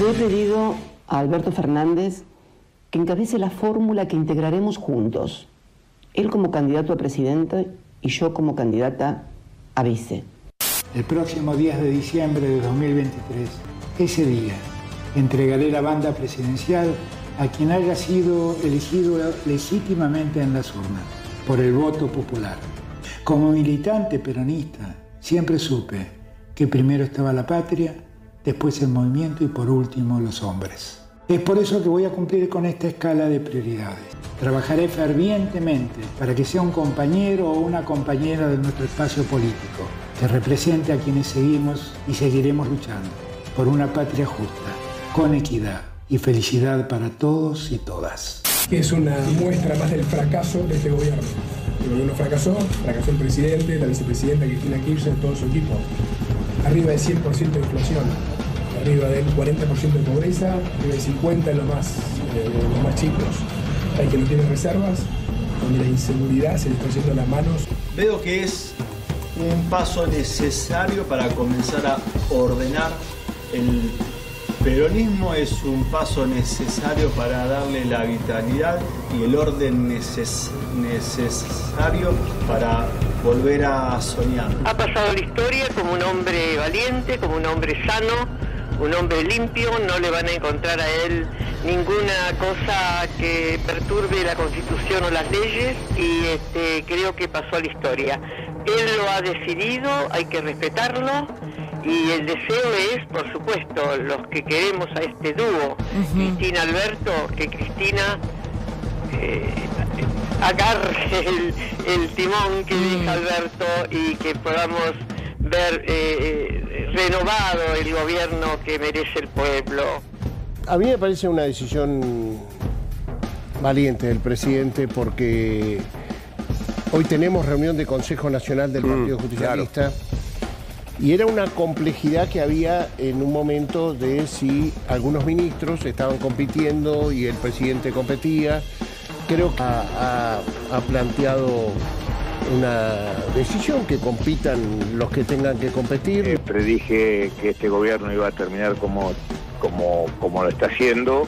Le he pedido a Alberto Fernández que encabece la fórmula que integraremos juntos, él como candidato a presidente y yo como candidata a vice. El próximo 10 de diciembre de 2023, ese día, entregaré la banda presidencial a quien haya sido elegido legítimamente en las urnas, por el voto popular. Como militante peronista, siempre supe que primero estaba la patria, después el movimiento y por último los hombres. Es por eso que voy a cumplir con esta escala de prioridades. Trabajaré fervientemente para que sea un compañero o una compañera de nuestro espacio político, que represente a quienes seguimos y seguiremos luchando por una patria justa, con equidad y felicidad para todos y todas. Es una muestra más del fracaso de este gobierno. El gobierno fracasó, fracasó el presidente, la vicepresidenta Cristina Kirchner, todo su equipo arriba del 100% de inflación, arriba del 40% de pobreza, arriba del 50% de los más, eh, más chicos. Hay que no tiene reservas, donde la inseguridad se le está yendo las manos. Veo que es un paso necesario para comenzar a ordenar el peronismo es un paso necesario para darle la vitalidad y el orden necesario para volver a soñar. Ha pasado la historia como un hombre valiente, como un hombre sano, un hombre limpio, no le van a encontrar a él ninguna cosa que perturbe la constitución o las leyes y este, creo que pasó a la historia. Él lo ha decidido, hay que respetarlo y el deseo es, por supuesto, los que queremos a este dúo, Cristina Alberto, que Cristina eh, agarre el, timón que mm. dice Alberto y que podamos ver eh, eh, renovado el gobierno que merece el pueblo. A mí me parece una decisión valiente del presidente porque hoy tenemos reunión de Consejo Nacional del mm, Partido Justicialista. Y era una complejidad que había en un momento de si algunos ministros estaban compitiendo y el presidente competía. Creo que ha, planteado una decisión que compitan los que tengan que competir. Eh, predije que este gobierno iba a terminar como, como, como lo está haciendo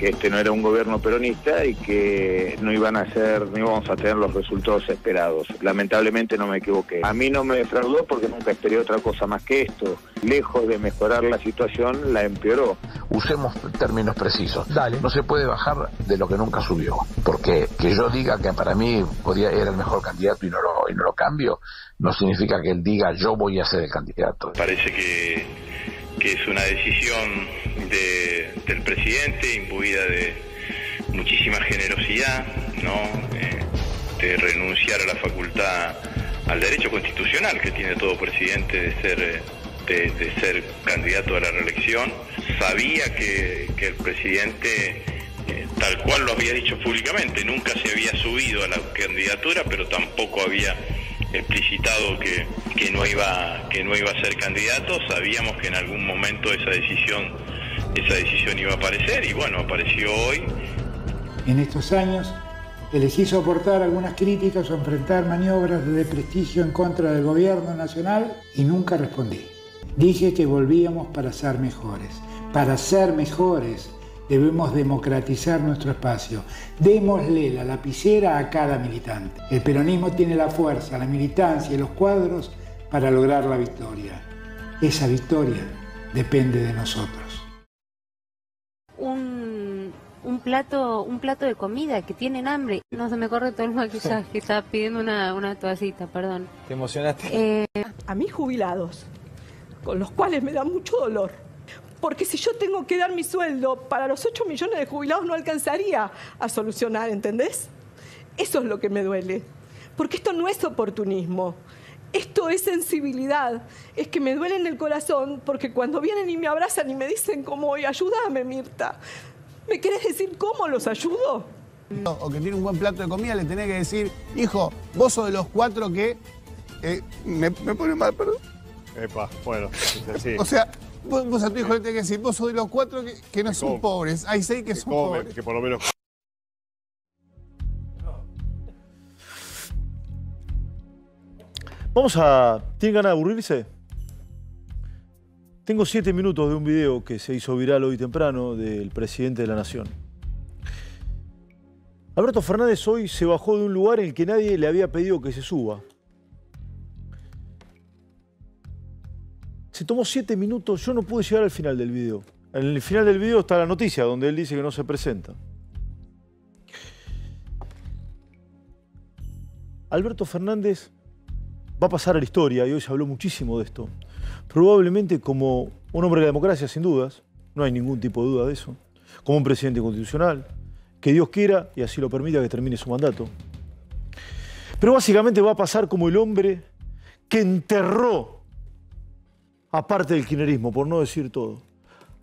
que este no era un gobierno peronista y que no iban a ser, no íbamos a tener los resultados esperados. Lamentablemente no me equivoqué. A mí no me defraudó porque nunca esperé otra cosa más que esto. Lejos de mejorar la situación, la empeoró. Usemos términos precisos. Dale. No se puede bajar de lo que nunca subió. Porque que yo diga que para mí podía, era el mejor candidato y no lo, y no lo cambio, no significa que él diga yo voy a ser el candidato. Parece que que es una decisión del presidente imbuida de muchísima generosidad, eh, de renunciar a la facultad, al derecho constitucional que tiene todo presidente de ser, eh, ser candidato a la reelección. Sabía que, que el presidente eh, tal cual lo había dicho públicamente, nunca se había subido a la candidatura, pero tampoco había explicitado que, no iba, que no iba a ser candidato, sabíamos que en algún momento esa decisión, esa decisión iba a aparecer y bueno, apareció hoy. En estos años elegí soportar algunas críticas o enfrentar maniobras de prestigio en contra del gobierno nacional y nunca respondí. Dije que volvíamos para ser mejores, para ser mejores, debemos democratizar nuestro espacio. Démosle la lapicera a cada militante. El peronismo tiene la fuerza, la militancia y los cuadros para lograr la victoria. Esa victoria depende de nosotros. Un, plato, un plato de comida que tienen hambre. No se me corre todo el maquillaje, estaba pidiendo una, una perdón. ¿Te emocionaste? Eh, a mis jubilados, con los cuales me da mucho dolor porque si yo tengo que dar mi sueldo, para los 8 millones de jubilados no alcanzaría a solucionar, ¿entendés? Eso es lo que me duele, porque esto no es oportunismo. Esto es sensibilidad, es que me duele en el corazón porque cuando vienen y me abrazan y me dicen como voy, ayúdame Mirta, ¿me querés decir cómo los ayudo? o que tiene un buen plato de comida, le tenés que decir, hijo, vos sos de los cuatro que... Eh, me, pone mal, perdón. Epa, bueno, o sea, Vos, a tu hijo le que decir, vos sos de los cuatro que, no son pobres, hay seis que, son pobres. Que por lo menos... Vamos a... ¿Tienen ganas de aburrirse? Tengo siete minutos de un video que se hizo viral hoy temprano del presidente de la Nación. Alberto Fernández hoy se bajó de un lugar en el que nadie le había pedido que se suba. Se tomó siete minutos, yo no pude llegar al final del video. En el final del video está la noticia donde él dice que no se presenta. Alberto Fernández va a pasar a la historia, y hoy se habló muchísimo de esto, probablemente como un hombre de la democracia, sin dudas, no hay ningún tipo de duda de eso, como un presidente constitucional, que Dios quiera y así lo permita que termine su mandato. Pero básicamente va a pasar como el hombre que enterró aparte del kirchnerismo, por no decir todo.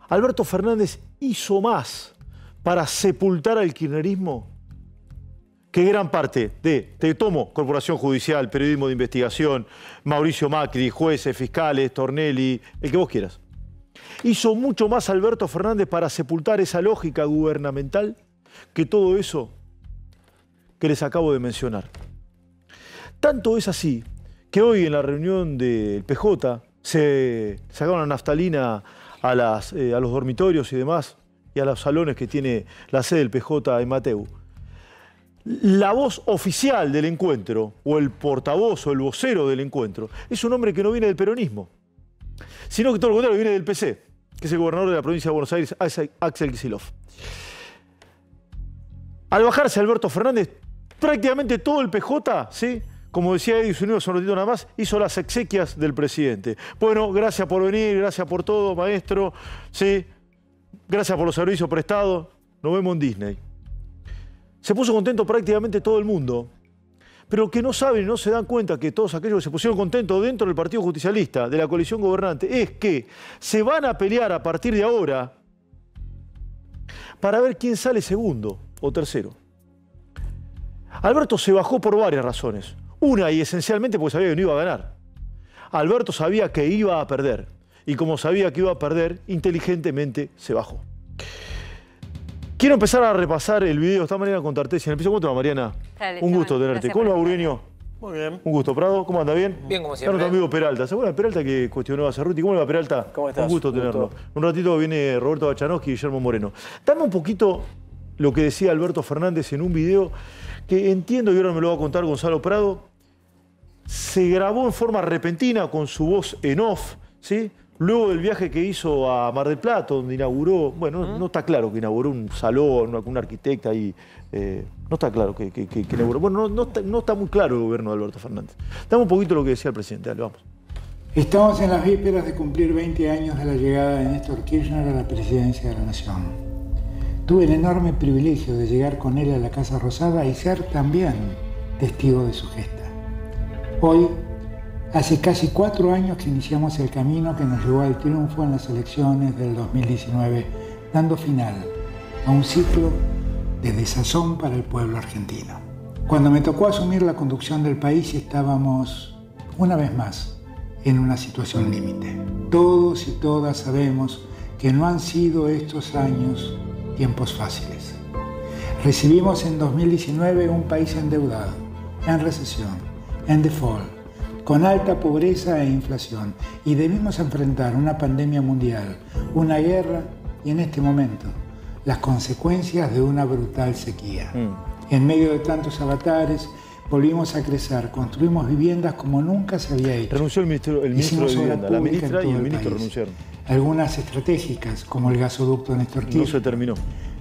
Alberto Fernández hizo más para sepultar al kirchnerismo que gran parte de, te tomo, Corporación Judicial, Periodismo de Investigación, Mauricio Macri, jueces, fiscales, Tornelli, el que vos quieras. Hizo mucho más Alberto Fernández para sepultar esa lógica gubernamental que todo eso que les acabo de mencionar. Tanto es así que hoy en la reunión del PJ se sacaron la naftalina a, las, eh, a los dormitorios y demás, y a los salones que tiene la sede del PJ en Mateu. La voz oficial del encuentro, o el portavoz o el vocero del encuentro, es un hombre que no viene del peronismo, sino que todo lo contrario viene del PC, que es el gobernador de la provincia de Buenos Aires, Axel Kisilov. Al bajarse Alberto Fernández, prácticamente todo el PJ, ¿sí? como decía Edison Unidos, un ratito nada más, hizo las exequias del presidente. Bueno, gracias por venir, gracias por todo, maestro. Sí, gracias por los servicios prestados. Nos vemos en Disney. Se puso contento prácticamente todo el mundo. Pero que no saben, no se dan cuenta que todos aquellos que se pusieron contentos dentro del Partido Justicialista, de la coalición gobernante, es que se van a pelear a partir de ahora para ver quién sale segundo o tercero. Alberto se bajó por varias razones. Una y esencialmente porque sabía que no iba a ganar. Alberto sabía que iba a perder y como sabía que iba a perder, inteligentemente se bajó. Quiero empezar a repasar el video de esta manera con empezamos En el piso, ¿cómo Mariana? un gusto tenerte. ¿Cómo va, Muy bien. Un gusto, Prado. ¿Cómo anda? ¿Bien? Bien, como siempre. Claro, tu amigo Peralta. ¿Se acuerdan Peralta que cuestionó a Cerruti? ¿Cómo va, Peralta? ¿Cómo estás? Un gusto tenerlo. Un, ratito viene Roberto Bachanowski y Guillermo Moreno. Dame un poquito lo que decía Alberto Fernández en un video que entiendo y ahora me lo va a contar Gonzalo Prado, se grabó en forma repentina con su voz en off, ¿sí? Luego del viaje que hizo a Mar del Plato donde inauguró, bueno, no, está claro que inauguró un salón, una, arquitecto arquitecta ahí, eh, no está claro que, inauguró. Bueno, no, está, no, está, muy claro el gobierno de Alberto Fernández. Dame un poquito lo que decía el presidente, dale, vamos. Estamos en las vísperas de cumplir 20 años de la llegada de Néstor Kirchner a la presidencia de la Nación. Tuve el enorme privilegio de llegar con él a la Casa Rosada y ser también testigo de su gesto. Hoy, hace casi cuatro años que iniciamos el camino que nos llevó al triunfo en las elecciones del 2019, dando final a un ciclo de desazón para el pueblo argentino. Cuando me tocó asumir la conducción del país estábamos, una vez más, en una situación límite. Todos y todas sabemos que no han sido estos años tiempos fáciles. Recibimos en 2019 un país endeudado, en recesión, en the con alta pobreza e inflación, y debimos enfrentar una pandemia mundial, una guerra y en este momento las consecuencias de una brutal sequía. Mm. En medio de tantos avatares, volvimos a crecer, construimos viviendas como nunca se había hecho. Renunció el ministro, de Vivienda, la ministra y el, ministro renunciaron. Algunas estratégicas, como el gasoducto en este No terminó.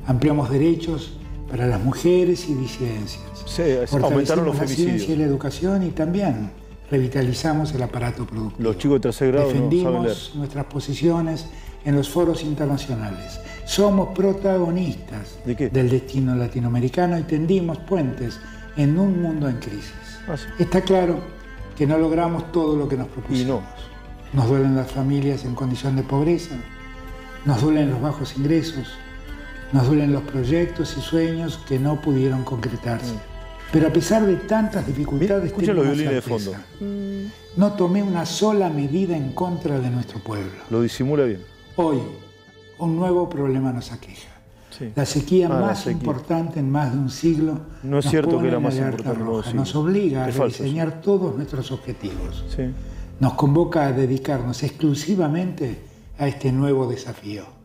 Ampliamos derechos para las mujeres y disidencias. Sí, aumentaron los La y la educación y también revitalizamos el aparato productivo. Los chicos de tercer grado Defendimos nuestras posiciones en los foros internacionales. Somos protagonistas del destino latinoamericano y tendimos puentes en un mundo en crisis. Ah, Está claro que no logramos todo lo que nos propusimos. Nos duelen las familias en condición de pobreza, nos duelen los bajos ingresos, nos duelen los proyectos y sueños que no pudieron concretarse. Mm. Pero a pesar de tantas dificultades, Escucha tengo de fondo. Mm. No tomé una sola medida en contra de nuestro pueblo. Lo disimula bien. Hoy, un nuevo problema nos aqueja. La sequía ah, más importante en más de un siglo. No es nos cierto que la Roja. Nos obliga a diseñar todos nuestros objetivos. Nos convoca a dedicarnos exclusivamente a este nuevo desafío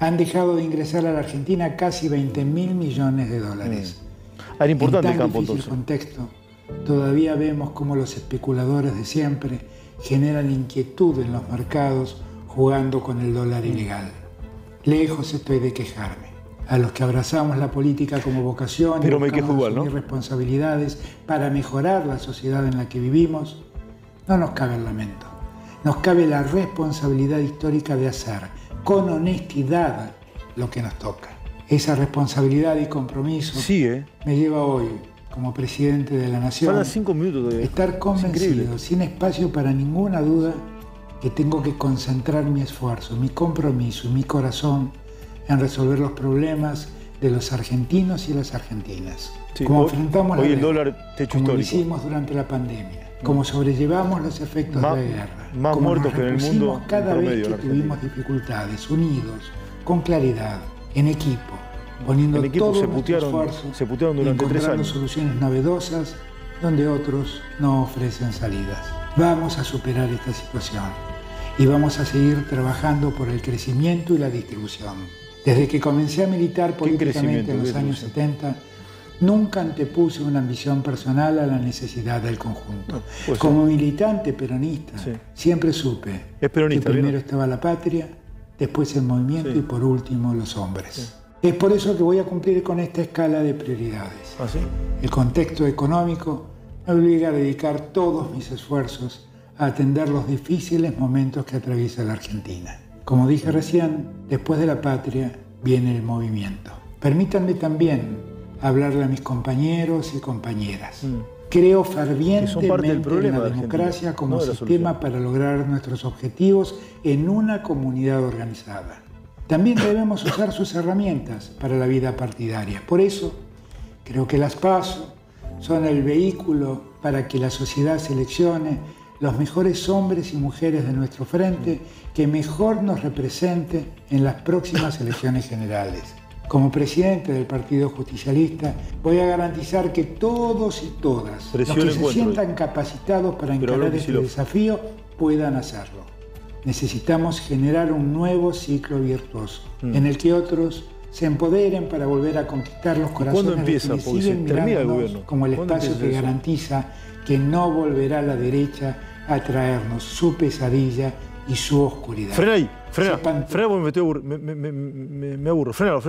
han dejado de ingresar a la Argentina casi 20 mil millones de dólares. Mm. Ah, importante en tan difícil contexto, todavía vemos cómo los especuladores de siempre generan inquietud en los mercados jugando con el dólar mm. ilegal. Lejos estoy de quejarme. A los que abrazamos la política como vocación y me responsabilidades para mejorar la sociedad en la que vivimos, no nos cabe el lamento. Nos cabe la responsabilidad histórica de hacer con honestidad lo que nos toca. Esa responsabilidad y compromiso ¿eh? me lleva hoy, como presidente de la Nación, a estar convencido, sin espacio para ninguna duda, que tengo que concentrar mi esfuerzo, mi compromiso, y mi corazón en resolver los problemas de los argentinos y las argentinas. como hoy, enfrentamos el dólar como Lo hicimos durante la pandemia como sobrellevamos los efectos de la guerra, más como muertos que cada vez que tuvimos dificultades, unidos, con claridad, en equipo, poniendo todo se esfuerzo, se encontrando soluciones novedosas donde otros no ofrecen salidas. Vamos a superar esta situación y vamos a seguir trabajando por el crecimiento y la distribución. Desde que comencé a militar políticamente en los años 70, Nunca antepuse una ambición personal a la necesidad del conjunto. Pues Como militante peronista, siempre supe que primero estaba la patria, después el movimiento y por último los hombres. Es por eso que voy a cumplir con esta escala de prioridades. ¿Ah, el contexto económico me obliga a dedicar todos mis esfuerzos a atender los difíciles momentos que atraviesa la Argentina. Como dije recién, después de la patria viene el movimiento. Permítanme también hablarle a mis compañeros y compañeras. Mm. Creo fervientemente en la democracia como sistema para lograr nuestros objetivos en una comunidad organizada. También debemos usar sus herramientas para la vida partidaria. Por eso, creo que las PASO son el vehículo para que la sociedad seleccione los mejores hombres y mujeres de nuestro frente que mejor nos represente en las próximas elecciones generales como presidente del Partido Justicialista, voy a garantizar que todos y todas los que se sientan capacitados para encarar este desafío puedan hacerlo. Necesitamos generar un nuevo ciclo virtuoso mm. en el que otros se empoderen para volver a conquistar los corazones de quienes siguen mirándonos como el espacio que garantiza que no volverá la derecha a traernos su pesadilla y su oscuridad. Frena ahí, frena, frena me, aburro, Frenalo,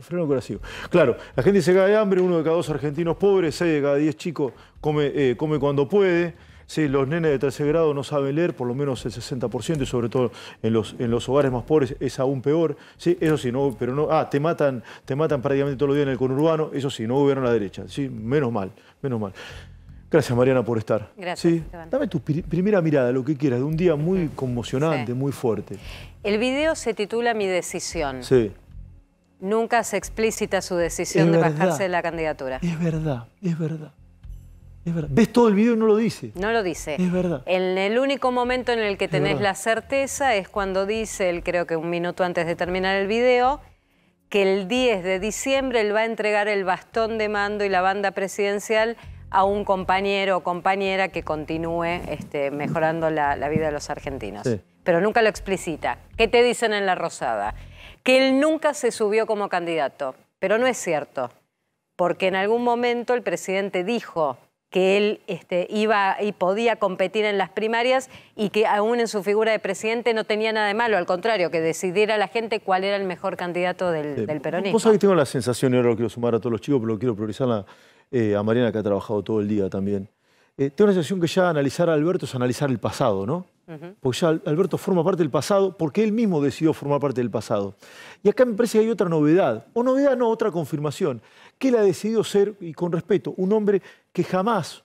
frenalo, Claro, la gente se cae de hambre, uno de cada dos argentinos pobres, seis de cada diez chicos come, eh, come cuando puede. Sí, los nenes de tercer grado no saben leer, por lo menos el 60%, y sobre todo en los, en los hogares más pobres es aún peor. Sí, eso sí, no, pero no, ah, te matan, te matan prácticamente todos los días en el conurbano, eso sí, no a la derecha, sí, menos mal, menos mal. Gracias, Mariana, por estar. Gracias. Dame tu primera mirada, lo que quieras, de un día muy conmocionante, muy fuerte. El video se titula Mi decisión. Sí. Nunca se explícita su decisión de bajarse de la candidatura. Es verdad, es verdad. Es verdad. Ves todo el video y no lo dice. No lo dice. Es verdad. En el único momento en el que tenés la certeza es cuando dice, creo que un minuto antes de terminar el video, que el 10 de diciembre él va a entregar el bastón de mando y la banda presidencial a un compañero o compañera que continúe este, mejorando la, vida de los argentinos. Pero nunca lo explicita. ¿Qué te dicen en La Rosada? Que él nunca se subió como candidato. Pero no es cierto, porque en algún momento el presidente dijo que él este, iba y podía competir en las primarias y que aún en su figura de presidente no tenía nada de malo, al contrario, que decidiera la gente cuál era el mejor candidato del, peronismo. Vos sabés que tengo la sensación, y ahora lo quiero sumar a todos los chicos, pero lo quiero priorizar la, eh, a Mariana que ha trabajado todo el día también. Eh, tengo la sensación que ya analizar a Alberto es analizar el pasado, ¿no? Porque ya Alberto forma parte del pasado porque él mismo decidió formar parte del pasado. Y acá me parece que hay otra novedad, o novedad no, otra confirmación, que él ha decidido ser, y con respeto, un hombre que jamás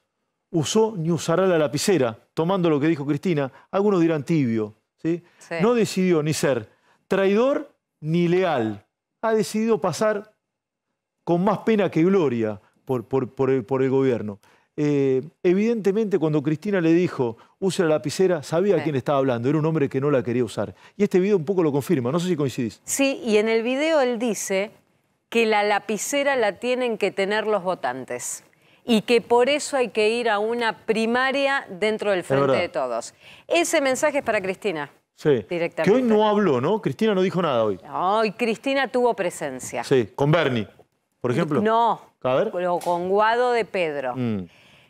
usó ni usará la lapicera, tomando lo que dijo Cristina, algunos dirán tibio, Sí. No decidió ni ser traidor ni leal, ha decidido pasar con más pena que gloria por, el, gobierno. Eh, evidentemente, cuando Cristina le dijo, use la lapicera, sabía a quién estaba hablando, era un hombre que no la quería usar. Y este video un poco lo confirma, no sé si coincidís. Sí, y en el video él dice que la lapicera la tienen que tener los votantes y que por eso hay que ir a una primaria dentro del frente de todos. Ese mensaje es para Cristina. Sí. Directamente. Que hoy no habló, ¿no? Cristina no dijo nada hoy. No, Cristina tuvo presencia. Sí, con Bernie. Por ejemplo. No. A Con Guado de Pedro. Mm.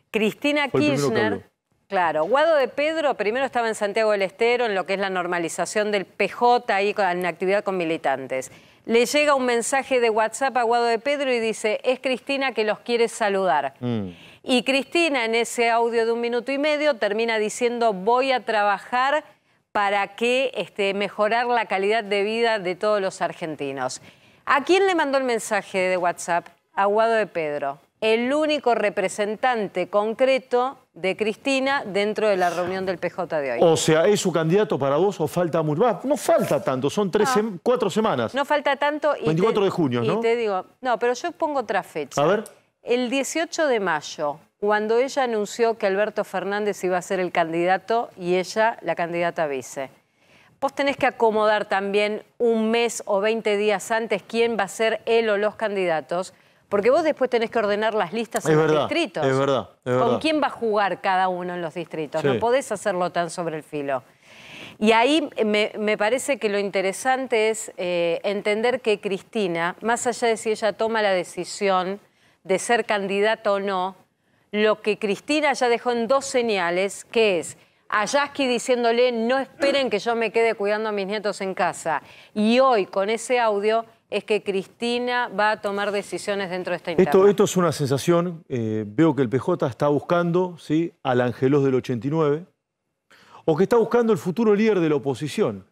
Cristina Kirchner. Claro, Guado de Pedro primero estaba en Santiago del Estero, en lo que es la normalización del PJ, ahí en actividad con militantes. Le llega un mensaje de WhatsApp a Guado de Pedro y dice, es Cristina que los quiere saludar. Mm. Y Cristina en ese audio de un minuto y medio termina diciendo, voy a trabajar para que este, mejorar la calidad de vida de todos los argentinos. ¿A quién le mandó el mensaje de WhatsApp? A Guado de Pedro, el único representante concreto de Cristina dentro de la reunión del PJ de hoy. O sea, ¿es su candidato para vos o falta mucho? no falta tanto, son tres cuatro semanas. No falta tanto. Y 24 de junio, ¿no? Y te digo, no, pero yo pongo otra fecha. A ver. El 18 de mayo, cuando ella anunció que Alberto Fernández iba a ser el candidato y ella la candidata vice. Vos tenés que acomodar también un mes o 20 días antes quién va a ser él o los candidatos, porque vos después tenés que ordenar las listas en los distritos. Es verdad, ¿Con quién va a jugar cada uno en los distritos? No podés hacerlo tan sobre el filo. Y ahí me, parece que lo interesante es eh, entender que Cristina, más allá de si ella toma la decisión de ser candidata o no, lo que Cristina ya dejó en dos señales, que es a Yasky diciéndole no esperen que yo me quede cuidando a mis nietos en casa. Y hoy con ese audio es que Cristina va a tomar decisiones dentro de esta interna. Esto, esto es una sensación, eh, veo que el PJ está buscando ¿sí? al angelos del 89 o que está buscando el futuro líder de la oposición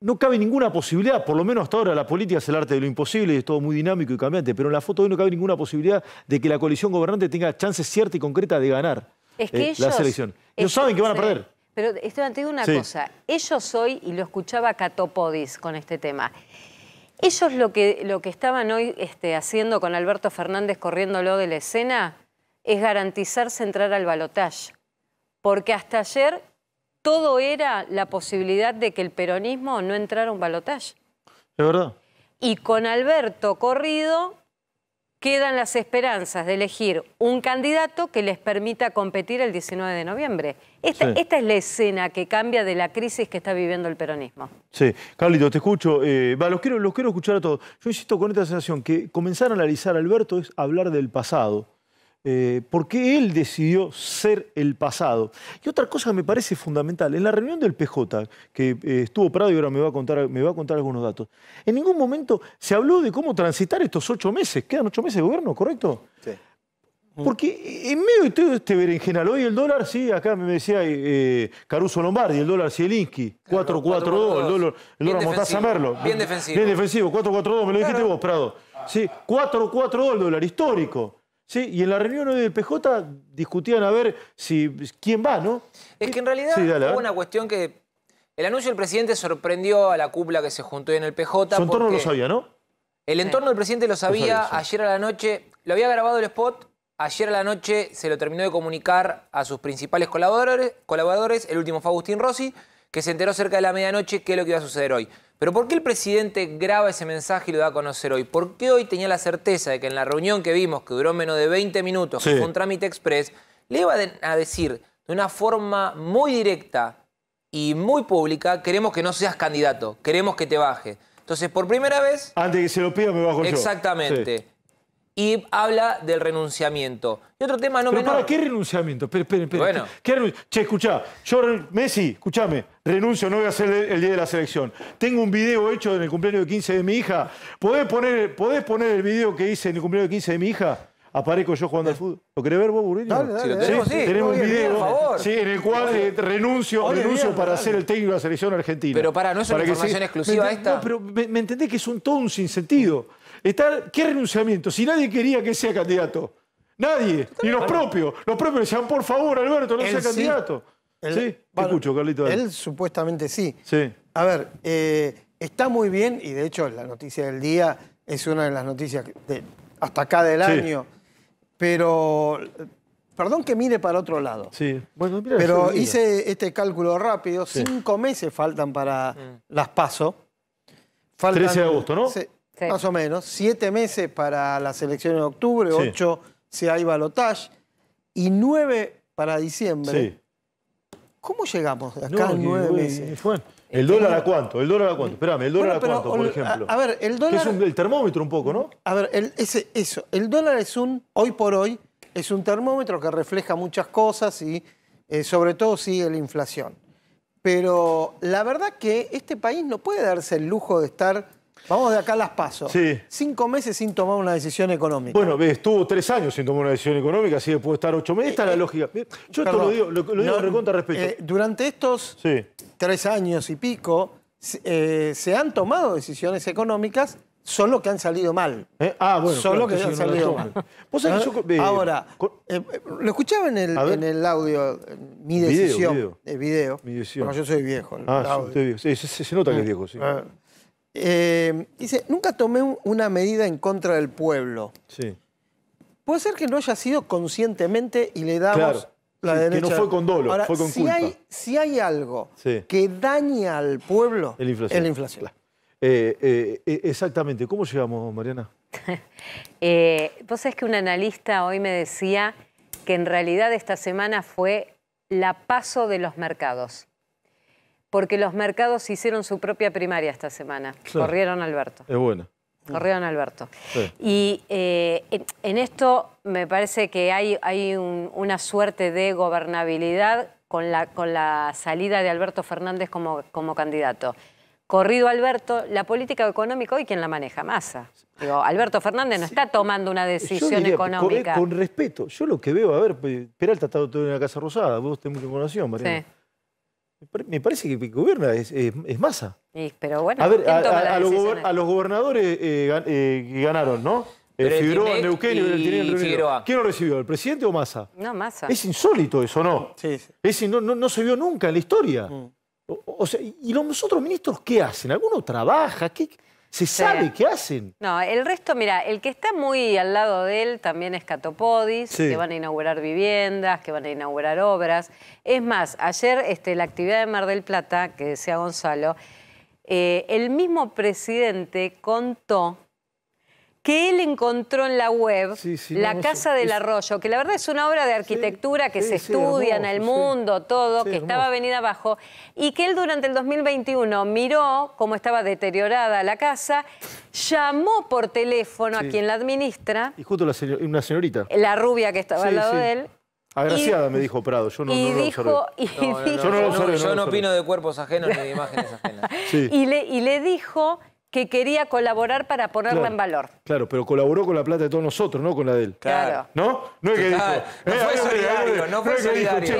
no cabe ninguna posibilidad, por lo menos hasta ahora la política es el arte de lo imposible y es todo muy dinámico y cambiante, pero en la foto hoy no cabe ninguna posibilidad de que la coalición gobernante tenga chances ciertas y concretas de ganar eh, la selección. Ellos, saben que van a perder. Pero Esteban, te digo una cosa, ellos hoy, y lo escuchaba Catopodis con este tema, ellos lo que, lo que estaban hoy este, haciendo con Alberto Fernández corriéndolo de la escena es garantizarse entrar al balotaje. Porque hasta ayer todo era la posibilidad de que el peronismo no entrara a un balotaje. Es verdad. Y con Alberto corrido quedan las esperanzas de elegir un candidato que les permita competir el 19 de noviembre. Esta, es la escena que cambia de la crisis que está viviendo el peronismo. Sí, Carlito, te escucho. Eh, los, quiero, los quiero escuchar a todos. Yo insisto con esta sensación que comenzar a analizar a Alberto es hablar del pasado eh, por qué él decidió ser el pasado. Y otra cosa que me parece fundamental, en la reunión del PJ, que eh, estuvo Prado y ahora me va, a contar, me va a contar algunos datos, en ningún momento se habló de cómo transitar estos ocho meses. Quedan ocho meses de gobierno, ¿correcto? Sí. Mm. Porque eh, en medio de todo este berenjenal, hoy el dólar, sí, acá me decía eh, Caruso Lombardi, el dólar Zielinski, 2 el dólar, el dólar Mostaza Merlo. Bien defensivo. Bien defensivo, 4-4-2, me lo dijiste vos, Prado. Sí, 2 el dólar, histórico. Sí, y en la reunión del PJ discutían a ver si quién va, ¿no? Es que en realidad fue una cuestión que el anuncio del presidente sorprendió a la cúpula que se juntó en el PJ. Su entorno lo sabía, ¿no? El entorno del presidente lo sabía, ayer a la noche, lo había grabado el spot, ayer a la noche se lo terminó de comunicar a sus principales colaboradores, colaboradores el último fue Agustín Rossi, que se enteró cerca de la medianoche qué es lo que iba a suceder hoy. Pero ¿por qué el presidente graba ese mensaje y lo va a conocer hoy? ¿Por qué hoy tenía la certeza de que en la reunión que vimos, que duró menos de 20 minutos, con que un trámite express, le iba a decir de una forma muy directa y muy pública, queremos que no seas candidato, queremos que te baje. Entonces, por primera vez... Antes que se lo pida, me bajo Exactamente. Yo. Exactamente. Y habla del renunciamiento. Y otro tema no ¿Pero para qué renunciamiento? Espera, espera, espera. Bueno. Che, escuchá, yo, Messi, escúchame, renuncio, no voy a hacer el día de la selección. Tengo un video hecho en el cumpleaños de 15 de mi hija. ¿Podés poner, ¿podés poner el video que hice en el cumpleaños de 15 de mi hija? Aparezco yo jugando al fútbol. ¿Lo querés ver vos, Burrito? tenemos, un video, Sí, en el cual eh, renuncio, para hacer ser el técnico de la selección argentina. Pero para, ¿no es una información exclusiva esta? No, pero me, entendés que es un todo un sinsentido. ¿Qué renunciamiento? Si nadie quería que sea candidato. Nadie. Ni los propios. Los propios decían, por favor, Alberto, no sea candidato sí, te escucho, Carlito. Él. supuestamente sí. Sí. A ver, eh, está muy bien, y de hecho la noticia del día es una de las noticias hasta acá del año, pero perdón que mire para otro lado. Sí. Bueno, pero hice este cálculo rápido, cinco meses faltan para mm. las PASO. Faltan, 13 de agosto, ¿no? más o menos. Siete meses para las elecciones de octubre, ocho si hay balotaje y nueve para diciembre. ¿Cómo llegamos acá meses? ¿El dólar a cuánto? ¿El dólar a cuánto? Espérame, ¿el dólar a cuánto, por ejemplo? A, ver, el dólar... es el termómetro un poco, ¿no? A ver, ese, eso. El dólar es un, hoy por hoy, es un termómetro que refleja muchas cosas y eh, sobre todo sigue la inflación. Pero la verdad que este país no puede darse el lujo de estar Vamos de acá a las pasos. Sí. Cinco meses sin tomar una decisión económica. Bueno, estuvo tres años sin tomar una decisión económica, así que puede estar ocho meses. Esta es la eh, eh, lógica. Yo te esto lo digo, lo, digo no, recontra respecto. Eh, durante estos tres años y pico se han tomado decisiones económicas solo que han salido mal. Ah, bueno. Solo que, se han salido mal. Ah, ahora, lo escuchaba en el, audio, mi decisión. Video, video. Mi decisión. Bueno, yo soy viejo. Ah, usted es viejo. se, nota que es viejo, sí. Eh, dice, nunca tomé una medida en contra del pueblo. Sí. Puede ser que no haya sido conscientemente y le damos la Que no fue con dolo, fue con si Hay, si hay algo que daña al pueblo, es la inflación. inflación. Eh, eh, exactamente. ¿Cómo llegamos, Mariana? vos sabés que un analista hoy me decía que en realidad esta semana fue la paso de los mercados porque los mercados hicieron su propia primaria esta semana. Corrieron Alberto. Es bueno. Corrieron Alberto. Y eh, en esto me parece que hay, una suerte de gobernabilidad con la, con la salida de Alberto Fernández como, candidato. Corrido Alberto, la política económica hoy ¿quién la maneja, Massa. Alberto Fernández no está tomando una decisión económica. Eh, con, respeto, yo lo que veo, a ver, Peralta está todo en la Casa Rosada, vos tenés mucha información, María. Sí. Me parece que gobierna es, es, masa. pero bueno, a ver, a, los gobernadores eh, eh, que ganaron, ¿no? Eh, el Figueroa, Neuquén y, ¿Quién lo recibió? ¿El presidente o Massa? No, Massa. Es insólito eso, ¿no? Sí, no, se vio nunca en la historia. Mm. ¿y los otros ministros qué hacen? ¿Alguno trabaja? ¿Qué, se sabe qué hacen. No, el resto, mira, el que está muy al lado de él también es Catopodis, que van a inaugurar viviendas, que van a inaugurar obras. Es más, ayer este, la actividad de Mar del Plata, que decía Gonzalo, eh, el mismo presidente contó que él encontró en la web, La Casa del Arroyo, que la verdad es una obra de arquitectura que se estudia en el mundo, todo, que estaba venida abajo, y que él durante el 2021 miró cómo estaba deteriorada la casa, llamó por teléfono a quien la administra. Y justo la una señorita. La rubia que estaba al lado de él, Agraciada, me dijo Prado. Yo no, yo no, opino de cuerpos ajenos ni de imágenes ajenas. Y, le, y le dijo que quería colaborar para ponerla en valor. Claro, pero colaboró con la plata de todos nosotros, no con la de él. Claro. ¿No? No es que dijo... No, eh, fue solidario, no fue solidario,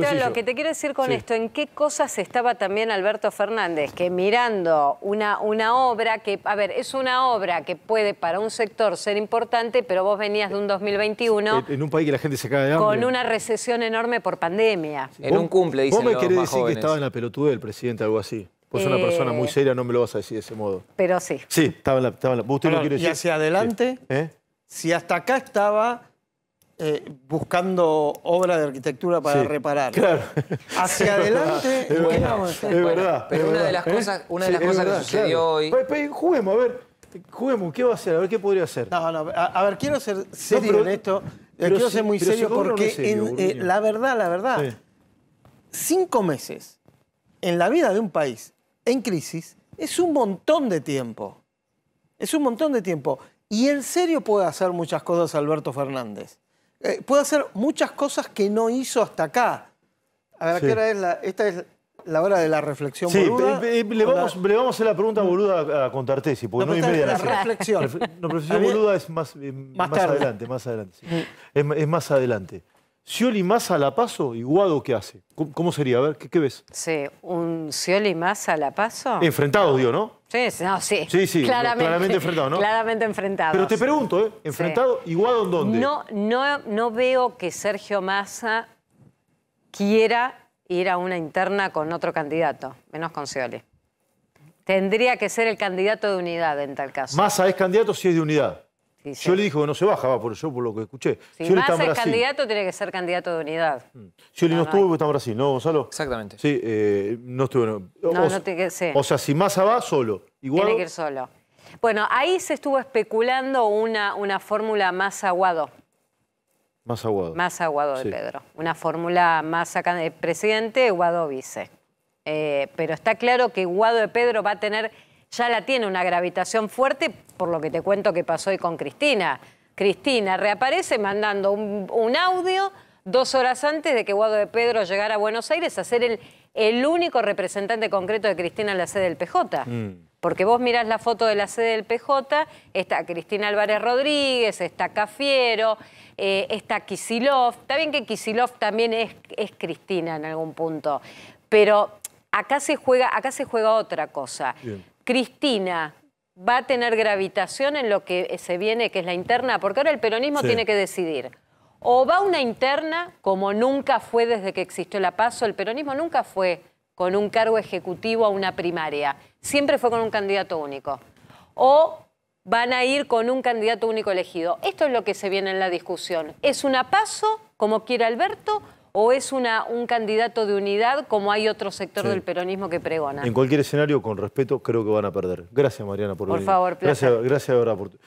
Pero lo que te quiero decir con esto, ¿en qué cosas estaba también Alberto Fernández? Que mirando una, una obra que, a ver, es una obra que puede para un sector ser importante, pero vos venías de un 2021... En, un país que la gente se cae de hambre. Con una recesión enorme por pandemia. En un cumple, dicen ¿Vos me querés decir que estaba en la pelotude del presidente, algo así? Vos una persona muy eh, seria, no me lo vas a decir de ese modo. Pero sí. Sí, estaba en la... ¿Usted lo decir? Y hacia adelante, ¿Eh? si hasta acá estaba... Eh, buscando obra de arquitectura para reparar. Claro. Hacia adelante. Es verdad. es verdad pero una de las cosas, una de las cosas que sucedió hoy. juguemos, a ver. Juguemos, ¿qué va a hacer? A ver qué podría hacer. No, no, a, ver, quiero ser serio en esto. quiero ser muy serio porque, la verdad, la verdad, cinco meses en la vida de un país en crisis es un montón de tiempo. Es un montón de tiempo. Y en serio puede hacer muchas cosas Alberto Fernández. Eh, puede hacer muchas cosas que no hizo hasta acá. A ver, ¿qué hora es la, esta es la hora de la reflexión boluda? Eh, eh, le, le, vamos, le vamos, a hacer la pregunta mm. boluda a contarte, si porque no, no media la, reflexión. La reflexión boluda es más, adelante, más adelante. es, más adelante. Scioli Massa la paso y qué hace. ¿Cómo, sería? A ver, ¿qué, ves? Sí, un Scioli Massa la paso. Enfrentado, dios, ¿no? Sí, sí. Sí, claramente, enfrentado, ¿no? Claramente enfrentado. Pero te pregunto, ¿eh? ¿Enfrentado ¿Iguado en dónde? No, no, no veo que Sergio Massa quiera ir a una interna con otro candidato, menos con Scioli. Tendría que ser el candidato de unidad en tal caso. Massa es candidato si es de unidad. Yo le dijo que no se bajaba, por eso, por lo que escuché. Si es candidato, tiene que ser candidato de unidad. Mm. Si no, no estuvo porque está en Brasil, ¿no, Gonzalo? Exactamente. Sí, eh, no estuvo. No, o, O sea, si Massa va, solo. tiene que ir solo. Bueno, ahí se estuvo especulando una, fórmula más aguado. Más aguado. Más aguado de Pedro. Una fórmula más presidente, Guado vice. Eh, pero está claro que Guado de Pedro va a tener ya la tiene una gravitación fuerte, por lo que te cuento que pasó hoy con Cristina. Cristina reaparece mandando un, audio dos horas antes de que Guado de Pedro llegara a Buenos Aires a ser el, el único representante concreto de Cristina en la sede del PJ. Mm. Porque vos mirás la foto de la sede del PJ, está Cristina Álvarez Rodríguez, está Cafiero, eh, está Kisilov. Está bien que Kisilov también es, es Cristina en algún punto, pero acá se juega, acá se juega otra cosa. Cristina va a tener gravitación en lo que se viene, que es la interna, porque ahora el peronismo tiene que decidir. O va una interna, como nunca fue desde que existió la PASO, el peronismo nunca fue con un cargo ejecutivo a una primaria, siempre fue con un candidato único. O van a ir con un candidato único elegido. Esto es lo que se viene en la discusión. ¿Es una PASO, como quiere Alberto, o es una, un candidato de unidad como hay otro sector del peronismo que pregona? En cualquier escenario, con respeto, creo que van a perder. Gracias, Mariana, por, por favor, Gracias, gracias verdad, por, eh,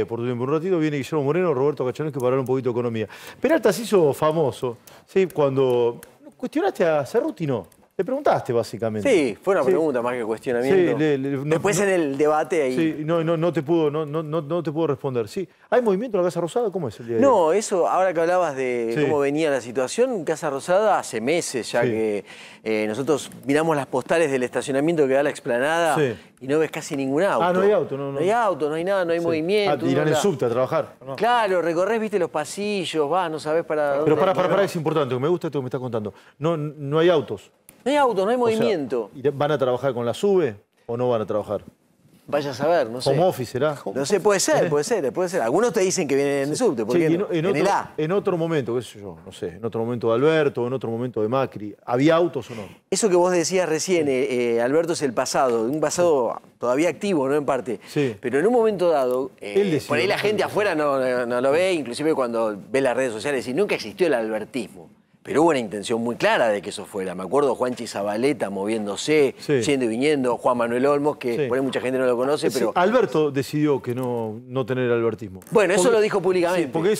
eh, por Un ratito viene Guillermo Moreno, Roberto Cachanes, que hablar un poquito de economía. Peralta se hizo famoso, ¿sí? Cuando cuestionaste a Cerruti, no. Le preguntaste, básicamente. Sí, fue una pregunta más que cuestionamiento. Después en el debate ahí. no, no, no te pudo, no, no, no, te puedo responder. Sí. ¿Hay movimiento en la Casa Rosada? ¿Cómo es el día No, eso, ahora que hablabas de cómo venía la situación, Casa Rosada hace meses ya que eh, nosotros miramos las postales del estacionamiento que da la explanada y no ves casi ningún auto. Ah, no hay auto, no, no. hay auto, no hay nada, no hay movimiento. Ah, irán en subte a trabajar. Claro, recorres, viste, los pasillos, vas, no sabes para Pero para, para, para, es importante, me gusta esto que me estás contando. No, no hay autos. No hay auto, no hay movimiento. ¿Van a trabajar con la SUBE o no van a trabajar? Vaya a saber, no sé. ¿Como office será. No sé, puede ser, ¿Eh? puede ser, puede ser. Algunos te dicen que vienen en el subte, ¿por en, otro, otro, momento, qué sé yo, no sé, en otro momento de Alberto, en otro momento de Macri, ¿había autos o no? Eso que vos decías recién, eh, eh, Alberto, es el pasado, un pasado todavía activo, ¿no? En parte. Pero en un momento dado, por ahí la gente afuera no, no, lo ve, inclusive cuando ve las redes sociales, y nunca existió el albertismo. Pero hubo una intención muy clara de que eso fuera. Me acuerdo Juan Zabaleta moviéndose, siendo y viniendo, Juan Manuel Olmos, que por ahí mucha gente no lo conoce, pero... Alberto decidió que no, no tener albertismo. Bueno, eso lo dijo públicamente. porque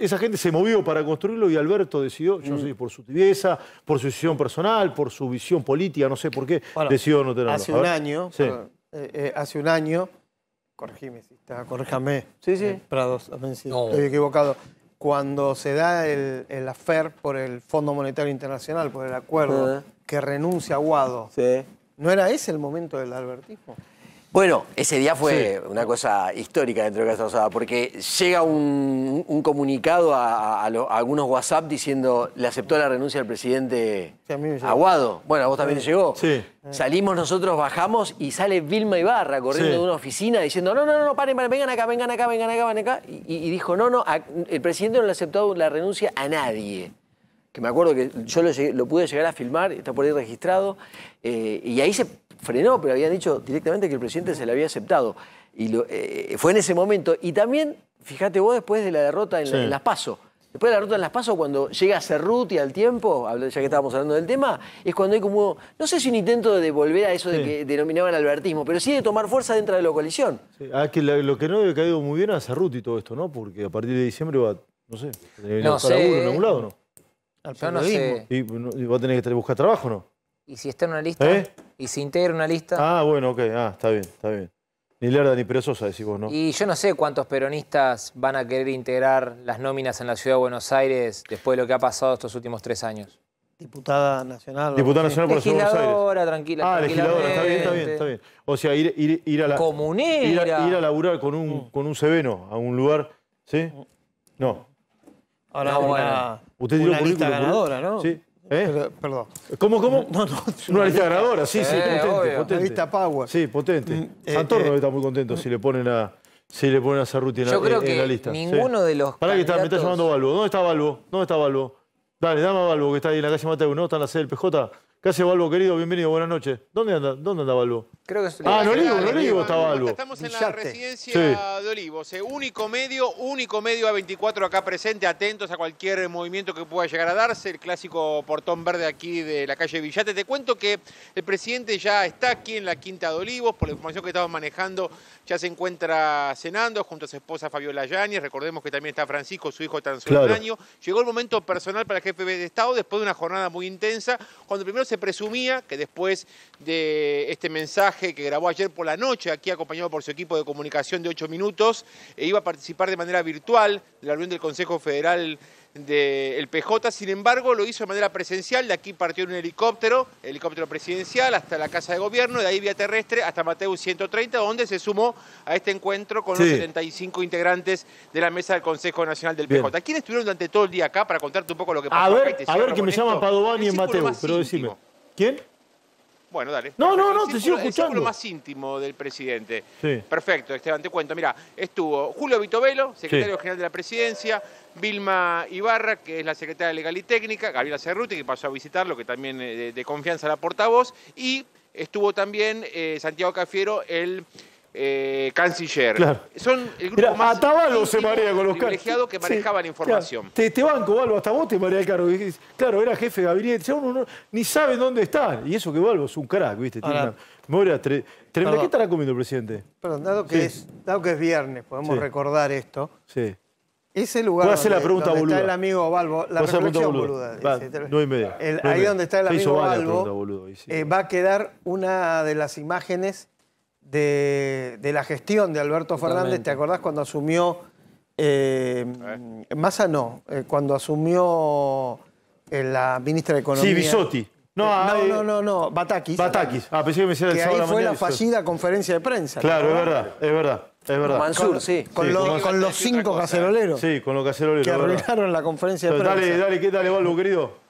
esa gente se movió para construirlo y Alberto decidió, yo no mm. sé, por su tibieza, por su decisión personal, por su visión política, no sé por qué, decidió no tenerlo. Hace un año, eh, eh, hace un año, corregime si está, corréjame, sí, sí. Eh, Prados, estoy equivocado cuando se da el, el afer por el Fondo Monetario Internacional, por el acuerdo, que renuncia a Guado. ¿No era ese el momento del albertismo? Bueno, ese día fue una cosa histórica dentro de Casa Rosada, porque llega un, comunicado a, algunos WhatsApp diciendo le aceptó la renuncia al presidente Aguado. Bueno, a vos también llegó. Salimos nosotros, bajamos y sale Vilma Ibarra corriendo de una oficina diciendo no, no, no, paren, vengan acá, vengan acá, vengan acá, vengan acá. Y, dijo, no, no, el presidente no le aceptó la renuncia a nadie que me acuerdo que yo lo, pude llegar a filmar, está por ahí registrado, eh, y ahí se frenó, pero habían dicho directamente que el presidente se le había aceptado. Y eh, eh, fue en ese momento. Y también, fíjate vos, después de la derrota en, Las Paso. Después de la derrota en Las Paso, cuando llega Cerruti al tiempo, ya que estábamos hablando del tema, es cuando hay como, no sé si un intento de volver a eso de que denominaban albertismo, pero sí de tomar fuerza dentro de la coalición. Ah, que lo que no le caído muy bien a Cerruti todo esto, ¿no? Porque a partir de diciembre va, no sé, no en algún lado, ¿no? Al no Y, va a tener que buscar trabajo, ¿no? ¿Y si está en una lista? ¿Eh? y se integra una lista. Ah, bueno, ok, ah, está bien, está bien. Ni lerda ni perezosa, decís vos, ¿no? Y yo no sé cuántos peronistas van a querer integrar las nóminas en la ciudad de Buenos Aires después de lo que ha pasado estos últimos tres años. Diputada nacional. Diputada nacional por la ciudad de Buenos Aires. tranquila. Ah, legisladora, está bien, está bien, está bien. O sea, ir, ir, a la. Comunera. Ir a, ir a laburar con un, con un seveno a un lugar, ¿sí? No. Ahora, no, una, bueno. Usted es una lista ¿eh? ganadora, ¿no? Sí. ¿Eh? Perdón. ¿Cómo, cómo? No, no, una lista ganadora, sí, sí, eh, potente, potente. Una lista Power. Sí, potente. Mm, eh, eh, está muy contento si le ponen a, si le ponen a Cerruti en, Yo creo la lista. ninguno de los Pará que está, me está llamando Balbo. ¿Dónde está Balbo? ¿Dónde está Balbo? Dale, dame a Balbo, que está ahí en la calle Mateo, ¿no? Está en la sede del PJ. ¿Qué hace Balbo, querido? Bienvenido, buenas noches. ¿Dónde anda, dónde Balbo? Creo que es Ah, en Olivo, en Olivo está Balbo. Estamos en la residencia de Olivos. único medio, único medio A24 acá presente, atentos a cualquier movimiento que pueda llegar a darse. El clásico portón verde aquí de la calle Villate. Te cuento que el presidente ya está aquí en la Quinta de Olivos. Por la información que estamos manejando, ya se encuentra cenando junto a su esposa Fabiola Yáñez. Recordemos que también está Francisco, su hijo tan año. Llegó el momento personal para el jefe de Estado después de una jornada muy intensa, cuando primero se se presumía que después de este mensaje que grabó ayer por la noche, aquí acompañado por su equipo de comunicación de ocho minutos, eh, iba a participar de manera virtual de la reunión del Consejo Federal del PJ, sin embargo lo hizo de manera presencial, de aquí partió en un helicóptero, helicóptero presidencial hasta la Casa de Gobierno, de ahí vía terrestre hasta Mateus 130, donde se sumó a este encuentro con los 75 integrantes de la mesa del Consejo Nacional del PJ. ¿Quién estuvieron durante todo el día acá para contarte un poco lo que pasó? A ver, a ver que me llama Padovani en Mateus, pero decime. ¿Quién? Bueno, dale. No, no, no, te sigo escuchando. El más íntimo del presidente. Sí. Perfecto, Esteban, te cuento. Mira, estuvo Julio Vitovelo, secretario general de la presidencia, Vilma Ibarra, que es la secretaria legal y técnica, Gabriela Cerruti, que pasó a visitarlo, que también eh, de, confianza la portavoz, y estuvo también eh, Santiago Cafiero, el eh, canciller. Claro. Son el grupo más se marea con los privilegiado que manejaba la información. Este banco, Balbo, hasta vos te marea el cargo. Claro, era jefe de gabinete, ni sabe dónde está. Y eso que Valvo es un crack, ¿viste? Tiene una memoria tremenda. ¿Qué estará comiendo, presidente? Perdón, dado que, es, viernes, podemos recordar esto. Sí. Ese lugar donde, la pregunta está el amigo Balbo, la reflexión boluda. no hay media, ahí donde está el amigo Balbo, eh, va a quedar una de las imágenes de, la gestión de Alberto Fernández, ¿te acordás cuando asumió, eh, Massa no, eh, cuando asumió eh, la ministra de Economía? Sí, Bisotti. No, eh, no, no, no, Batakis. Batakis, ah, pensé que me hiciera el ahí fue la fallida conferencia de prensa. Claro, es verdad, es verdad. Es verdad. Mansur, con, sí. Con, los cinco caceroleros. Sí, con los caceroleros. Que arruinaron la conferencia de prensa. Dale, dale, ¿qué tal, Valvo, querido?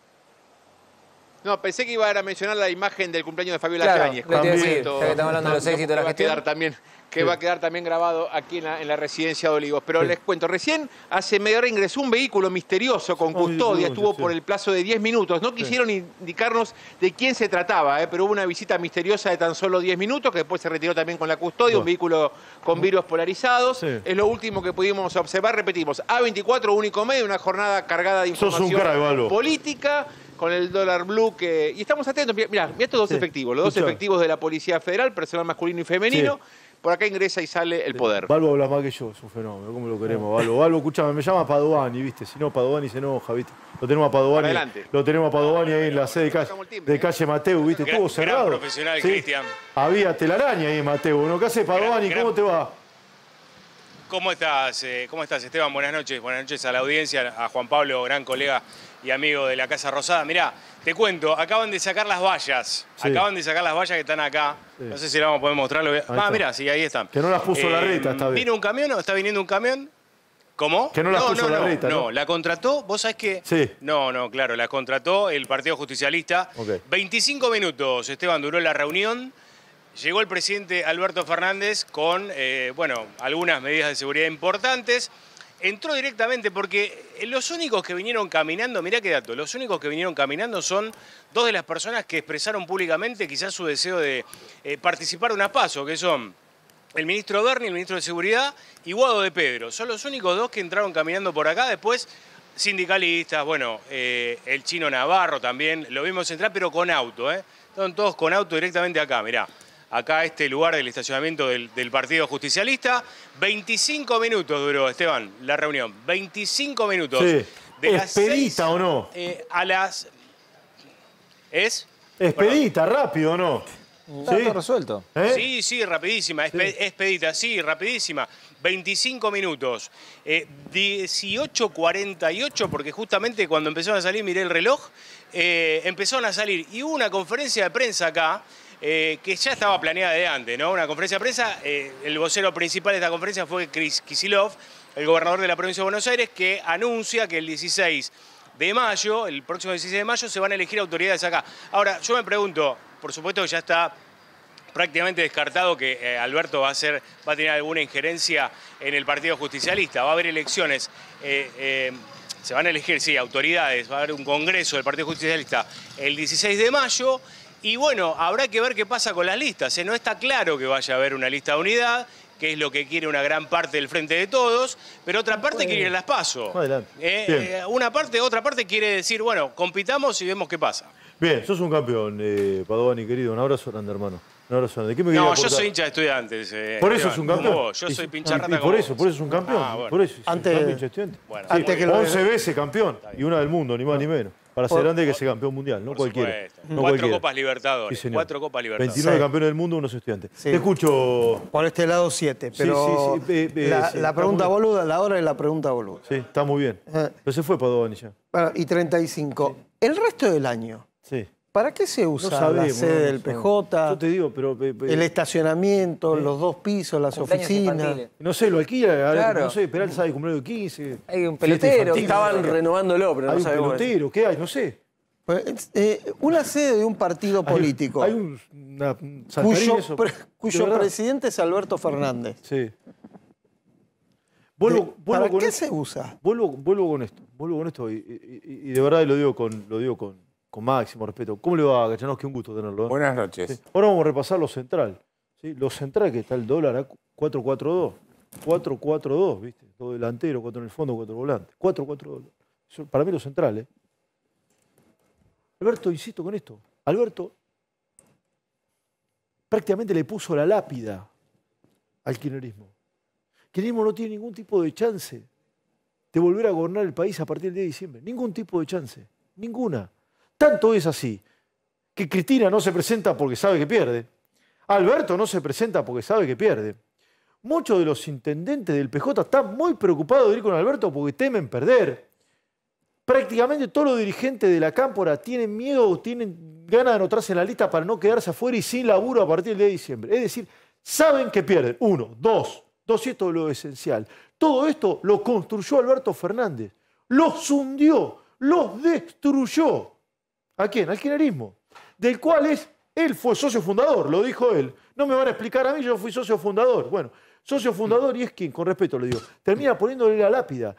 No, pensé que iba a mencionar la imagen del cumpleaños de Fabiola claro, también, que estamos hablando de los éxitos de la va A quedar también, que va a quedar también grabado aquí en la, residencia de Olivos. Pero les cuento, recién hace media hora ingresó un vehículo misterioso con custodia, estuvo por el plazo de 10 minutos. No quisieron indicarnos de quién se trataba, ¿eh? pero hubo una visita misteriosa de tan solo 10 minutos, que después se retiró también con la custodia, un vehículo con virus polarizados. Es lo último que pudimos observar. Repetimos, A24, único medio, una jornada cargada de información política con el dólar blue que... Y estamos atentos, mira, estos dos efectivos, los dos efectivos de la Policía Federal, personal masculino y femenino. Por acá ingresa y sale el poder. Balbo habla más que yo, es un fenómeno. ¿Cómo lo queremos, Balbo? Ah. Balbo, escúchame, me llama Padovani, ¿viste? Si no, Padovani se enoja, ¿viste? Lo tenemos a Padovani. Adelante. Lo tenemos a Padovani ahí en la sede de calle, Mateo, ¿viste? todo Estuvo cerrado. profesional, Cristian. Había telaraña ahí en Mateu, ¿no? ¿Qué hace Padovani? ¿Cómo te va? ¿Cómo estás? Eh? ¿Cómo estás, Esteban? Buenas noches. Buenas noches a la audiencia, a Juan Pablo, gran colega y amigo de la Casa Rosada. Mirá, te cuento, acaban de sacar las vallas. Acaban de sacar las vallas que están acá. No sé si la vamos a poder mostrarlo. ah, mirá, sí, ahí están. Que no las puso la reta, esta vez. ¿Vino un camión o está viniendo un camión? ¿Cómo? Que no las puso la reta, No, la contrató, vos sabés que... Sí. No, no, claro, la contrató el Partido Justicialista. 25 minutos, Esteban, duró la reunión. Llegó el presidente Alberto Fernández con, eh, bueno, algunas medidas de seguridad importantes entró directamente porque eh, los únicos que vinieron caminando, mirá qué dato, los únicos que vinieron caminando son dos de las personas que expresaron públicamente quizás su deseo de eh, participar de una paso, que son el ministro Berni, el ministro de Seguridad y Guado de Pedro. Son los únicos dos que entraron caminando por acá. Después, sindicalistas, bueno, eh, el chino Navarro también, lo vimos entrar, pero con auto, ¿eh? Estaban todos con auto directamente acá, mirá acá este lugar del estacionamiento del, Partido Justicialista. 25 minutos duró, Esteban, la reunión. 25 minutos. Sí. De o no? Eh, a las... ¿Es? ¿Expedita, rápido o no? Está resuelto. ¿Eh? Sí, sí, rapidísima. Es Expedita, sí, rapidísima. 25 minutos. 18.48, eh, porque justamente cuando empezaron a salir, miré el reloj, empezaron a salir. Y hubo una conferencia de prensa acá eh, que ya estaba planeada de antes, ¿no? Una conferencia de prensa, eh, el vocero principal de esta conferencia fue Chris Kisilov, el gobernador de la provincia de Buenos Aires, que anuncia que el 16 de mayo, el próximo 16 de mayo, se van a elegir autoridades acá. Ahora, yo me pregunto, por supuesto que ya está prácticamente descartado que eh, Alberto va a, ser, va a tener alguna injerencia en el Partido Justicialista, va a haber elecciones se van a elegir, sí, autoridades, va a haber un congreso del Partido Justicialista el 16 de mayo y bueno, habrá que ver qué pasa con las listas. ¿eh? No está claro que vaya a haber una lista de unidad, que es lo que quiere una gran parte del frente de todos, pero otra parte quiere ir a las paso. adelante. Eh, eh, una parte, otra parte quiere decir, bueno, compitamos y vemos qué pasa. Bien, sos un campeón, eh, Padovani, querido. Un abrazo grande, hermano. Un abrazo grande. ¿Qué me no, yo soy hincha de estudiantes. por eso es un campeón. yo soy pincha rata y, por eso, por eso es un campeón. Por eso es un hincha Bueno, antes que 11 veces campeón y una del mundo, ni más ni menos. Para ser grande hay que sea campeón mundial, no cualquiera. cuatro Copas Libertadores. cuatro Copas Libertadores. 29 campeones del mundo, unos estudiantes. Te escucho. Por este lado, siete. Pero la, pregunta boluda, la hora de la pregunta boluda. Sí, está muy bien. Eh. Pero se fue para ya. Bueno, y 35. El resto del año. Sí. ¿Para qué se usa la sede del PJ? Yo te digo, pero... el estacionamiento, los dos pisos, las oficinas. No sé, lo alquila, claro. no sé, esperar sabe cumpleaños de 15. Hay un pelotero. Estaban renovándolo, pero no sabemos. un pelotero, ¿qué hay? No sé. Pues, eh, una sede de un partido político. Hay, un, cuyo, presidente es Alberto Fernández. Sí. ¿Para qué se usa? Vuelvo, con esto, vuelvo con esto y, y de verdad lo digo con, lo digo con con máximo respeto. ¿Cómo le va, Que Un gusto tenerlo. ¿eh? Buenas noches. Ahora vamos a repasar lo central. Lo central que está el dólar a 4-4-2. 4-4-2, ¿viste? Todo delantero, cuatro en el fondo, cuatro volantes. 4-4-2. Para mí lo central, ¿eh? Alberto, insisto con esto. Alberto prácticamente le puso la lápida al kirchnerismo. kirchnerismo no tiene ningún tipo de chance de volver a gobernar el país a partir del día de diciembre. Ningún tipo de chance. Ninguna. Tanto es así que Cristina no se presenta porque sabe que pierde. Alberto no se presenta porque sabe que pierde. Muchos de los intendentes del PJ están muy preocupados de ir con Alberto porque temen perder. Prácticamente todos los dirigentes de la Cámpora tienen miedo o tienen ganas de anotarse en la lista para no quedarse afuera y sin laburo a partir de diciembre. Es decir, saben que pierden. Uno, dos, dos, y esto es lo esencial. Todo esto lo construyó Alberto Fernández. Los hundió, los destruyó. ¿A quién? Al kirchnerismo. Del cual es, él fue socio fundador, lo dijo él. No me van a explicar a mí, yo fui socio fundador. Bueno, socio fundador y es quien, con respeto le digo, termina poniéndole la lápida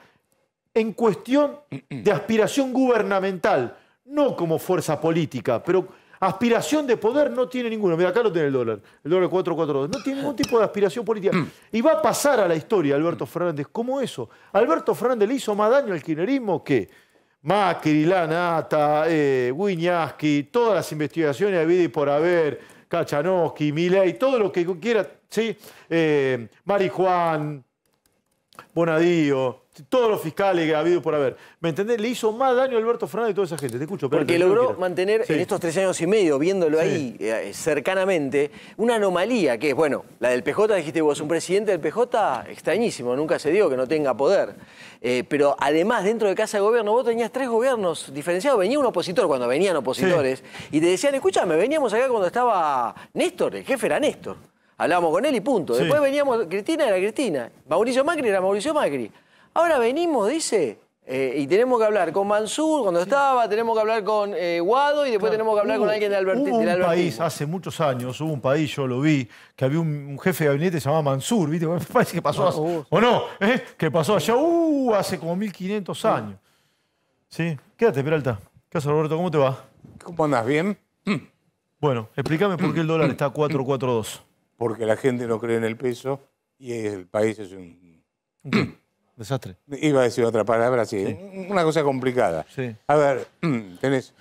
en cuestión de aspiración gubernamental, no como fuerza política, pero aspiración de poder no tiene ninguno. Mira, acá lo tiene el dólar, el dólar 442. No tiene ningún tipo de aspiración política. Y va a pasar a la historia Alberto Fernández como eso. Alberto Fernández le hizo más daño al kirchnerismo que Macri, Lanata, eh, todas las investigaciones de vida y por haber, Kachanowski, Milei, todo lo que quiera, ¿sí? Eh, Marijuán, Bonadío, todos los fiscales que ha habido por haber. ¿Me entendés? Le hizo más daño a Alberto Fernández y toda esa gente. Te escucho. Porque logró mantener en estos tres años y medio, viéndolo ahí eh, cercanamente, una anomalía que es, bueno, la del PJ, dijiste vos, un presidente del PJ extrañísimo, nunca se dio que no tenga poder. Eh, pero además, dentro de Casa de Gobierno, vos tenías tres gobiernos diferenciados. Venía un opositor cuando venían opositores y te decían, escúchame, veníamos acá cuando estaba Néstor, el jefe era Néstor. Hablábamos con él y punto. Después veníamos, Cristina era Cristina, Mauricio Macri era Mauricio Macri. Ahora venimos, dice, eh, y tenemos que hablar con Mansur cuando estaba, tenemos que hablar con eh, Guado y después tenemos que hablar con alguien de Alberti. Hubo un país, hace muchos años, hubo un país, yo lo vi, que había un, jefe de gabinete se llamado Mansur, ¿viste? Me parece que pasó, ah, uh, o no, ¿eh? pasó allá uh, hace como 1500 años. Sí, quédate, Peralta. ¿Qué haces, Roberto? ¿Cómo te va? ¿Cómo andas ¿Bien? Mm. Bueno, explícame por qué el dólar mm. está 442. Porque la gente no cree en el peso y el país es un... Desastre. Iba a decir otra palabra, sí. Una cosa complicada. Sí. A ver, tenés...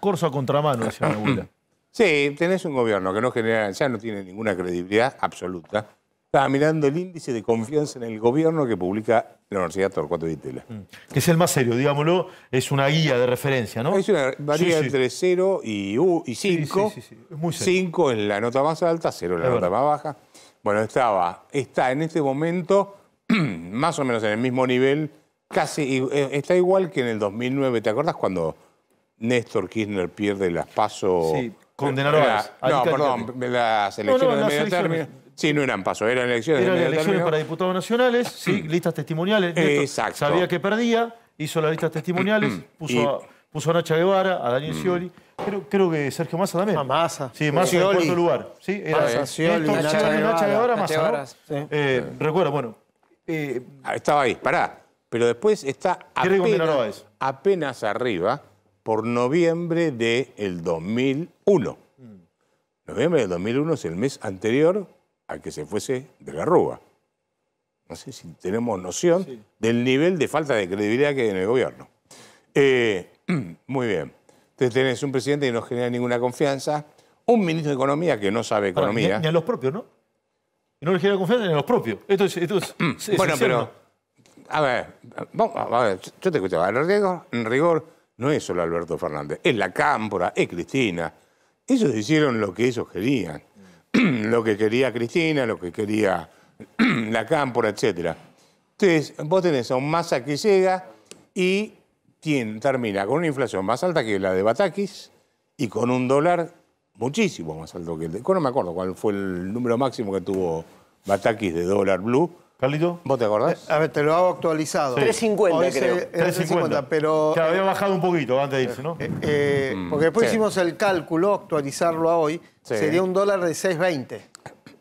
Corso a contramano, decía mi Sí, tenés un gobierno que no genera, ya no tiene ninguna credibilidad absoluta. Estaba mirando el índice de confianza en el gobierno que publica la Universidad Torcuato de Itela. Mm. Que es el más serio, digámoslo, es una guía de referencia, ¿no? Es una, varía entre 0 y, cinco. y 5. Sí, es muy 5 es la nota más alta, 0 es la nota más baja. Bueno, estaba, está en este momento más o menos en el mismo nivel, casi eh, está igual que en el 2009. ¿Te acuerdas cuando Néstor Kirchner pierde las PASO? Sí, condenaron No, perdón, las elecciones de medio término. Sí, no eran PASO, eran elecciones elecciones para diputados nacionales, sí, listas testimoniales. Exacto. Sabía que perdía, hizo las listas testimoniales, puso, a, puso a Nacha Guevara, a Daniel mm. Scioli. Creo, que Sergio Massa también. Ah, Massa. Sí, Massa en cuarto lugar. Sí, era Massa, ah, Scioli, Nacha, Guevara, Massa. Eh, bueno, eh, ah, estaba ahí, pará. Pero después está apenas, arriba por noviembre del 2001. Noviembre del 2001 es el mes anterior a que se fuese de la Rúa. No sé si tenemos noción del nivel de falta de credibilidad que hay en el gobierno. Eh, muy bien. Entonces tenés un presidente que no genera ninguna confianza, un ministro de Economía que no sabe economía. ni a los propios, ¿no? no les genera confianza en los propios. Esto es, mm. Bueno, pero, a ver, yo te escuchaba, en rigor, no es solo Alberto Fernández, es la Cámpora, es Cristina. Ellos hicieron lo que ellos querían, lo que quería Cristina, lo que quería la Cámpora, etc. Entonces, vos tenés a un masa que llega y termina con una inflación más alta que la de Batakis y con un dólar muchísimo más alto que el de... No me acuerdo cuál fue el número máximo que tuvo Batakis de dólar blue. Carlito. ¿Vos te acordás? Eh, a ver, te lo hago actualizado. 3.50 creo. 3.50, pero... Claro, había eh, bajado un poquito antes de irse, ¿no? Eh, mm. porque después hicimos el cálculo, actualizarlo a hoy, sería un dólar de 6.20.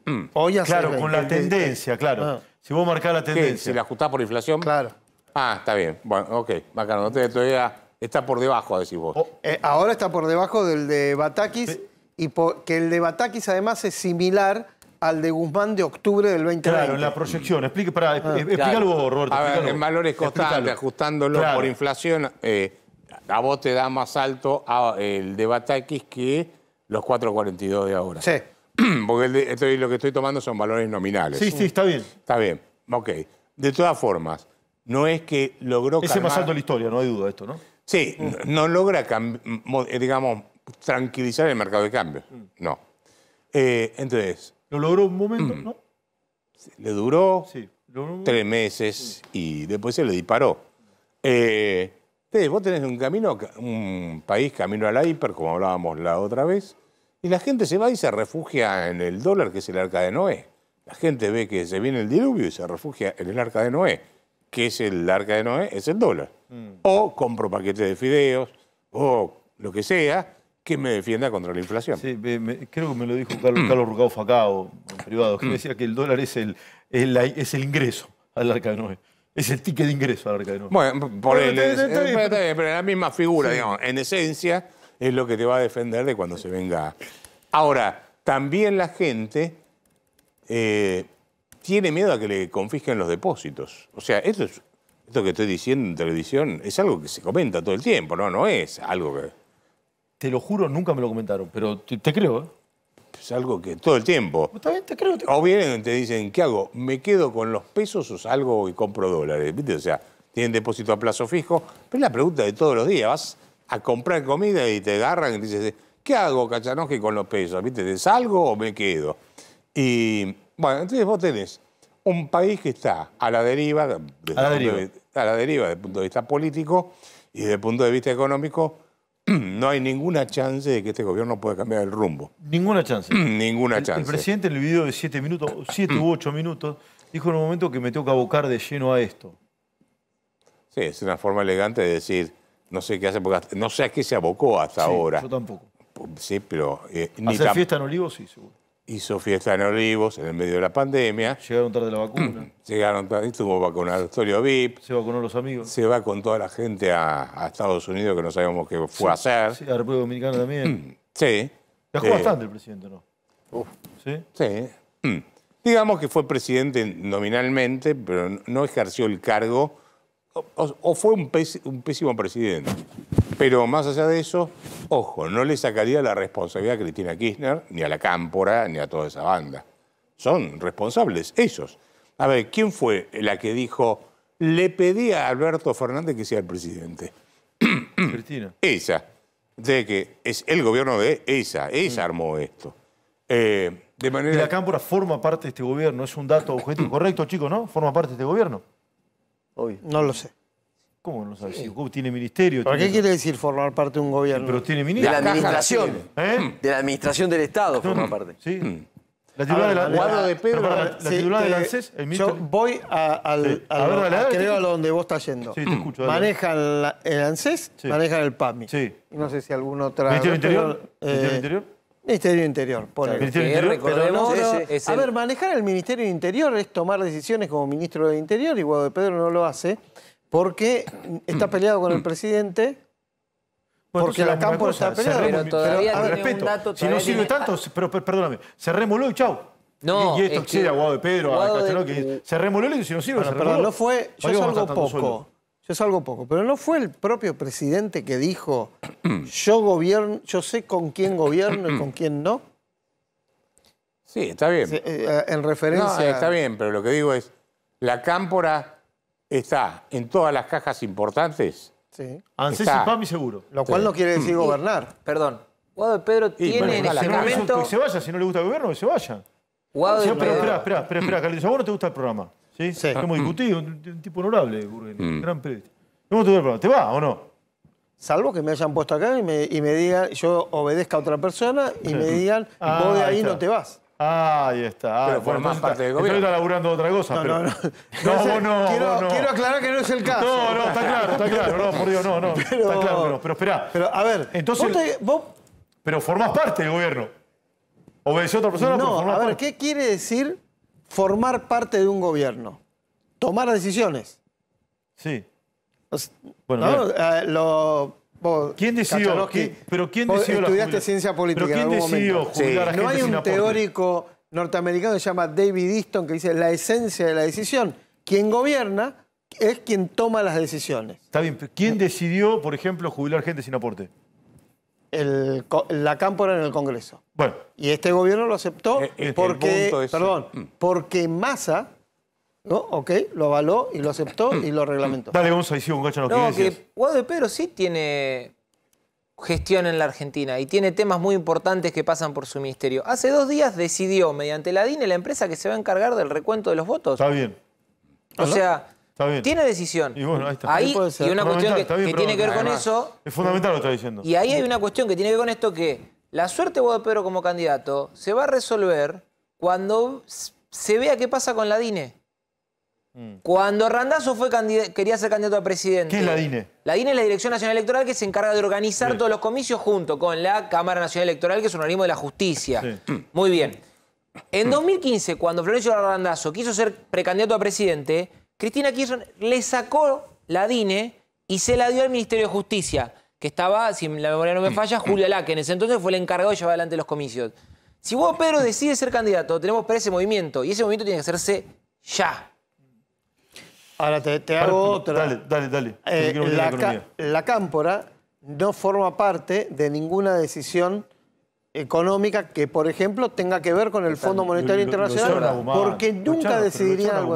Mm. Hoy a Claro, con la tendencia, claro. Ah. Si vos marcás la tendencia. Si la ajustás por inflación. Claro. Ah, está bien. Bueno, ok, bacano. todavía está por debajo, decís vos. Oh, ahora está por debajo del de Batakis y que el de Batakis además es similar al de Guzmán de octubre del 2020. Claro, en la proyección. Explique, para, ah. explícalo vos, A ver, en valores constantes, ajustándolo por inflación, eh, a vos te da más alto el de Batakis que los 4.42 de ahora. Sí. Porque lo que estoy tomando son valores nominales. Sí, sí, está bien. Está bien, ok. De todas formas, no es que logró... Es más alto de la historia, no hay duda de esto, ¿no? Sí, no, no logra, eh, digamos, tranquilizar el mercado de cambio. Mm. No. Eh, entonces. Lo logró un momento, mm. ¿no? Le duró tres meses y después se le disparó. Eh, entonces, vos tenés un camino, un país camino a la hiper, como hablábamos la otra vez, y la gente se va y se refugia en el dólar, que es el arca de Noé. La gente ve que se viene el diluvio y se refugia en el arca de Noé. que es el arca de Noé? Es el dólar. Mm. O compro paquetes de fideos, o lo que sea, que me defienda contra la inflación. Sí, creo que me lo dijo Carlos, Carlos Facao, en privado, que mm. decía que el dólar es el, es el ingreso al arca de Noé. Es el ticket de ingreso al arca de Noé. Bueno, por el, es, la misma figura, digamos, en esencia es lo que te va a defender de cuando se venga. Ahora, también la gente eh, tiene miedo a que le confisquen los depósitos. O sea, esto que estoy diciendo en televisión es algo que se comenta todo el tiempo, ¿no? No es algo que te lo juro, nunca me lo comentaron, pero te, creo, ¿eh? Es algo que todo el tiempo. Está te O bien te dicen, ¿qué hago? ¿Me quedo con los pesos o salgo y compro dólares? ¿Viste? O sea, tienen depósito a plazo fijo. Pero es la pregunta de todos los días. Vas a comprar comida y te agarran y dices, ¿qué hago, cachanoje, con los pesos? ¿Viste? ¿Te salgo o me quedo? Y bueno, entonces vos tenés un país que está a la deriva, a, la deriva. De, a la deriva desde el punto de vista político y desde el punto de vista económico no hay ninguna chance de que este gobierno pueda cambiar el rumbo. Ninguna chance. ninguna chance. El presidente en el video de siete minutos, siete u ocho minutos, dijo en un momento que me tengo que abocar de lleno a esto. Sí, es una forma elegante de decir, no sé qué hace, porque no sé a qué se abocó hasta ahora. Yo tampoco. Sí, pero... Eh, fiesta en Olivos? Sí, seguro hizo fiesta en Olivos en el medio de la pandemia. Llegaron tarde la vacuna. Llegaron tarde, estuvo vacunatorio VIP. Se vacunó los amigos. Se va con toda la gente a, Estados Unidos que no sabemos qué fue a hacer. Sí, a República Dominicana también. Sí. Viajó jugó eh, bastante el presidente, ¿no? ¿Sí? Sí. Digamos que fue presidente nominalmente, pero no ejerció el cargo o, fue un, pésimo presidente. Pero más allá de eso, ojo, no le sacaría la responsabilidad a Cristina Kirchner, ni a la Cámpora, ni a toda esa banda. Son responsables ellos. A ver, ¿quién fue la que dijo, le pedí a Alberto Fernández que sea el presidente? Cristina. Esa. De que es el gobierno de esa, esa mm. armó esto. Eh, de manera... Y la Cámpora forma parte de este gobierno, es un dato objetivo correcto, chicos, ¿no? Forma parte de este gobierno. No lo sé. ¿Cómo no sabes? cómo tiene ministerio. ¿para qué quiere decir formar parte de un gobierno? pero tiene ministerio. De la administración. ¿Eh? De la administración del Estado forma mm. parte. Sí. Mm. La titular de la, titular del ANSES, el Yo voy a, al, a, a, ver, a donde vos estás yendo. Sí, te escucho. Manejan el ANSES, manejan el PAMI. Sí. Y no sé si algún otro... ¿Ministerio Interior? ¿Ministerio eh, Interior? Ministerio Interior, Ministerio Interior, pero no, no, es A ver, manejar el Ministerio Interior es tomar decisiones como ministro de Interior, y Guado de Pedro no lo hace, porque está peleado con el presidente, porque la campo está peleada. Pero todavía respeto, un dato... Si no sirve tanto, pero perdóname, cerrémoslo y chau. No, y, esto es que, Guado de Pedro, Guado a de... que cerrémoslo y si no sirve, bueno, Perdón, no fue, yo salgo poco es algo poco. Pero no fue el propio presidente que dijo, yo gobierno, yo sé con quién gobierno y con quién no. Sí, está bien. Eh, eh, en referencia... Eh, está bien, pero lo que digo es, la cámpora está en todas las cajas importantes. Sí. ANSES y PAMI seguro. Lo cual no quiere decir gobernar. perdón. Guado tiene este se vaya, si no le gusta el gobierno, que se vaya pero espera, espera, espera, espera, A vos no te gusta el programa. ¿Sí? sí. Estamos mm. discutido, un, tipo honorable, un mm. gran periodista. ¿Te gusta el programa? ¿Te va o no? Salvo que me hayan puesto acá y me, y digan, yo obedezca a otra persona y me digan, ah, vos de ahí, no te vas. Ah, ahí está. Ah, pero formas parte del gobierno. Estoy laburando otra cosa. No, pero... no, no. no, quiero, aclarar que no es el caso. No, no, está claro, está claro. No, por Dios, no, no. Pero, está claro Pero espera. Pero, a ver, Entonces, vos vos... Pero formás parte del gobierno. ¿Obedeció a otra persona? No, a ver, ¿qué quiere decir formar parte de un gobierno? Tomar decisiones. Sí. bueno, no, eh, ¿Quién decidió? pero ¿quién decidió estudiaste ciencia política ¿Pero quién decidió Sí. no hay un teórico norteamericano que se llama David Easton que dice la esencia de la decisión. Quien gobierna es quien toma las decisiones. Está bien, pero ¿quién decidió, por ejemplo, jubilar gente sin aporte? la cámpora en el Congreso. Bueno. Y este gobierno lo aceptó el, este porque, perdón, mm. porque Massa, ¿no? Ok, lo avaló y lo aceptó mm. y lo reglamentó. Dale, vamos a decir un gacho no, no que Guado Pedro sí tiene gestión en la Argentina y tiene temas muy importantes que pasan por su ministerio. Hace dos días decidió, mediante la DINE, la empresa que se va a encargar del recuento de los votos. Está bien. O sea tiene decisión. Y bueno, ahí está. y una cuestión que, tiene que ver con eso. Es fundamental lo que está diciendo. Y ahí hay una cuestión que tiene que ver con esto que la suerte de Guadalupe Pedro como candidato se va a resolver cuando se vea qué pasa con la DINE. Mm. Cuando Randazzo fue quería ser candidato a presidente. ¿Qué es la DINE? La DINE es la Dirección Nacional Electoral que se encarga de organizar todos los comicios junto con la Cámara Nacional Electoral, que es un organismo de la justicia. Muy bien. En 2015, cuando Florencio Randazzo quiso ser precandidato a presidente, Cristina Kirchner le sacó la DINE y se la dio al Ministerio de Justicia, que estaba, si la memoria no me falla, mm. Julia Laque. en ese entonces fue el encargado de llevar adelante los comicios. Si vos, Pedro, decides ser candidato, tenemos para ese movimiento, y ese movimiento tiene que hacerse ya. Ahora te, hago otra. Dale, dale, dale. Eh, la, la, cámpora no forma parte de ninguna decisión económica que, por ejemplo, tenga que ver con el Fondo Monetario Internacional, porque nunca decidiría algo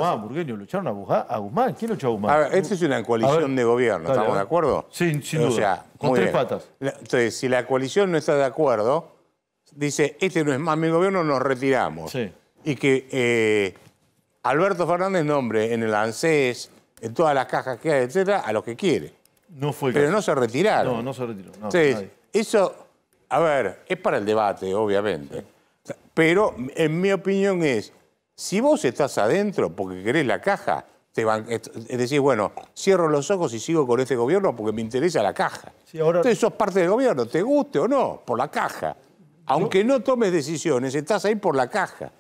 lucharon a Guzmán. ¿Quién luchó a Guzmán? esta es una coalición de gobierno, ¿estamos de acuerdo? Sí, sin duda. con tres patas. Entonces, si la coalición no está de acuerdo, dice, este no es más mi gobierno, nos retiramos. Sí. Y que eh, Alberto Fernández nombre en el ANSES, en todas las cajas que hay, etcétera, a los que quiere. No fue Pero no se retiraron. No, no se retiró. eso a ver, es para el debate, obviamente. Pero en mi opinión es, si vos estás adentro porque querés la caja, te van, es decir, bueno, cierro los ojos y sigo con este gobierno porque me interesa la caja. Sí, Entonces sos parte del gobierno, te guste o no, por la caja. Aunque no tomes decisiones, estás ahí por la caja.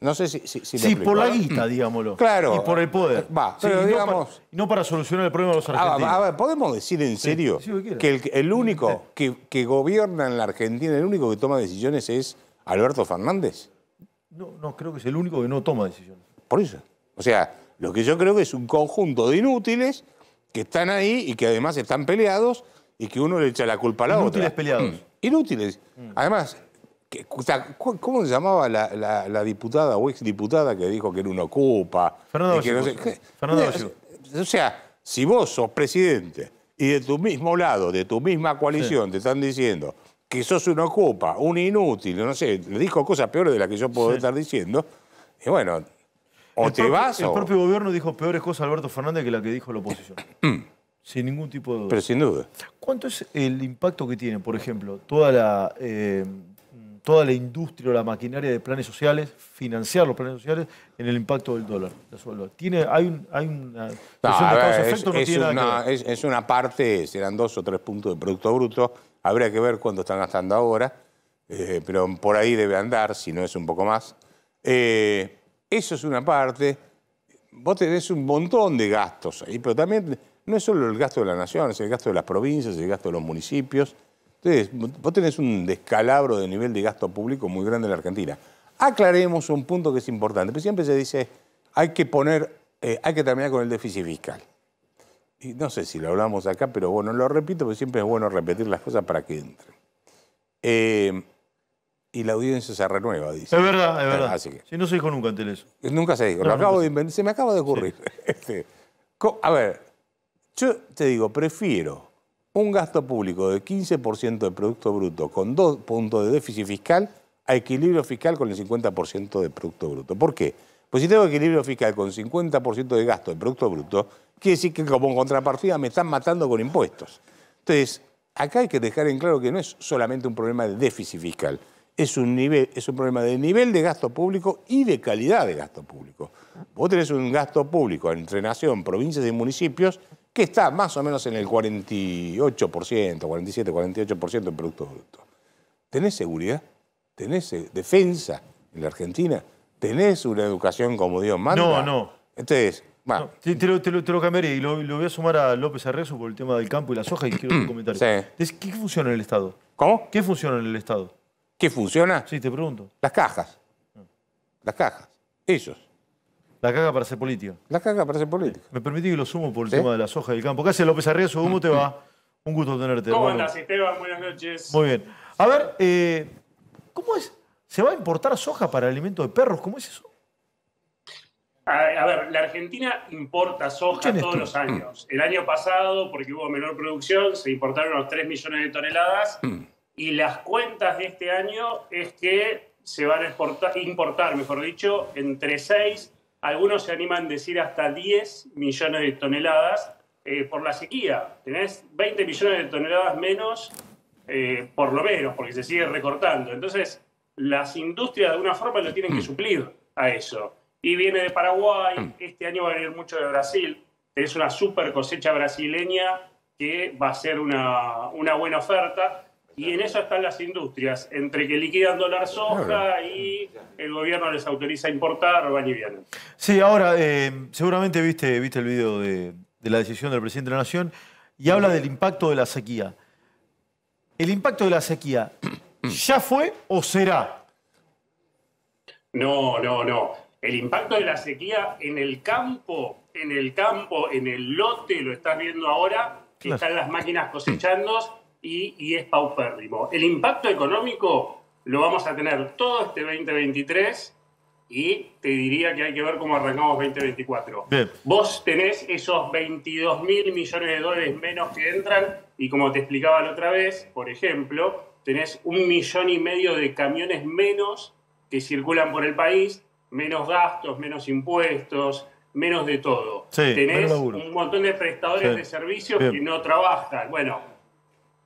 No sé si... si, sí, por la guita, digámoslo. Claro. Y por el poder. Va, no digamos... Para, no para solucionar el problema de los ah, argentinos. A, ver, ¿podemos decir en serio que el, único que, gobierna en la Argentina, el único que toma decisiones es Alberto Fernández? No, no, creo que es el único que no toma decisiones. Por eso. O sea, lo que yo creo que es un conjunto de inútiles que están ahí y que además están peleados y que uno le echa la culpa a la inútiles otra. Mm. Inútiles peleados. Mm. Inútiles. Además, ¿Cómo se llamaba la, diputada o exdiputada que dijo que era un ocupa? Fernando, que no sé, O sea, si vos sos presidente y de tu mismo lado, de tu misma coalición, te están diciendo que sos un ocupa, un inútil, no sé, le dijo cosas peores de las que yo puedo estar diciendo, y bueno, o te vas El propio gobierno dijo peores cosas a Alberto Fernández que la que dijo la oposición. sin ningún tipo de duda. Pero sin duda. ¿Cuánto es el impacto que tiene, por ejemplo, toda la... Eh, toda la industria o la maquinaria de planes sociales, financiar los planes sociales en el impacto del dólar. ¿Tiene, hay, un, hay una una, Es, una parte, serán dos o tres puntos de Producto Bruto, habría que ver cuánto están gastando ahora, eh, pero por ahí debe andar, si no es un poco más. Eh, eso es una parte. Vos tenés un montón de gastos ahí, pero también no es solo el gasto de la nación, es el gasto de las provincias, es el gasto de los municipios. Entonces vos tenés un descalabro de nivel de gasto público muy grande en la Argentina. Aclaremos un punto que es importante. Pero siempre se dice, hay que poner, eh, hay que terminar con el déficit fiscal. Y no sé si lo hablamos acá, pero bueno, lo repito, porque siempre es bueno repetir las cosas para que entren. Eh, y la audiencia se renueva, dice. Es verdad, es verdad. si no se dijo nunca antes eso. Eh, nunca se dijo, se me acaba de ocurrir. Este, a ver, yo te digo, prefiero un gasto público de 15% de Producto Bruto con dos puntos de déficit fiscal a equilibrio fiscal con el 50% de Producto Bruto. ¿Por qué? Pues si tengo equilibrio fiscal con 50% de gasto de Producto Bruto, quiere decir que como contrapartida me están matando con impuestos. Entonces, acá hay que dejar en claro que no es solamente un problema de déficit fiscal, es un, nivel, es un problema de nivel de gasto público y de calidad de gasto público. Vos tenés un gasto público entre nación, provincias y municipios que está más o menos en el 48%, 47, 48% en productos ¿Tenés seguridad? ¿Tenés eh, defensa en la Argentina? ¿Tenés una educación como Dios manda? No, no. Entonces, bueno. te, lo, cambiaré y lo, voy a sumar a López Arrezo por el tema del campo y la soja y quiero comentar. Sí. ¿Qué funciona en el Estado? ¿Cómo? ¿Qué funciona en el Estado? ¿Qué funciona? Sí, te pregunto. Las cajas. Ah. Las cajas. Ellos. La caga para ser política. La caga para ser política. Me permití que lo sumo por el tema de la soja del campo. hace López Arriazo. ¿Cómo te va. Un gusto tenerte. ¿Cómo andas, Esteban? Buenas noches. Muy bien. A ver, eh, ¿cómo es? ¿Se va a importar soja para alimento de perros? ¿Cómo es eso? A, ver, la Argentina importa soja todos los años. El año pasado, porque hubo menor producción, se importaron unos 3 millones de toneladas. Mm. Y las cuentas de este año es que se van a importar, mejor dicho, entre 6 algunos se animan a decir hasta 10 millones de toneladas eh, por la sequía. Tenés 20 millones de toneladas menos, eh, por lo menos, porque se sigue recortando. Entonces, las industrias de alguna forma lo tienen que mm. suplir a eso. Y viene de Paraguay, mm. este año va a venir mucho de Brasil. Es una super cosecha brasileña que va a ser una, una buena oferta. Y en eso están las industrias, entre que liquidan dólar soja y el gobierno les autoriza a importar, van y vienen. Sí, ahora, eh, seguramente viste, viste el video de, la decisión del presidente de la Nación y habla del impacto de la sequía. ¿El impacto de la sequía ya fue o será? No, no, no. El impacto de la sequía en el campo, en el campo, en el lote, lo estás viendo ahora, que están las máquinas cosechando y, es paupérrimo. El impacto económico lo vamos a tener todo este 2023 y te diría que hay que ver cómo arrancamos 2024. Vos tenés esos 22 mil millones de dólares menos que entran y como te explicaba la otra vez, por ejemplo, tenés un millón y medio de camiones menos que circulan por el país, menos gastos, menos impuestos, menos de todo. tenés un montón de prestadores de servicios que no trabajan. Bueno,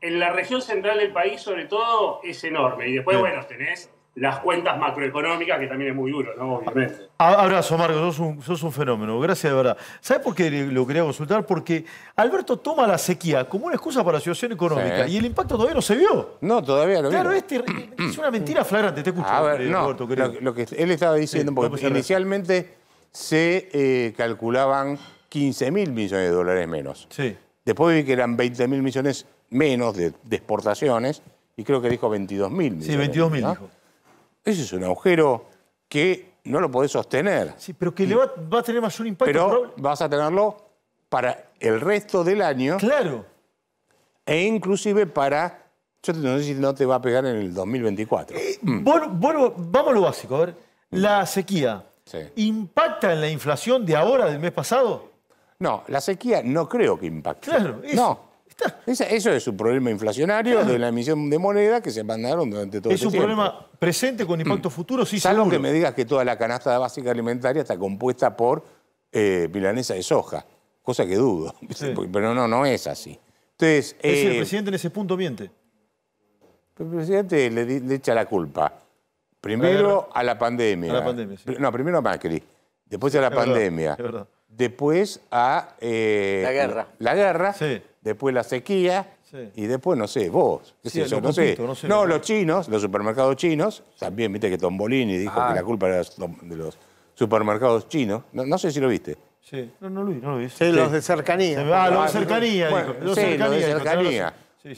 en la región central del país, sobre todo, es enorme. Y después, bueno, tenés las cuentas macroeconómicas, que también es muy duro, ¿no? Obviamente. Abrazo, Marcos, sos un, fenómeno, gracias de verdad. ¿Sabes por qué lo quería consultar? Porque Alberto toma la sequía como una excusa para la situación económica y el impacto todavía no se vio. No, todavía no. Claro, este es una mentira flagrante, te escucho. A ver, no, lo, que él estaba diciendo, porque inicialmente se eh, calculaban 15 mil millones de dólares menos. Sí. Después vi que eran 20 mil millones menos de, exportaciones, y creo que dijo 22.000 mil Sí, 22 mil. Ese es un agujero que no lo podés sostener. Sí, pero que le va, a tener mayor impacto. Pero vas a tenerlo para el resto del año. Claro. E inclusive para... Yo no sé si no te va a pegar en el 2024. Eh, mm. vamos a lo básico. A ver, la sequía. ¿Impacta en la inflación de ahora, del mes pasado? No, la sequía no creo que impacte. Claro, es... No, eso es un problema inflacionario de la emisión de moneda que se mandaron durante todo el este tiempo. Es un problema presente con impacto mm. futuro, sí, Salvo que me digas que toda la canasta básica alimentaria está compuesta por eh, milanesa de soja, cosa que dudo, pero no, no es así. Entonces, ¿Es el eh, presidente en ese punto miente? El presidente le, echa la culpa. Primero a la pandemia. A la pandemia, sí. No, primero a Macri, después a la pandemia, verdad. después a... Eh, la guerra. La guerra. Sí después la sequía y después, no sé, vos. No, los chinos, los supermercados chinos, también viste que Tombolini dijo que ah. la culpa era de los supermercados chinos. No, sé si lo viste. Sí, no, lo vi, no lo vi. los de cercanía. Ah, los de cercanía. los, de cercanía.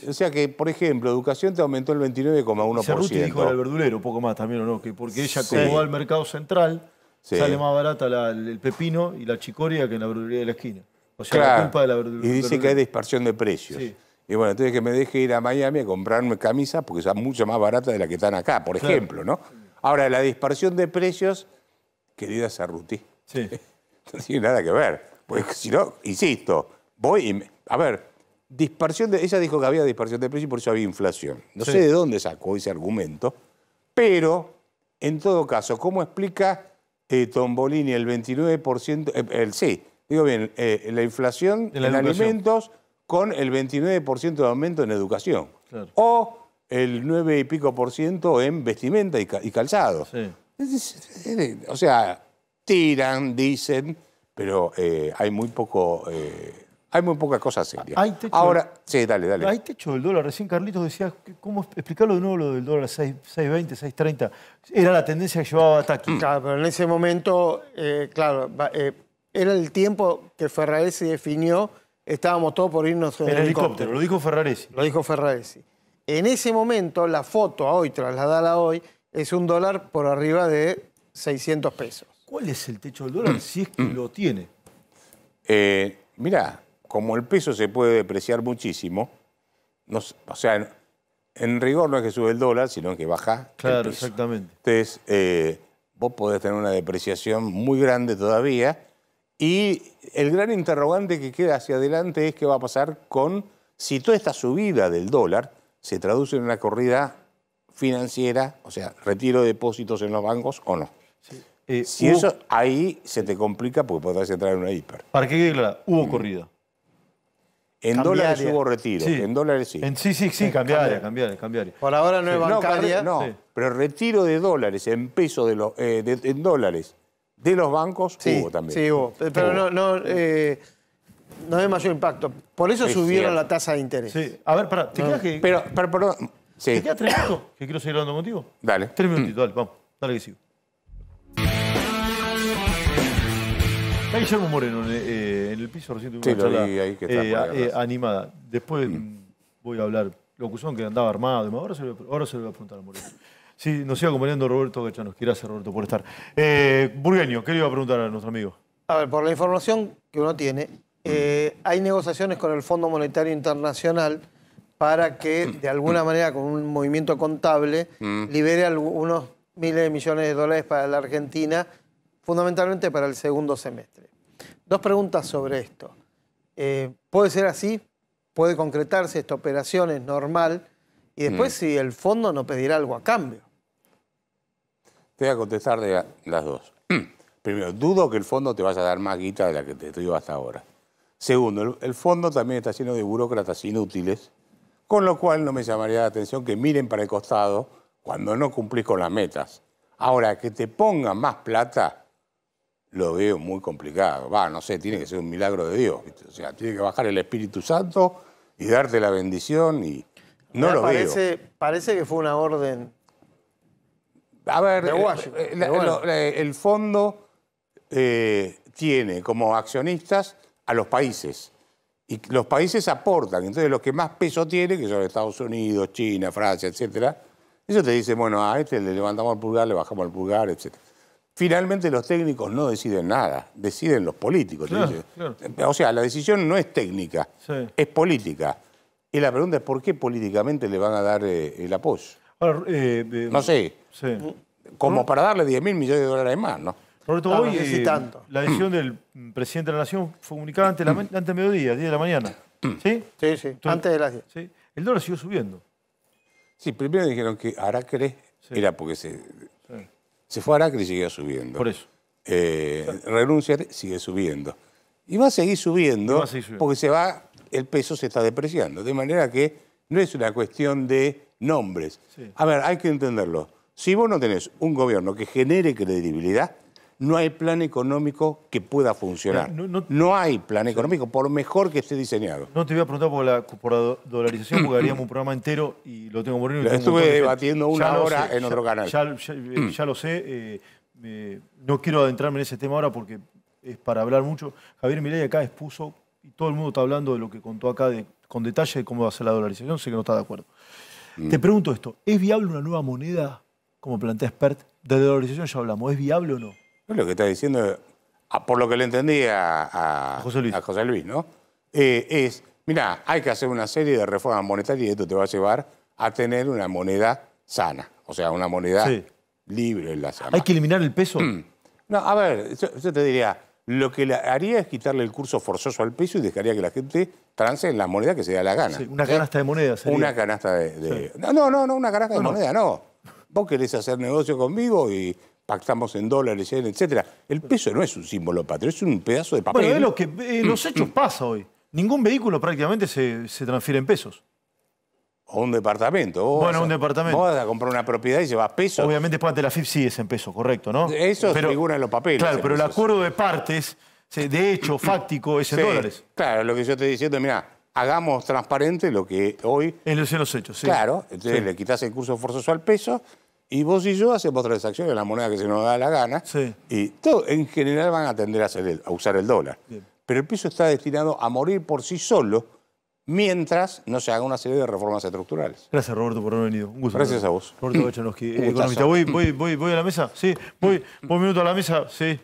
O sea que, por ejemplo, educación te aumentó el 29,1%. Cerruti dijo el verdulero, poco más también, ¿o no? Que porque ella, como va al mercado central, sale más barata el pepino y la chicoria que en la verdulería de la esquina. O sea, culpa de la Y dice que hay dispersión de precios. Y bueno, entonces que me deje ir a Miami a comprarme camisas porque son mucho más baratas de las que están acá, por ejemplo, ¿no? Ahora, la dispersión de precios, querida Cerruti, sí. no tiene nada que ver. Porque si no, insisto, voy y... a ver, dispersión de... Ella dijo que había dispersión de precios y por eso había inflación. No sé de dónde sacó ese argumento, pero, en todo caso, ¿cómo explica eh, Tombolini el 29%? Eh, el, sí, Digo bien, eh, la inflación en alimentos con el 29% de aumento en educación. O el 9 y pico por ciento en vestimenta y, calzado. o sea, tiran, dicen, pero eh, hay muy poco... Eh, hay muy pocas cosas ¿Hay techo, Ahora, sí, dale, dale. Hay techo del dólar. Recién Carlitos decía, ¿cómo explicarlo de nuevo lo del dólar 6.20, 6.30? Era la tendencia que llevaba hasta aquí. Claro, pero en ese momento, claro, eh, era el tiempo que Ferraresi definió, estábamos todos por irnos en el helicóptero. Lo dijo Ferraresi. Lo dijo Ferraresi. En ese momento, la foto hoy, trasladada a hoy, es un dólar por arriba de 600 pesos. ¿Cuál es el techo del dólar si es que lo tiene? Eh, mirá, como el peso se puede depreciar muchísimo, o sea, en, rigor no es que sube el dólar, sino que baja. Claro, exactamente. Entonces, eh, vos podés tener una depreciación muy grande todavía y el gran interrogante que queda hacia adelante es qué va a pasar con si toda esta subida del dólar se traduce en una corrida financiera, o sea, retiro de depósitos en los bancos o no. Eh, si eso ahí se te complica pues podrás entrar en una hiper. Para qué hubo corrida. En dólares hubo retiro, en dólares sí. En, sí, sí, sí, cambiaria, cambiaria, Por ahora no es bancaria. No, pero retiro de dólares en pesos de, los eh, en dólares de los bancos hubo también. Sí, hubo. Pero no, no, eh, no hay mayor impacto. Por eso subieron la tasa de interés. Sí. A ver, pará, te quedas que. Pero, pero perdón. ¿Te quedas tres minutos? Que quiero seguir hablando contigo. Dale. Tres mm. minutitos, dale, vamos. Dale que sigo. Está Guillermo Moreno eh, eh, en, el piso recién sí, ahí está animada. Después mm. voy a hablar. lo que andaba armado, ahora se lo, ahora se lo voy a preguntar a Moreno. Sí, nos sigue acompañando Roberto Gachanos. Gracias, Roberto, por estar. Eh, Burgueño, ¿qué le iba a preguntar a nuestro amigo? A ver, por la información que uno tiene, eh, hay negociaciones con el Fondo Monetario Internacional para que, de alguna manera, con un movimiento contable, mm. libere algunos miles de millones de dólares para la Argentina, fundamentalmente para el segundo semestre. Dos preguntas sobre esto. Eh, ¿Puede ser así? ¿Puede concretarse esta operación? ¿Es normal? Y después, mm. si el fondo no pedirá algo a cambio. Te voy a contestar de las dos. Primero, dudo que el fondo te vaya a dar más guita de la que te dio hasta ahora. Segundo, el, fondo también está lleno de burócratas inútiles, con lo cual no me llamaría la atención que miren para el costado cuando no cumplís con las metas. Ahora, que te pongan más plata, lo veo muy complicado. Va, no sé, tiene que ser un milagro de Dios. O sea, tiene que bajar el Espíritu Santo y darte la bendición y no lo veo. Parece que fue una orden a ver, eh, eh, eh, el, fondo tiene como accionistas a los países. Y los países aportan. Entonces, los que más peso tienen, que son Estados Unidos, China, Francia, etc. eso te dice, bueno, a este le levantamos el pulgar, le bajamos el pulgar, etc. Finalmente los técnicos no deciden nada, deciden los políticos. O sea, la decisión no es técnica, es política. Y la pregunta es por qué políticamente le van a dar el apoyo. no sé. Mm, como para darle 10 mil millones de dólares más, ¿no? Roberto, hoy eh, tanto. la decisión del presidente de la Nación fue comunicada antes, del mm. mediodía, 10 de la mañana. Mm. ¿Sí? Sí, sí, antes de las 10. El dólar siguió subiendo. Sí, primero dijeron que Aracre era porque se, se fue a Aracre y seguía subiendo. Por eso. Renunciar eh, renuncia, sigue subiendo. Y va a seguir subiendo, a seguir subiendo. porque se va, el peso se está depreciando. De manera que no es una cuestión de nombres. A ver, hay que entenderlo. Si vos no tenés un gobierno que genere credibilidad, no hay plan económico que pueda funcionar. Eh, no, hay plan económico, por mejor que esté diseñado. No te voy a preguntar por la, dolarización, porque haríamos un programa entero y lo tengo morir. Lo estuve debatiendo una hora en otro canal. Eh, mm. Ya, lo sé. Eh, no quiero adentrarme en ese tema ahora porque es para hablar mucho. Javier Milei acá expuso, y todo el mundo está hablando de lo que contó acá de, con detalle de cómo va a ser la dolarización, sé que no está de acuerdo. Mm. Te pregunto esto, ¿es viable una nueva moneda como plantea expert, de organización ya hablamos. ¿Es viable o no? lo que está diciendo, ah, por lo que le entendí a, José, Luis. ¿no? Eh, es, mira, hay que hacer una serie de reformas monetarias y esto te va a llevar a tener una moneda sana, o sea, una moneda libre en La ¿Hay que eliminar el peso? Mm. No, a ver, yo, te diría, lo que haría es quitarle el curso forzoso al peso y dejaría que la gente trance en la moneda que se da la gana. una canasta de moneda, Una canasta de... No, no, no, una canasta de moneda, no vos querés hacer negocio conmigo y pactamos en dólares, etcétera. El peso no es un símbolo patrio, es un pedazo de papel. Bueno, es lo que eh, los hechos pasa hoy. Ningún vehículo prácticamente se, se transfiere en pesos. O un departamento. bueno, un departamento. Vos vas a comprar una propiedad y se va a pesos. Obviamente, parte de la FIP sí es en pesos, correcto, ¿no? Eso pero, figura en los papeles. Claro, pero el acuerdo de partes, de hecho, fáctico, es en dólares. Claro, lo que yo estoy diciendo, mira, hagamos transparente lo que hoy... En los, hechos, sí. Claro, entonces le quitas el curso forzoso al peso y vos y yo hacemos transacciones en la moneda que se nos da la gana. Y todo, en general van a tender a, usar el dólar. Pero el peso está destinado a morir por sí solo mientras no se haga una serie de reformas estructurales. Gracias, Roberto, por haber venido. Un gusto. Gracias a vos. Roberto eh, economista. Voy, voy, voy, voy a la mesa. Sí, voy, voy un minuto a la mesa. Sí.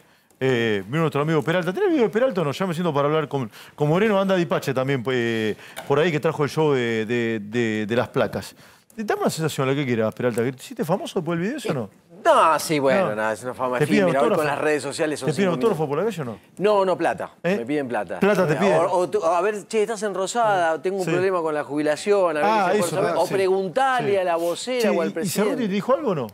Eh, vino nuestro amigo Peralta. ¿Tenés amigo de Peralta o no? Ya me siento para hablar con, con Moreno. Anda Dipache también pues, eh, por ahí que trajo el show de, de, las placas. Dame una sensación, lo que quieras, Peralta. ¿Hiciste famoso después del video eso o no? No, sí, bueno, nada, es una fama. ¿Te piden Mira, con las redes sociales ¿Te piden autógrafo por la calle o no? No, no, plata. ¿Eh? Me piden plata. ¿Plata te piden? O, a ver, che, estás enrosada Rosada, tengo un problema con la jubilación. A ver ah, ah, o preguntarle a la vocera o al presidente. ¿Y Cerruti dijo algo o no?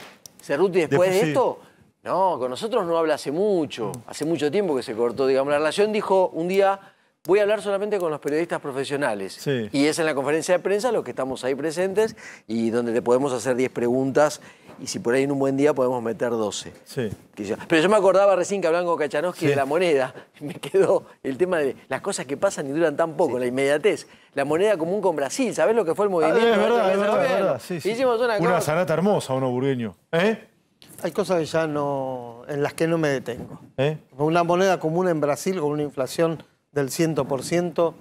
¿Cerruti después de esto? No, con nosotros no habla hace mucho, hace mucho tiempo que se cortó, digamos. La relación dijo un día, voy a hablar solamente con los periodistas profesionales. Y es en la conferencia de prensa los que estamos ahí presentes y donde te podemos hacer 10 preguntas y si por ahí en un buen día podemos meter 12. Pero yo me acordaba recién que hablaban con Kachanowski de la moneda. Me quedó el tema de las cosas que pasan y duran tan poco, la inmediatez. La moneda común con Brasil, ¿sabes lo que fue el ah, movimiento? es verdad, es verdad, Hicimos una, una hermosa, uno burgueño. ¿Eh? Hay cosas ya no, en las que no me detengo. ¿Eh? Una moneda común en Brasil con una inflación del 100%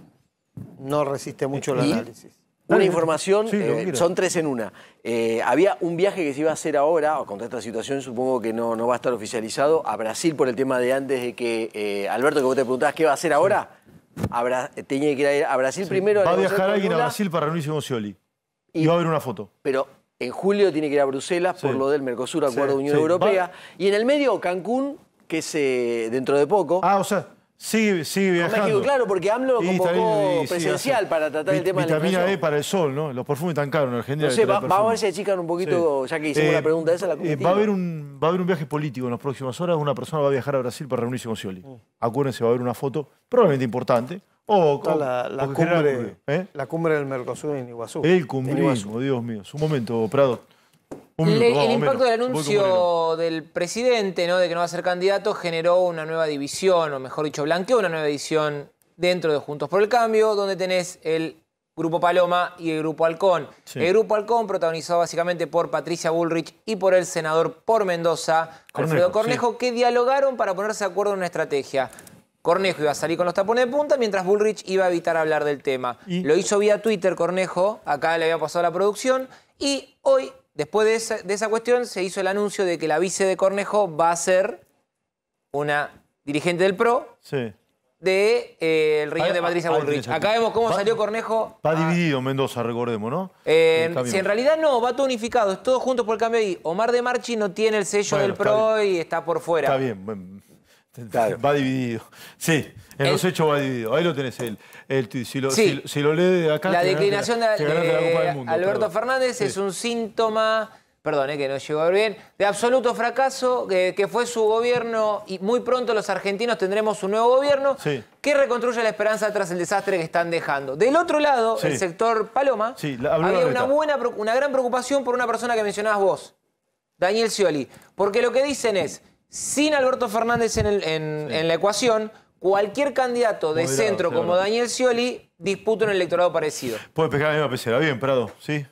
no resiste mucho el análisis. Una información, eh, son tres en una. Eh, había un viaje que se iba a hacer ahora, o con esta situación supongo que no, no va a estar oficializado, a Brasil por el tema de antes de que, Alberto, que vos te preguntabas qué va a hacer ahora, tenía que ir a, Brasil primero. Va a viajar alguien a Brasil para reunirse con Scioli. Y, y va a haber una foto. Pero en julio tiene que ir a Bruselas por lo del Mercosur, Acuerdo de Unión Europea. Y en el medio, Cancún, que es eh, dentro de poco. Ah, o sea, sigue, sigue viajando. claro, porque AMLO lo convocó presencial para tratar el tema de la Vitamina E para el sol, ¿no? Los perfumes están caros en Argentina. No sé, vamos va a ver si achican un poquito, ya que hicimos la eh, pregunta esa. La eh, va, a haber un, va a haber un viaje político en las próximas horas. Una persona va a viajar a Brasil para reunirse con Scioli. Mm. Acuérdense, va a haber una foto probablemente importante ¿eh? la, cumbre, del Mercosur en Iguazú. El cumbrismo, Dios mío. Un momento, Prado. Un el impacto del anuncio del presidente ¿no? de que no va a ser candidato generó una nueva división, o mejor dicho, blanqueó una nueva división dentro de Juntos por el Cambio, donde tenés el Grupo Paloma y el Grupo Halcón. El Grupo Halcón, protagonizado básicamente por Patricia Bullrich y por el senador por Mendoza, Alfredo Cornejo, que dialogaron para ponerse de acuerdo en una estrategia. Cornejo iba a salir con los tapones de punta, mientras Bullrich iba a evitar hablar del tema. Lo hizo vía Twitter Cornejo, acá le había pasado la producción, y hoy, después de esa, cuestión, se hizo el anuncio de que la vice de Cornejo va a ser una dirigente del PRO. Sí de eh, el riñón de Patricia Bullrich. Acá vemos cómo salió Cornejo. Va ah. dividido Mendoza, recordemos, ¿no? Eh, si en realidad no, va todo unificado, es todo juntos por el cambio ahí. Omar de Marchi no tiene el sello del PRO y está por fuera. Está bien, bueno. Va dividido. Sí, en los hechos va dividido. Ahí lo tenés él. si, lo, lee acá. La declinación de, eh, Alberto Fernández es un síntoma, perdón, eh, que no llegó a ver bien, de absoluto fracaso eh, que, fue su gobierno y muy pronto los argentinos tendremos un nuevo gobierno que reconstruye la esperanza tras el desastre que están dejando. Del otro lado, el sector Paloma, había una, buena, una gran preocupación por una persona que mencionabas vos, Daniel Scioli, porque lo que dicen es sin Alberto Fernández en, la ecuación, cualquier candidato de centro como Daniel Scioli disputa un electorado parecido. Puede pescar la misma pecera. Bien, Prado, sí.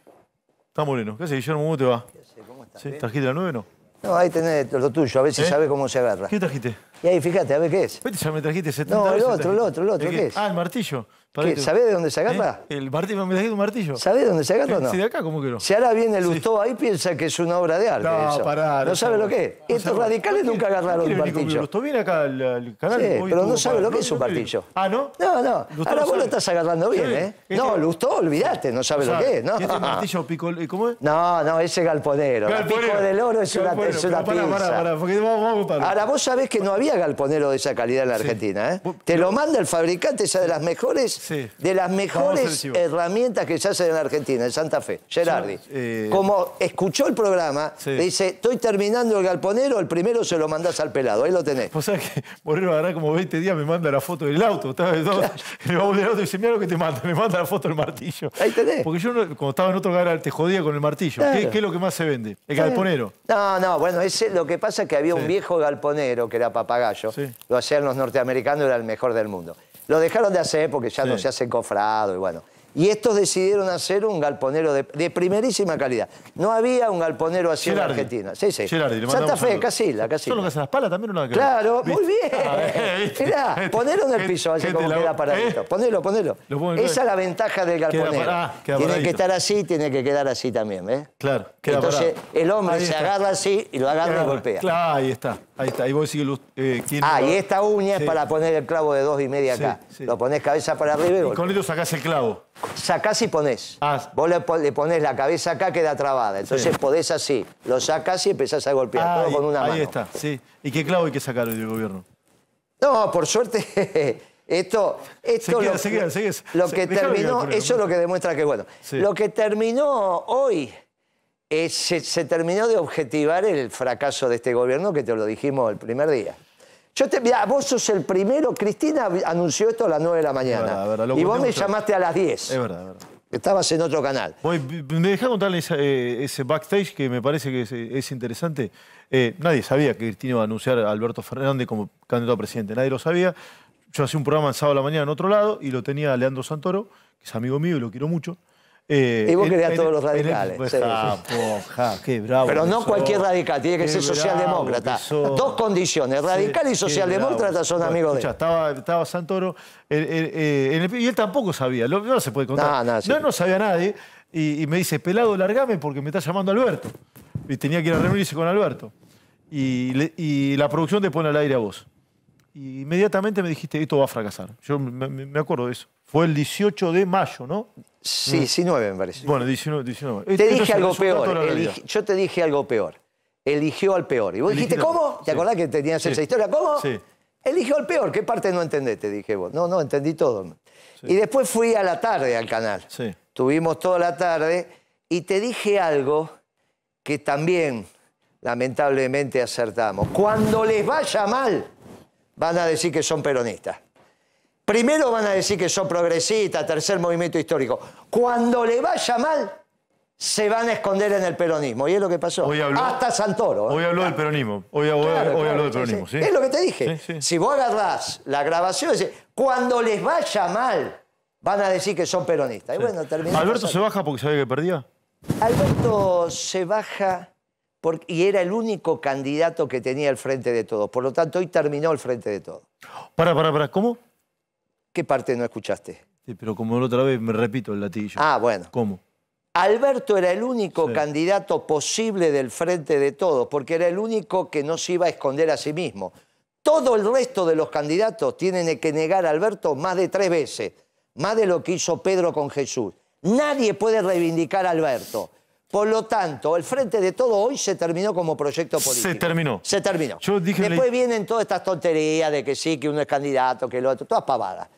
Está moreno ¿Qué haces, Guillermo? ¿Cómo te va? ¿Cómo estás? ¿Sí? ¿Trajiste la 9 no? No, ahí tenés lo tuyo, a ver si ¿Eh? cómo se agarra. ¿Qué trajiste? Y ahí fíjate, a ver qué es. Vete, ya me trajiste 70 No, el otro, el otro, el otro, ¿qué es? Ah, el martillo. ¿Qué? ¿Sabés de dónde se ¿Eh? agarra? El martillo, me de un martillo. ¿Sabés de dónde se agarra o no? Si de acá, ¿cómo que no? Si ahora viene el sí. ahí, piensa que es una obra de arte. No, eso. no, no sabe lo que es. Estos radicales nunca agarraron un martillo. Lustó viene acá al, canal. Sí, pero no sabe lo que es un martillo. Ah, ¿no? No, no. ahora vos lo estás agarrando bien, ¿eh? No, este- Lustó, olvídate, no sabe lo que es. No. Este martillo pico, eh, ¿cómo es? No, no, ese galponero. galponero. pico del oro es una, es una pará, porque Ahora, vos sabés que no había galponero de esa calidad en la Argentina, ¿eh? Te lo manda el fabricante, esa de las mejores de las mejores herramientas que se hacen en Argentina, en Santa Fe, Gerardi. Eh, como escuchó el programa, le dice, estoy terminando el galponero, el primero se lo mandás al pelado, ahí lo tenés. Pues sabes que Moreno ahora como 20 días me manda la foto del auto, Le vamos del auto y dice, mira lo que te manda, me manda la foto del martillo. Ahí tenés. Porque yo cuando estaba en otro lugar te jodía con el martillo. ¿Qué, es lo que más se vende? El galponero. No, no, bueno, lo que pasa es que había un viejo galponero que era papagayo, lo hacían los norteamericanos, era el mejor del mundo. Lo dejaron de hacer porque ya no se hace cofrado y bueno. Y estos decidieron hacer un galponero de, primerísima calidad. No había un galponero así en Argentina. Sí, sí. Santa Fe, Casilla, Casilla. ¿Solo que hacen las palas también? Una claro, muy bien. Ah, Mirá, este, ponelo en el este piso, así este como queda paradito. ¿Eh? Ponelo, ponelo. Esa es la ventaja del galponero. tiene que estar así, tiene que quedar así también, ¿ves? Claro, queda Entonces, el hombre se agarra así y lo agarra y golpea. Claro, ahí está. Ahí está, ahí voy a eh, Ah, y esta uña es para poner el clavo de dos y media acá. Lo pones cabeza para arriba y, Con esto sacás el clavo. Sacás y ponés. Ah. Vos le, ponés la cabeza acá, queda trabada. Entonces podés así. Lo sacás y empezás a golpear. Ah, todo con una mano. Ahí está, sí. ¿Y qué clavo hay que sacar del gobierno? No, por suerte. Esto, esto lo, lo que terminó, eso es lo que demuestra que bueno. Lo que terminó hoy eh, se, terminó de objetivar el fracaso de este gobierno, que te lo dijimos el primer día. Yo te, vos sos el primero, Cristina anunció esto a las 9 de la mañana. y vos me llamaste a las 10. Es verdad, es verdad. Estabas en otro canal. me dejé contarle eh, ese backstage que me parece que es, interesante. Eh, nadie sabía que Cristina iba a anunciar a Alberto Fernández como candidato a presidente. Nadie lo sabía. Yo hacía un programa sábado a la mañana en otro lado y lo tenía Leandro Santoro, que es amigo mío y lo quiero mucho. Eh, y vos querías todos los radicales. Pues, ah, qué bravo Pero no cualquier radical, tiene que ser socialdemócrata. Dos condiciones, radical y socialdemócrata son amigos de Estaba, estaba Santoro y él tampoco sabía, no, se puede contar. No, no, sabía nadie y, me dice, pelado, largame porque me está llamando Alberto. Y tenía que ir a reunirse con Alberto. Y, la producción te pone al aire a vos. inmediatamente me dijiste, esto va a fracasar. Yo me acuerdo de eso. Fue el 18 de mayo, ¿no? Sí, 19 mm. me parece. Bueno, 19. 19. Te este dije algo peor. yo te dije algo peor. Eligió al peor. Y vos dijiste, ¿cómo? ¿Te acordás que tenías esa historia? ¿Cómo? Sí. Eligió al peor. ¿Qué parte no entendés? Te dije vos. No, no, entendí todo. Y después fui a la tarde al canal. Sí. Tuvimos toda la tarde y te dije algo que también lamentablemente acertamos. Cuando les vaya mal, van a decir que son peronistas. Primero van a decir que son progresistas, tercer movimiento histórico. Cuando le vaya mal, se van a esconder en el peronismo. Y es lo que pasó. Hasta Santoro. ¿eh? Hoy habló del peronismo. Hoy, habló del peronismo. Es lo que te dije. si vos agarrás la grabación, decís, cuando les vaya mal, van a decir que son peronistas. Y bueno, ¿Alberto se baja porque sabía que perdía? Alberto se baja porque, y era el único candidato que tenía el Frente de Todos. Por lo tanto, hoy terminó el Frente de Todos. Para, para, para. ¿Cómo? ¿Qué parte no escuchaste? Sí, pero como la otra vez me repito el latillo. Ah, bueno. ¿Cómo? Alberto era el único candidato posible del frente de todos, porque era el único que no se iba a esconder a sí mismo. Todo el resto de los candidatos tienen que negar a Alberto más de tres veces, más de lo que hizo Pedro con Jesús. Nadie puede reivindicar a Alberto. Por lo tanto, el frente de todo hoy se terminó como proyecto político. Se terminó. Se terminó. Después vienen todas estas tonterías de que sí, que uno es candidato, que el otro, todas pavadas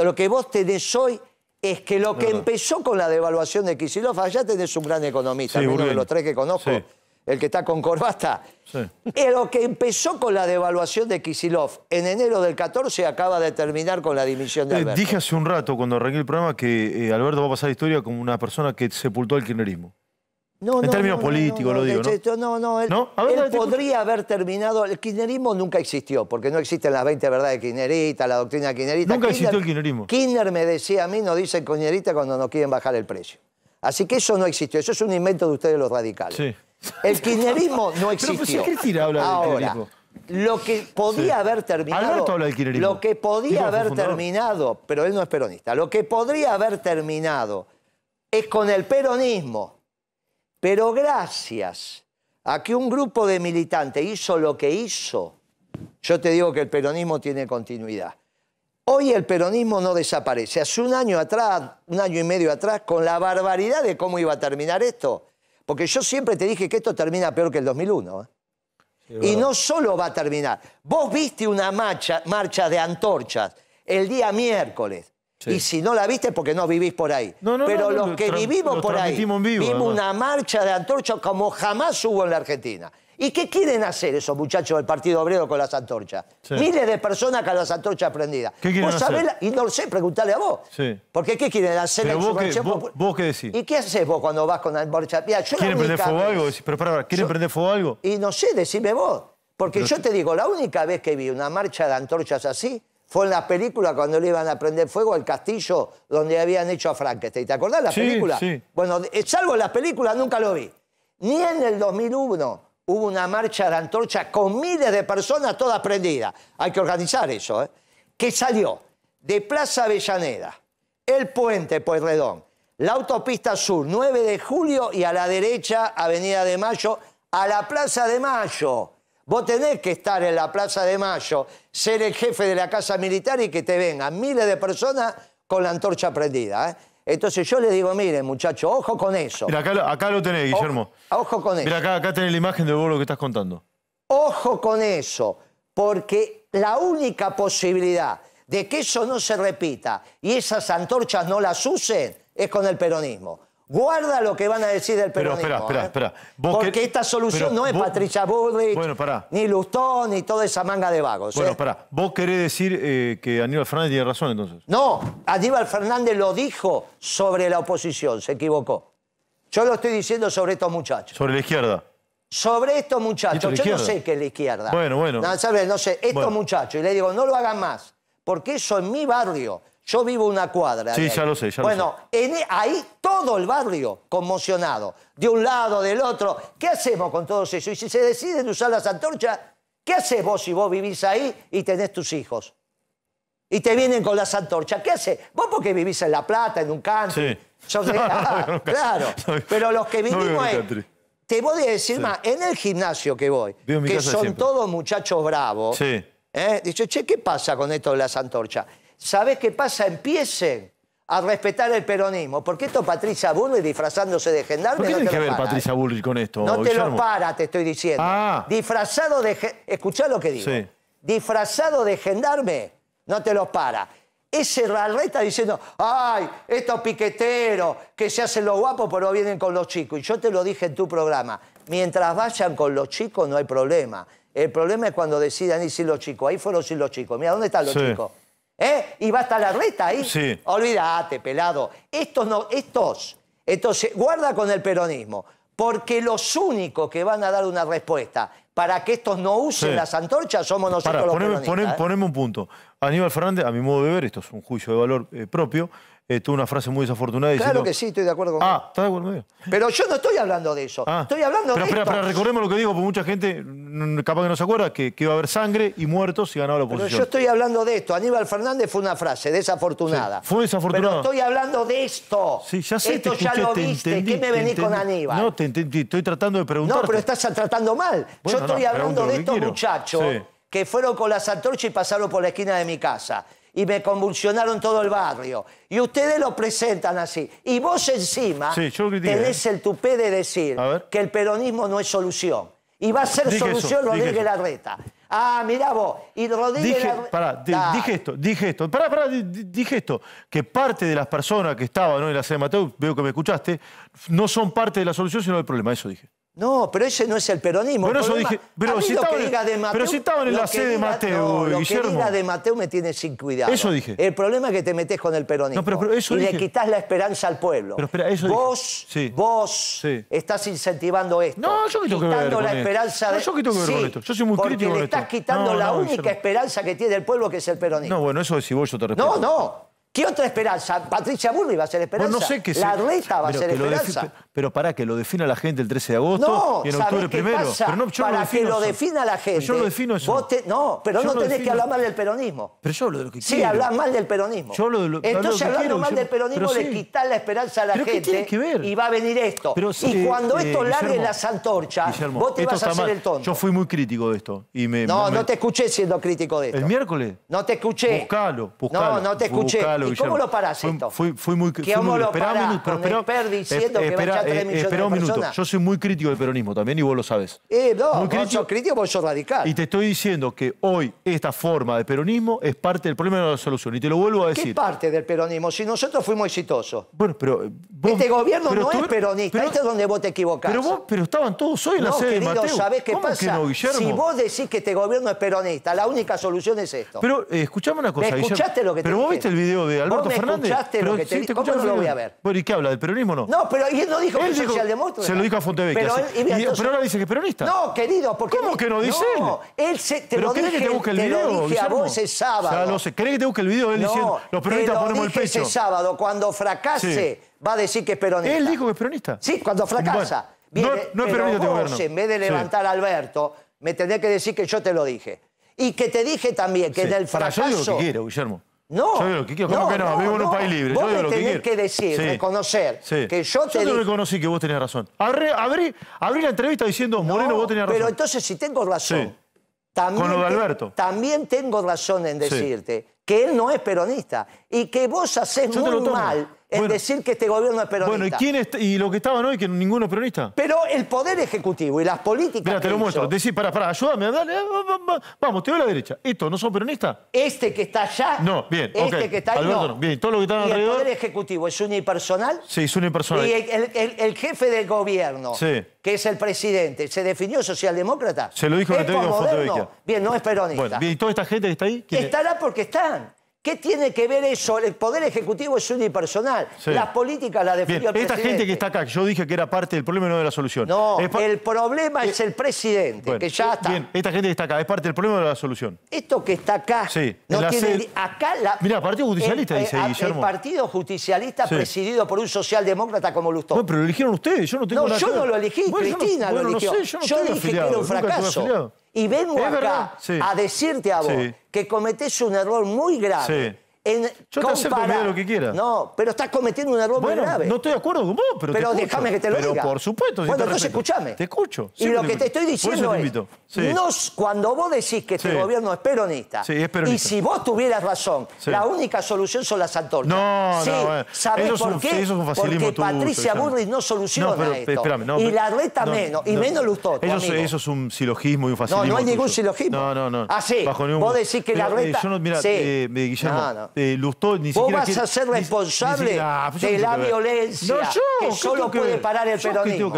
lo que vos tenés hoy es que lo que empezó con la devaluación de Kisilov, allá tenés un gran economista, uno de los tres que conozco, el que está con corbata. Sí. Eh, lo que empezó con la devaluación de Kisilov en enero del 14 acaba de terminar con la dimisión de eh, Alberto. dije hace un rato, cuando arranqué el programa, que eh, Alberto va a pasar la historia como una persona que sepultó el kirchnerismo en términos políticos lo digo, ¿no? ¿no? no, él, podría haber terminado... El kirchnerismo nunca existió, porque no existen las 20 verdades kirchneristas, la doctrina kirchnerista. Nunca existió el kirchnerismo. Kirchner me decía a mí, no dicen kirchnerista cuando nos quieren bajar el precio. Así que eso no existió, eso es un invento de ustedes los radicales. Sí. El kirchnerismo no pues, existió. Pero, ¿sí habla Ahora, lo que podía haber terminado... Habla del lo que podía haber terminado, pero él no es peronista, lo que podría haber terminado es con el peronismo pero gracias a que un grupo de militantes hizo lo que hizo, yo te digo que el peronismo tiene continuidad. Hoy el peronismo no desaparece. Hace un año atrás, un año y medio atrás, con la barbaridad de cómo iba a terminar esto, porque yo siempre te dije que esto termina peor que el 2001. ¿eh? y no solo va a terminar. Vos viste una marcha de antorchas el día miércoles. Y si no la viste porque no vivís por ahí. Pero los que vivimos por ahí, vimos una marcha de antorchas como jamás hubo en la Argentina. ¿Y qué quieren hacer esos muchachos del Partido Obrero con las antorchas? Miles de personas con las antorchas prendidas. ¿Qué quieren hacer? Y no sé, pregúntale a vos. Sí. Porque ¿qué quieren hacer vos qué, decís? ¿Y qué haces vos cuando vas con la antorcha? ¿Quieren prender fuego algo? ¿quieren prender fuego Y no sé, decime vos. Porque yo te digo, la única vez que vi una marcha de antorchas así fue en las películas cuando le iban a prender fuego al castillo donde habían hecho a Frankenstein. ¿Te acordás la película? Sí. Bueno, eh, salvo en las películas, nunca lo vi. Ni en el 2001 hubo una marcha de antorcha con miles de personas todas prendidas. Hay que organizar eso, ¿eh? Que salió de Plaza Avellaneda, el puente Pueyrredón, la autopista sur, 9 de julio, y a la derecha, Avenida de Mayo, a la Plaza de Mayo Vos tenés que estar en la Plaza de Mayo, ser el jefe de la Casa Militar y que te vengan miles de personas con la antorcha prendida. ¿eh? Entonces yo le digo, miren, muchachos, ojo con eso. Mira, acá, lo tenés, Guillermo. Ojo, con eso. Mira, acá, acá tenés la imagen de vos lo que estás contando. Ojo con eso, porque la única posibilidad de que eso no se repita y esas antorchas no las usen es con el peronismo. Guarda lo que van a decir del peronismo. Pero espera, espera, ¿eh? espera. Porque esta solución no es Patricia Bullrich, ni Lustón, ni toda esa manga de vagos. Bueno, espera. ¿eh? ¿Vos querés decir eh, que Aníbal Fernández tiene razón entonces? No, Aníbal Fernández lo dijo sobre la oposición, se equivocó. Yo lo estoy diciendo sobre estos muchachos. Sobre la izquierda. Sobre estos muchachos. Yo no sé qué es la izquierda. Bueno, bueno. No, sé, estos muchachos. Y le digo, no lo hagan más. Porque eso en mi barrio yo vivo una cuadra. Sí, ya lo sé, ya bueno, lo sé. Bueno, e, ahí todo el barrio conmocionado, de un lado, del otro. ¿Qué hacemos con todos eso? Y si se deciden usar las antorchas, ¿qué haces vos si vos vivís ahí y tenés tus hijos? Y te vienen con las antorchas. ¿Qué haces? Vos porque vivís en La Plata, en un canto? Sí. Ah, claro. Pero los que vivimos ahí... Te voy a decir más, en el gimnasio que voy, que son todos muchachos bravos, sí. ¿eh? dice, che, ¿qué pasa con esto de las antorchas? Sabes qué pasa? Empiecen a respetar el peronismo. Porque esto Patricia Bullrich disfrazándose de gendarme. qué no tiene que ver Patricia Bullrich con esto? No te lo para, te estoy diciendo. Ah. Disfrazado de. Escuchá lo que digo. Disfrazado de gendarme, no te los para. Ese está diciendo, ay, estos piqueteros que se hacen los guapos pero vienen con los chicos. Y yo te lo dije en tu programa, mientras vayan con los chicos no hay problema. El problema es cuando decidan ir sin los chicos. Ahí fueron sin los chicos. Mira, ¿dónde están los chicos? ¿eh? Y va a estar la reta ahí. Sí. Olvídate, pelado. Estos no, estos. Entonces, guarda con el peronismo, porque los únicos que van a dar una respuesta para que estos no usen las antorchas somos nosotros los peronistas. ¿eh? Poneme, un punto. Aníbal Fernández, a mi modo de ver, esto es un juicio de valor eh, propio, ...tuve eh, tuvo una frase muy desafortunada. Claro que sí, estoy de acuerdo con Ah, estás de acuerdo Pero yo no estoy hablando de eso. Ah. estoy hablando de esto. Pero recordemos lo que digo, porque mucha gente capaz que no se acuerda, que, iba a haber sangre y muertos si ganaba la oposición. Pero yo estoy hablando de esto. Aníbal Fernández fue una frase desafortunada. fue desafortunada. Pero estoy hablando de esto. Sí, ya sé, Esto te ya lo viste. ¿Qué me venís con Aníbal? No, te entendí. Estoy tratando de preguntar. No, pero estás tratando mal. yo estoy hablando de estos muchachos que fueron con las antorchas y pasaron por la esquina de mi casa y me convulsionaron todo el barrio. Y ustedes lo presentan así. Y vos encima tenés ¿eh? el tupé de decir que el peronismo no es solución. Y va a ser solución Rodríguez Larreta. Ah, mirá vos, y Rodríguez dije, Larreta... Pará, dije esto, dije esto, pará, pará, dije esto, que parte de las personas que estaban en la sede Mateo, veo que me escuchaste, no son parte de la solución, sino del problema, eso dije. No, pero ese no es el peronismo. Pero, eso dije, pero, si, estaban, de Mateo, pero si en la sede de Mateo, no, Lo Guillermo. que de Mateo me tiene sin cuidado. Eso dije. El problema es que te metes con el peronismo. y le quitas la esperanza al pueblo. Pero espera, eso Vos, vos estás incentivando esto. No, yo que tengo que ver con la esperanza No, yo que tengo que ver con esto. Yo soy muy crítico con esto. Porque le estás quitando la única esperanza que tiene el pueblo, que es el peronismo. No, bueno, eso es si vos yo te respeto. No, no. ¿Qué otra esperanza? Patricia Burri va a ser esperanza. no sé qué La reta va a ser esperanza pero para que lo defina la gente el 13 de agosto y en octubre primero. para que lo defina la gente. Yo lo defino eso. no, pero no, tenés que hablar mal del peronismo. Pero yo hablo de lo que sí, quiero. Sí, hablas mal del peronismo. Yo Entonces, hablando mal del peronismo, le quitas la esperanza a la gente que ver? y va a venir esto. y cuando esto eh, largue la santorcha, vos te vas a hacer el tonto. Yo fui muy crítico de esto. Y me, no, no te escuché siendo crítico de esto. ¿El miércoles? No te escuché. Buscalo, No, no te escuché. ¿Y cómo lo parás esto? Fui muy crítico. ¿Cómo un parás? Pero diciendo que eh, eh, espera un minuto. Yo soy muy crítico del peronismo también y vos lo sabes. Eh, no, muy vos crítico. sos porque sos radical. Y te estoy diciendo que hoy esta forma de peronismo es parte del problema de la solución. Y te lo vuelvo a decir. ¿Qué parte del peronismo? Si nosotros fuimos exitosos. Bueno, pero... este gobierno no es peronista. este es donde vos te equivocás. Pero vos, pero estaban todos hoy en la sede de Mateo. ¿sabés qué ¿Cómo pasa? Que no, Guillermo? Si vos decís que este gobierno es peronista, la única solución es esto. Pero eh, escuchame una cosa, ¿Me escuchaste lo que te Pero vos viste el video de Alberto Fernández. escuchaste lo que te, ¿Cómo no lo voy a ver? Bueno, ¿y qué habla? ¿Del peronismo no? No, pero él no dijo se lo dijo a Fontevecchia. Pero, ahora dice que es peronista. No, querido, porque... ¿Cómo que no dice no, él? se, te lo dije, que te busque el video, lo dije sábado. no sé, ¿cree que te busque el video él diciendo los peronistas ponemos el pecho? ese sábado, cuando fracase, va a decir que es peronista. Él dijo que es peronista. Sí, cuando fracasa. no, es peronista pero este gobierno. en vez de levantar a Alberto, me tendré que decir que yo te lo dije. Y que te dije también que es del fracaso... quiero, Guillermo. No. Yo que no, no? Vivo en un país libre. Vos yo lo tenés que, decir, reconocer que yo te. Yo reconocí que vos tenías razón. Abrí, la entrevista diciendo, Moreno, vos tenías razón. Pero entonces, si tengo razón. También también tengo razón en decirte que él no es peronista y que vos haces muy mal en decir que este gobierno es peronista. Bueno, ¿y quién es, y lo que estaban hoy que ninguno es peronista? Pero el poder ejecutivo y las políticas. Mira, te lo muestro. Decís, para, para, ayúdame, dale, ah, vamos, te doy a la derecha. ¿Estos no son peronistas? Este que está allá. No, bien. Este que está allá. No. Bien, todo lo que está y alrededor. El poder ejecutivo es unipersonal. Sí, es unipersonal. Y el, el, jefe del gobierno. que es el presidente, se definió socialdemócrata. Se lo dijo en la Bien, no es peronista. Bueno, ¿y toda esta gente que está ahí? Estará porque están. ¿Qué tiene que ver eso? El Poder Ejecutivo es unipersonal. La Las políticas las definió el presidente. Esta gente que está acá, yo dije que era parte del problema y no de la solución. No, el problema eh, es el presidente, que ya eh, está. Bien, esta gente que está acá, ¿es parte del problema o de la solución? Esto que está acá, no tiene... Acá la... Mira, Partido Justicialista, dice el, eh, Guillermo. El Partido Justicialista presidido por un socialdemócrata como Lustón. No, pero lo eligieron ustedes, yo no tengo no, yo no lo elegí, Cristina lo eligió. yo, dije que era un fracaso. Y vengo acá a decirte a vos que cometes un error muy grave yo te acepto lo que quiera. No, pero estás cometiendo un error muy grave. No estoy de acuerdo con vos, pero. Pero déjame que te lo pero Por supuesto, Bueno, entonces escúchame. Te escucho. y lo que te estoy diciendo es. cuando vos decís que este gobierno es peronista, y si vos tuvieras razón, la única solución son las antorchas. No, no, eh. ¿Sabés eso por qué? Es un, eso es un Porque Patricia Burris no soluciona no, pero, esto. y la reta menos, y menos los Eso, eso, es un silogismo y un facilismo. No, no hay ningún silogismo. No, no, no. Ah, sí. Vos decís que la eh, reta. Yo no, mira, eh, Guillermo. Vos vas a ser responsable ah, de la violencia que solo puede parar el peronismo.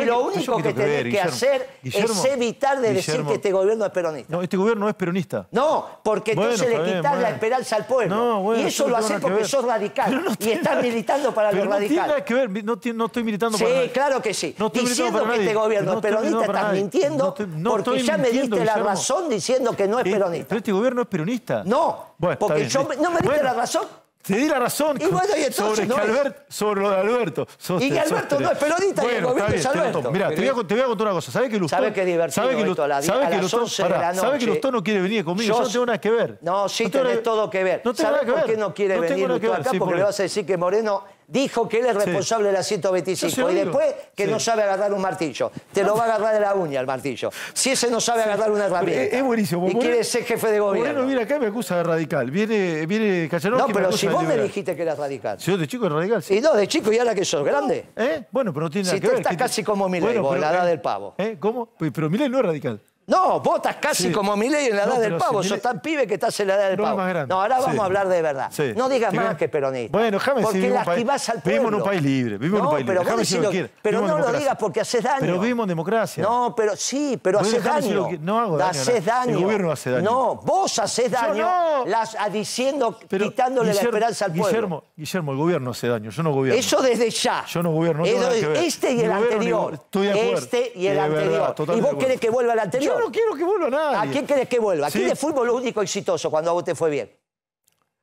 y lo único que, tenés que hacer es evitar de decir que este gobierno es peronista. No, este gobierno no es peronista. No, porque tú entonces le quitas la esperanza al pueblo. y eso lo haces porque sos radical y estás militando para los radicales. No tiene nada que ver, no, estoy militando para Sí, claro que sí. Diciendo que este gobierno es peronista estás mintiendo porque ya me diste la razón diciendo que no es este, peronista. Pero este gobierno es peronista. No, bueno, Porque yo me, no me diste bueno, la razón. Te di la razón y bueno, y entonces, sobre, no Albert, sobre lo de Alberto. y que Alberto no es periodista, bueno, y es Alberto. Mira, te, te, voy a, contar una cosa. ¿Sabes que Lustó? ¿Sabes que es divertido ¿sabe que esto? A, la, ¿sabe a que las 11 pará, de la noche. ¿Sabes que Lustó no quiere venir conmigo? Yo, yo no tengo nada que ver. No, sí no tenés todo que ver. No tengo ¿Sabés por qué no quiere no venir Lustó acá? porque le vas a decir que Moreno dijo que él es responsable de la 125 y después que no sabe agarrar un martillo. Te lo va a agarrar de la uña el martillo. Si ese no sabe agarrar una herramienta. Es buenísimo. Y quiere ser jefe de gobierno. Bueno, mira, acá me acusa de radical. Viene, viene Callarón No, pero si vos me dijiste que eras radical. Si yo de chico es radical, sí. Y no, de chico y ahora que sos grande. ¿Eh? Bueno, pero no tiene nada si que ver. Si tú estás casi como Milei, volada la edad del pavo. ¿Eh? ¿Cómo? Pero Milei no es radical. No, vos estás casi como Milei en la edad del pavo. Sos tan pibe que estás en la edad del pavo. no, ahora vamos a hablar de verdad. No digas más que peronista. Bueno, déjame Porque la lastimás al pueblo. Vivimos en un país libre. Vivimos en un país libre. Pero, pero no lo digas porque haces daño. Pero vivimos en democracia. No, pero sí, pero haces daño. No hago daño. Haces daño. El gobierno hace daño. No, vos haces daño diciendo, quitándole la esperanza al pueblo. Guillermo, Guillermo, el gobierno hace daño. Yo no gobierno. Eso desde ya. Yo no gobierno. Este, este y el anterior. Este y el anterior. ¿Y vos querés que vuelva el anterior? no quiero que vuelva nada. ¿A quién crees que vuelva? Aquí quién de fútbol lo único exitoso cuando a vos fue bien.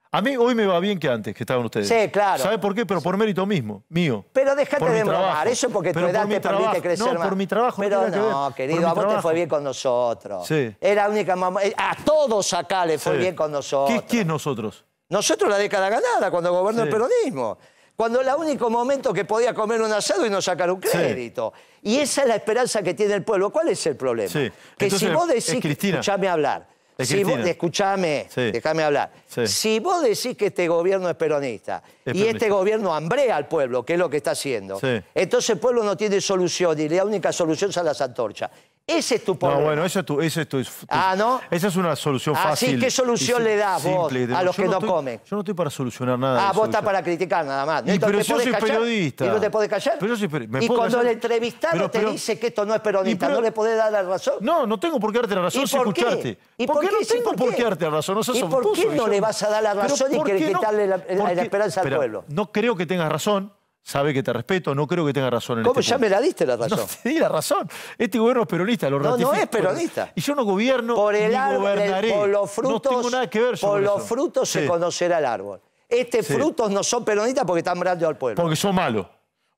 A mí hoy me va bien que antes, que estaban ustedes. Sí, claro. ¿Sabe por qué? Pero por mérito mismo, mío. Pero déjate de bromar, eso porque tu edad te permite crecer por mi trabajo. Pero no, querido, a vos te fue bien con nosotros. Sí. Era única mamá. Eh, a todos acá le fue bien con nosotros. ¿Qué, nosotros? Nosotros la década ganada, cuando gobernó el peronismo. Cuando el único momento que podía comer un asado y no sacar un crédito. Y esa es la esperanza que tiene el pueblo. ¿Cuál es el problema? que si vos decís, escuchame hablar. si vos, escuchame, déjame hablar. Si vos decís que este gobierno es peronista, y este gobierno hambrea al pueblo, que es lo que está haciendo, entonces el pueblo no tiene solución y la única solución son las antorchas. Ese es tu problema. No, bueno, eso es tu... es ah, ¿no? Esa es una solución ah, fácil. Así, ¿qué solución le das vos a los que no, comen? Yo no estoy para solucionar nada. Ah, vos estás para criticar nada más. Y, pero yo soy periodista. ¿Y no te podés callar? Pero yo soy periodista. Y cuando le el entrevistado te dice que esto no es periodista, ¿no le podés dar la razón? No, no tengo por qué darte la razón sin escucharte. ¿Y por qué no tengo por qué darte la razón? No ¿Y por qué no le vas a dar la razón y querés quitarle la esperanza al pueblo? No creo que tengas razón sabe que te respeto, no creo que tenga razón en ¿Cómo? Este ya me la diste la razón. No te di la razón. Este gobierno es peronista, lo No, no es peronista. Y yo no gobierno por el árbol, Por los frutos, no tengo nada que ver Por los frutos se conocerá el árbol. Este frutos no son peronistas porque están brando al pueblo. Porque son malos.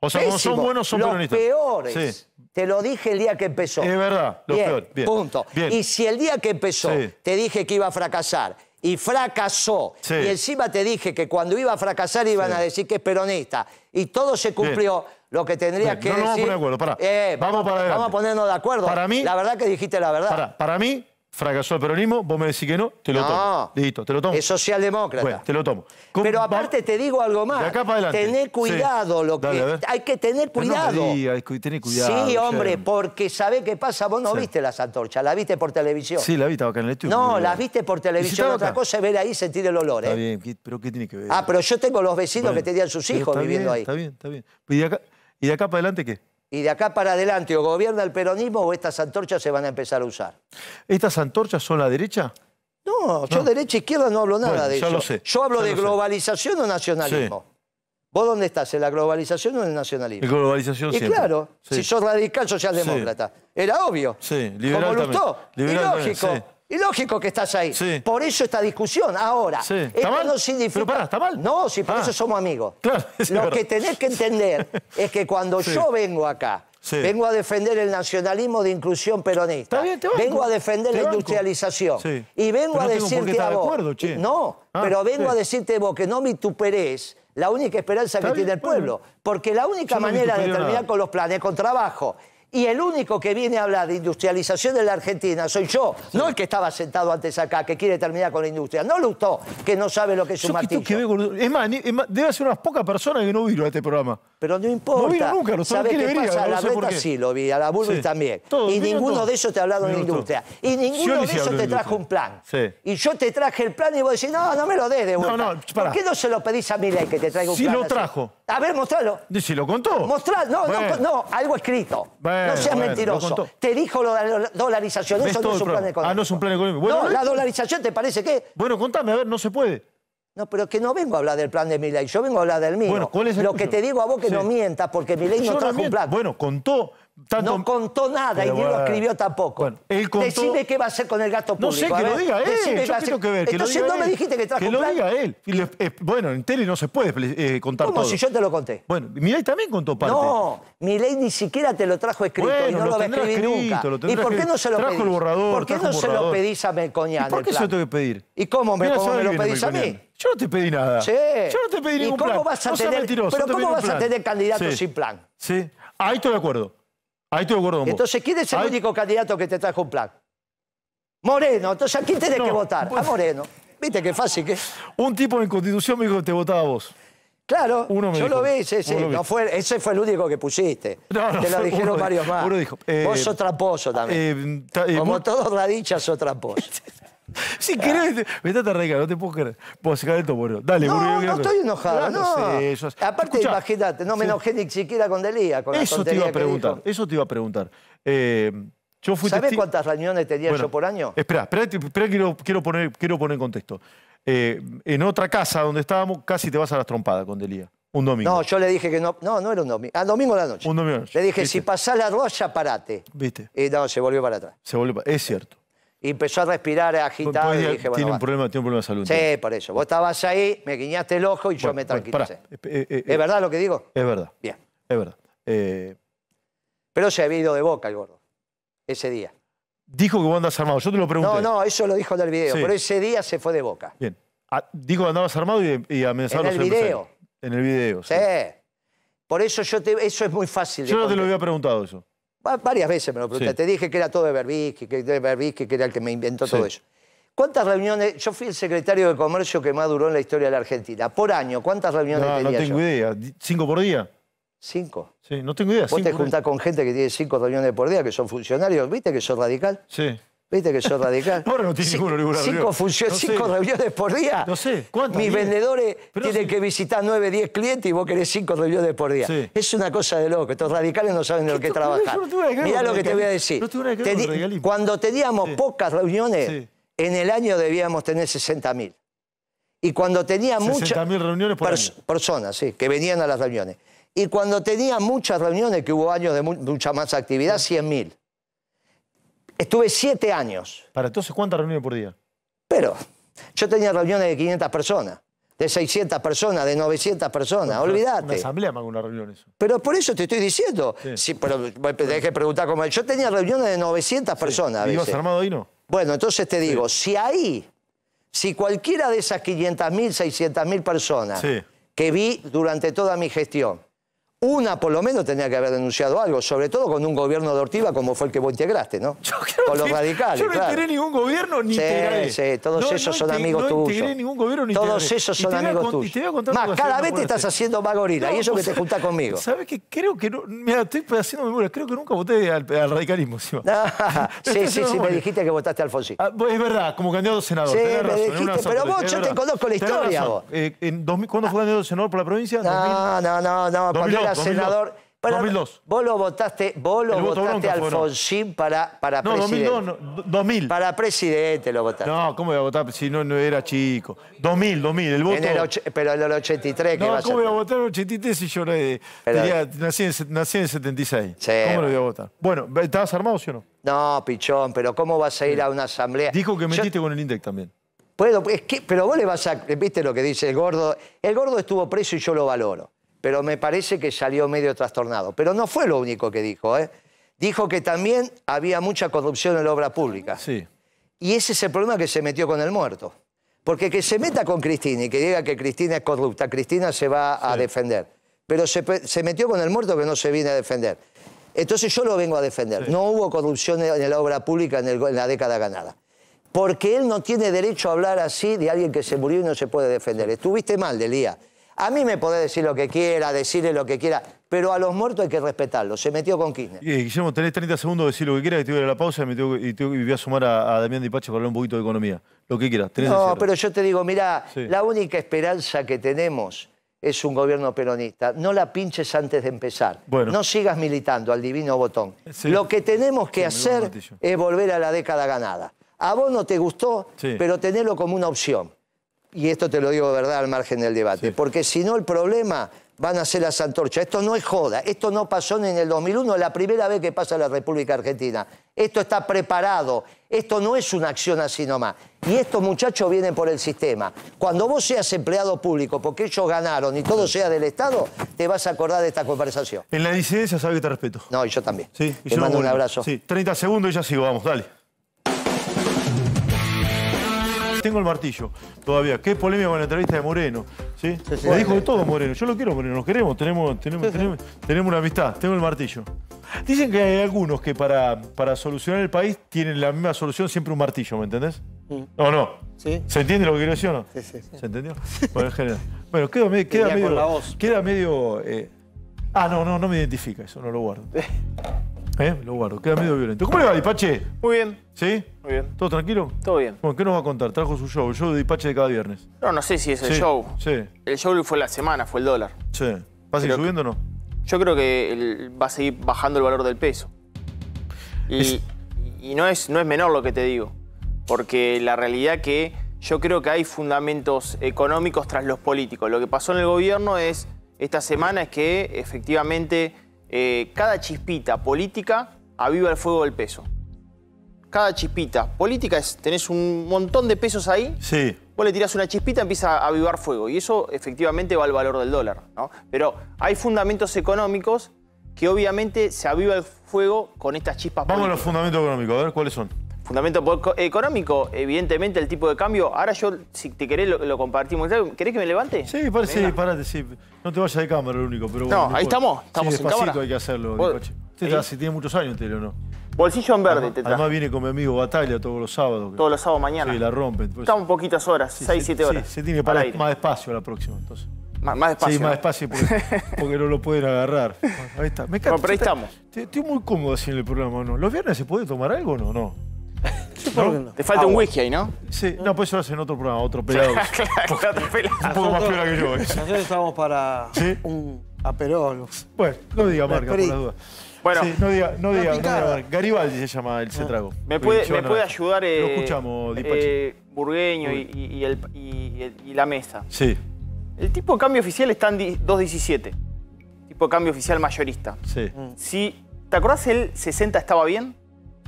O sea, son buenos, son los peores. Te lo dije el día que empezó. Es verdad, ...lo peor... Bien. Punto. Y si el día que empezó te dije que iba a fracasar y fracasó. Y encima te dije que cuando iba a fracasar iban a decir que es peronista y todo se cumplió. Lo que tendría que decir... Eh, vamos a para. vamos, a ponernos de acuerdo. Para mí... La verdad que dijiste la verdad. para mí, fracasó el peronismo, vos me decís que no, te lo tomo. Listo, te lo tomo. Es socialdemócrata. te lo tomo. Pero aparte te digo algo más. De acá para adelante. Tener cuidado, lo que hay que tener cuidado. No me tener cuidado. Sí, hombre, porque ¿sabés qué pasa? Vos no viste las antorchas, las viste por televisión. Sí, la viste acá en el estudio. No, las viste por televisión. Otra cosa es ver ahí sentir el olor. Está ¿eh? bien, pero ¿qué tiene que ver? Ah, pero yo tengo los vecinos que tenían sus hijos viviendo ahí. Está bien, está bien. y de acá para adelante qué? y de acá para adelante o gobierna el peronismo o estas antorchas se van a empezar a usar. ¿Estas antorchas son la derecha? No, yo derecha derecha izquierda no hablo nada de eso. Lo sé, yo hablo de globalización o nacionalismo. ¿Vos dónde estás? ¿En la globalización o en el nacionalismo? En globalización y claro, si sos radical socialdemócrata. Era obvio. Sí, liberal Como y lógico. Y lógico que estás ahí. Por eso esta discusión. Ahora, sí. ¿Está mal? no significa... Pero ¿está mal? No, si por ah. eso somos amigos. Lo que tenés que entender es que cuando yo vengo acá, vengo a defender el nacionalismo de inclusión peronista. Vengo a defender la industrialización. Y vengo a decirte a vos... No, pero vengo a decirte vos que no me tuperes la única esperanza que tiene el pueblo. Porque la única manera de terminar con los planes es con trabajo. Y el único que viene a hablar de industrialización de la Argentina soy yo, no el que estaba sentado antes acá, que quiere terminar con la industria. No Lustó, que no sabe lo que es un martillo. es, más, debe ser unas pocas personas que no vino a este programa. Pero no importa. No vino nunca, no sabe qué le pasa? A la no sí lo vi, a la Bulbis también. y ninguno de esos te ha hablado de la industria. Y ninguno de esos te trajo un plan. Y yo te traje el plan y vos decís, no, no me lo des de vuelta. ¿Por qué no se lo pedís a Milei que te traiga un plan? Sí lo trajo. A ver, mostralo. ¿Si lo contó? Mostral, no, no, no, algo escrito. no seas mentiroso. Te dijo lo de la dolarización, eso no es un plan, económico. Ah, no es un plan económico. no, la dolarización te parece que... Bueno, contame, a ver, no se puede. No, pero es que no vengo a hablar del plan de ley. yo vengo a hablar del mío. Bueno, ¿cuál es el... Lo que te digo a vos que no mientas, porque Milei no trajo no un plan. Bueno, contó no contó nada y ni lo escribió tampoco. Bueno, Decime qué va a hacer con el gato público. No sé, que lo diga él. Entonces no me dijiste que trajo Que lo diga él. Eh, bueno, en tele no se puede eh, contar ¿Cómo si yo te lo conté? Bueno, Milei también contó parte. No, ley ni siquiera te lo trajo escrito y no lo, lo escrito, ¿Y por qué no se lo trajo pedís? El borrador, ¿Por qué no se lo pedís a mí ¿Por qué se lo tengo que pedir? ¿Y cómo me, lo pedís a mí? Yo no te pedí nada. Yo no te pedí ningún plan. cómo vas a tener, pero cómo vas a tener candidatos sin plan? Sí. Ahí estoy de acuerdo. Ahí estoy de acuerdo Entonces, ¿quién es el único candidato que te trajo un plan? Moreno. Entonces, ¿a quién tenés que votar? A Moreno. Viste qué fácil que Un tipo en Constitución me dijo que te votaba vos. Claro, uno yo lo vi, sí, sí. no fue, ese fue el único que pusiste. te lo dijeron varios más. Uno dijo, eh, vos sos tramposo también. Eh, eh, Como todos todos dicha, sos tramposo. Si querés, me, ah. a reír, no te puedo creer. Puedo sacar esto, bueno. Dale, No, no estoy enojado, no. Aparte, imagínate, no me enojé ni siquiera con Delía, Eso te iba a preguntar, eso te iba a preguntar. ¿Sabés cuántas reuniones tenía yo por año? Espera, espera, quiero, quiero poner, quiero poner en contexto. Eh, en otra casa donde estábamos, casi te vas a las trompadas con Delía. Un domingo. No, yo le dije que no. No, no era un domingo. al ah, domingo de la noche. Un domingo de la noche, Le dije, si pasás la roya parate. ¿Viste? Y eh, no, se volvió para atrás. Se volvió Es cierto y empezó a respirar, agitado y dije, bueno, tiene, un problema, tiene un problema de salud. Sí, por eso. Vos estabas ahí, me guiñaste el ojo y yo me tranquilicé. Eh, eh, ¿Es eh, verdad lo que digo? Es verdad. Bien. Es verdad. Pero se había ido de boca el gordo, ese día. Dijo que vos andabas armado, yo te lo pregunté. No, no, eso lo dijo en el video, pero ese día se fue de boca. Bien. Ah, dijo que andabas armado y, y amenazaba En el video. En el video, sí. sí. Por eso yo te, eso es muy fácil. Yo no te lo había preguntado eso. Varias veces me lo pregunté. Te dije que era todo de Berbisky, que de que era el que me inventó todo eso. ¿Cuántas reuniones? Yo fui el secretario de Comercio que más duró en la historia de la Argentina. Por año, ¿cuántas reuniones no, No tengo idea. ¿Cinco por día? ¿Cinco? Sí, no tengo idea. Vos te juntás con gente que tiene cinco reuniones por día, que son funcionarios, ¿viste? Que sos radical. Sí. ¿Viste que soy radical? Ahora no tiene ninguno, ninguna Cinco, funciones, cinco reuniones por día. No sé, ¿cuántas? Mis vendedores tienen que visitar nueve, diez clientes y vos querés cinco reuniones por día. Es una cosa de loco. Estos radicales no saben de lo que trabajar. Mira lo que te voy a decir. Cuando teníamos pocas reuniones, en el año debíamos tener 60.000. Y cuando tenía muchas... 60.000 reuniones por Personas, sí, que venían a las reuniones. Y cuando tenía muchas reuniones, que hubo años de mucha más actividad, 100.000. Estuve siete años. Para entonces, ¿cuántas reuniones por día? Pero yo tenía reuniones de 500 personas, de 600 personas, de 900 personas, olvídate. olvídate. Una asamblea me hago una reunión eso. Pero por eso te estoy diciendo. Sí. pero preguntar cómo Yo tenía reuniones de 900 personas. A armado ahí no? Bueno, entonces te digo, si ahí, si cualquiera de esas 500.000, 600.000 personas que vi durante toda mi gestión, una por lo menos tenía que haber denunciado algo, sobre todo con un gobierno de Ortiva como fue el que vos integraste, ¿no? con los radicales. Yo no integré ningún gobierno ni sí, Sí, todos esos son amigos no tuyos. No ningún gobierno ni Todos esos son amigos tuyos. Más, cada vez te estás haciendo más gorila y eso que te juntás conmigo. ¿Sabes qué? Creo que. mira, estoy haciendo memoria. Creo que nunca voté al, radicalismo. Si sí, sí, sí, me dijiste que votaste a Alfonsín. Ah, pues, es verdad, como candidato a senador. Sí, me dijiste, pero vos, yo te conozco la historia. Eh, ¿Cuándo fue candidato a senador por la provincia? No, no, no, no senador... 2002. Vos lo votaste, vos lo votaste a Alfonsín para, para no, presidente. 2002, no, 2000. Para presidente lo votaste. No, ¿cómo voy a votar si no, no era chico? 2000, 2000, el voto. pero en el 83, ¿qué No, ¿cómo iba voy a votar en el 83 si yo nací, en, nací en 76? ¿Cómo lo voy a votar? Bueno, ¿estabas armado sí o no? No, pichón, pero ¿cómo vas a ir a una asamblea? Dijo que metiste con el INDEC también. Puedo, es que, pero vos le vas a... ¿Viste lo que dice el gordo? El gordo estuvo preso y yo lo valoro pero me parece que salió medio trastornado. Pero no fue lo único que dijo. ¿eh? Dijo que también había mucha corrupción en la obra pública. Sí. Y ese es el problema que se metió con el muerto. Porque que se meta con Cristina y que diga que Cristina es corrupta, Cristina se va a defender. Pero se, metió con el muerto que no se viene a defender. Entonces yo lo vengo a defender. No hubo corrupción en la obra pública en, en la década ganada. Porque él no tiene derecho a hablar así de alguien que se murió y no se puede defender. Estuviste mal, Delía. A mí me podés decir lo que quiera, decirle lo que quiera, pero a los muertos hay que respetarlos. Se metió con Kirchner. Eh, Guillermo, tenés 30 segundos de decir lo que quieras, que te voy a la pausa y, voy a sumar a, Damián Dipache para hablar un poquito de economía. Lo que quieras. no, pero yo te digo, mira, la única esperanza que tenemos es un gobierno peronista. No la pinches antes de empezar. No sigas militando al divino botón. Lo que tenemos que hacer es volver a la década ganada. A vos no te gustó, pero tenerlo como una opción y esto te lo digo verdad al margen del debate, porque si no el problema van a ser las antorchas. Esto no es joda, esto no pasó en el 2001, la primera vez que pasa en la República Argentina. Esto está preparado, esto no es una acción así nomás. Y estos muchachos vienen por el sistema. Cuando vos seas empleado público, porque ellos ganaron y todo sea del Estado, te vas a acordar de esta conversación. En la disidencia sabe que te respeto. No, y yo también. te mando un abrazo. Sí, 30 segundos y ya sigo, vamos, dale. Tengo el martillo todavía. Qué polémica con la entrevista de Moreno. ¿sí? dijo de todo Moreno. Yo lo quiero Moreno, nos queremos, tenemos, tenemos, una amistad. Tengo el martillo. Dicen que hay algunos que para, para solucionar el país tienen la misma solución, siempre un martillo, ¿me entendés? ¿o no. ¿Se entiende lo que quiero decir o no? Sí, sí. ¿Se entendió? Bueno, general. Bueno, queda, medio. Queda eh, medio, Ah, no, no, no me identifica eso, no lo guardo. ¿Eh? Lo guardo, queda medio violento. ¿Cómo le va, Dipache? Muy bien. ¿Sí? Muy bien. ¿Todo tranquilo? Todo bien. Bueno, ¿qué nos va a contar? Trajo su show, el show de Dipache de cada viernes. No, no sé si es el show. Sí. El show fue la semana, fue el dólar. Sí. ¿Va a seguir subiendo o no? Yo creo que va a seguir bajando el valor del peso. Y, no, es, no es menor lo que te digo. Porque la realidad que yo creo que hay fundamentos económicos tras los políticos. Lo que pasó en el gobierno es, esta semana, es que efectivamente eh, cada chispita política aviva el fuego del peso. Cada chispita política es, tenés un montón de pesos ahí, sí. vos le tirás una chispita, empieza a avivar fuego. Y eso efectivamente va al valor del dólar. ¿no? Pero hay fundamentos económicos que obviamente se aviva el fuego con estas chispas. políticas Vamos a los fundamentos económicos, a ver cuáles son fundamento económico, evidentemente el tipo de cambio. Ahora yo, si te querés, lo, compartimos. ¿Querés que me levante? Sí, parece, sí, parate, sí. No te vayas de cámara, lo único. Pero bueno, no, ahí estamos, estamos en hay que hacerlo, Usted eh, si tiene muchos años, tele, ¿o no? Bolsillo en verde, además, te Además viene con mi amigo Batalla todos los sábados. Todos los sábados mañana. Sí, la rompen. Pues. Estamos poquitas horas, 6, 7 horas. Sí, se tiene que parar más despacio la próxima, entonces. más despacio. Sí, más despacio porque, no lo pueden agarrar. Ahí está. Me encanta. Bueno, pero ahí estamos. Estoy muy cómodo así en el programa, ¿no? ¿Los viernes se puede tomar algo o no? No. Te falta ah, un whisky ahí, ¿no? Sí, no, pues eso lo hacen en otro programa, otro pelado. claro, Un poco más peor que yo. Eh. Nosotros estamos para un aperol. Bueno, no diga marca, por las dudas. Bueno, sí, no diga, no diga, Garibaldi se llama el cetrago. ¿Me puede, me puede ayudar eh, Lo escuchamos, eh, Burgueño y, el, y, la mesa? Sí. El tipo de cambio oficial está en 2.17. Tipo de cambio oficial mayorista. Sí. Si, ¿Te acordás el 60 estaba bien?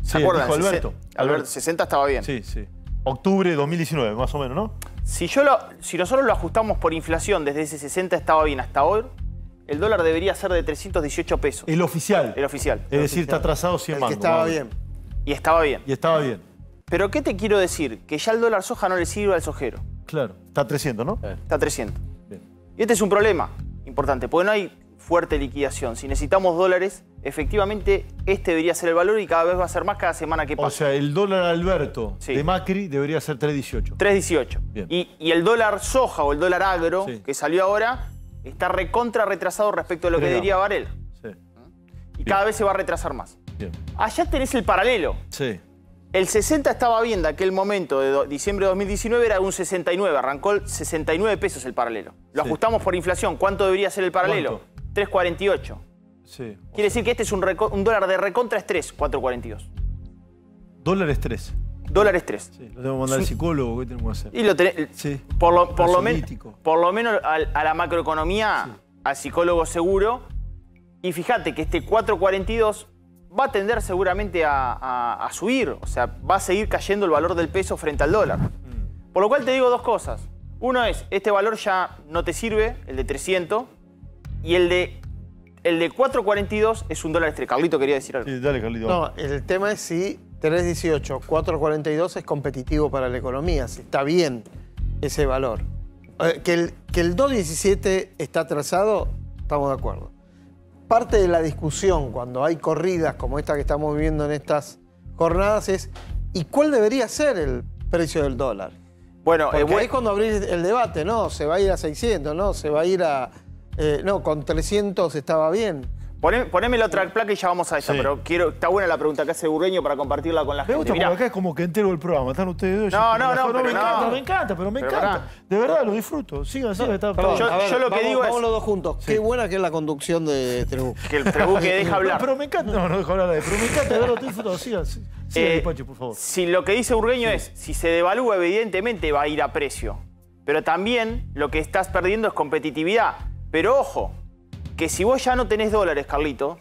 ¿Se sí, acuerdan? Alberto, Alberto. 60 estaba bien. Sí, sí. Octubre de 2019, más o menos, ¿no? Si, yo lo, si nosotros lo ajustamos por inflación desde ese 60 estaba bien hasta hoy, el dólar debería ser de 318 pesos. El oficial. El oficial. Es decir, está atrasado 100 más estaba bien. Y estaba bien. Y estaba bien. Pero ¿qué te quiero decir? Que ya el dólar soja no le sirve al sojero. Claro. Está 300, ¿no? Eh. Está 300. Bien. Y este es un problema importante, porque no hay fuerte liquidación. Si necesitamos dólares, efectivamente este debería ser el valor y cada vez va a ser más cada semana que pasa. O sea, el dólar Alberto de Macri debería ser 3.18. 3.18. Y, y, el dólar soja o el dólar agro que salió ahora está recontra retrasado respecto a lo que diría Varela. Sí. ¿Mm? Y cada vez se va a retrasar más. Allá tenés el paralelo. Sí. El 60 estaba bien de aquel momento, de diciembre de 2019 era un 69, arrancó 69 pesos el paralelo. Lo ajustamos por inflación, ¿cuánto debería ser el paralelo? 348. Quiere decir que este es un, dólar de recontra es 3, 4.42. Dólares 3. Dólares 3. Sí, lo tengo que mandar al psicólogo, ¿qué tenemos que hacer? Y lo por, lo, por, por lo menos a, la macroeconomía, al psicólogo seguro. Y fíjate que este 4.42 va a tender seguramente a, subir, o sea, va a seguir cayendo el valor del peso frente al dólar. Mm. Por lo cual te digo dos cosas. Uno es, este valor ya no te sirve, el de 300, y el de el de 4.42 es un dólar estrecho. Carlito quería decir algo. Sí, dale, Carlito. No, el tema es si 3.18, 4.42 es competitivo para la economía, si está bien ese valor. Eh, que el, que el 2.17 está trazado, estamos de acuerdo. Parte de la discusión cuando hay corridas como esta que estamos viviendo en estas jornadas es ¿y cuál debería ser el precio del dólar? Bueno, es cuando abrir el debate, ¿no? Se va a ir a 600, ¿no? Se va a ir a eh, no, con 300 estaba bien. poneme la otra placa y ya vamos a eso. pero quiero, está buena la pregunta que hace Burreño para compartirla con la me gente. porque acá es como que entero el programa, están ustedes dos. No, no, no, no, pero me encanta, me encanta, pero me encanta. De verdad, lo disfruto. Sigan, sigan, está Yo, lo que digo es. Vamos los dos juntos. Qué buena que es la conducción de Trebu este que el Trebu que deja hablar. pero me encanta. No, no deja hablar de pero me encanta, de verdad, lo disfruto. Sigan, eh, por favor. Si lo que dice Burgueño es, si se devalúa, evidentemente va a ir a precio. Pero también lo que estás perdiendo es competitividad. Pero ojo, que si vos ya no tenés dólares, Carlito,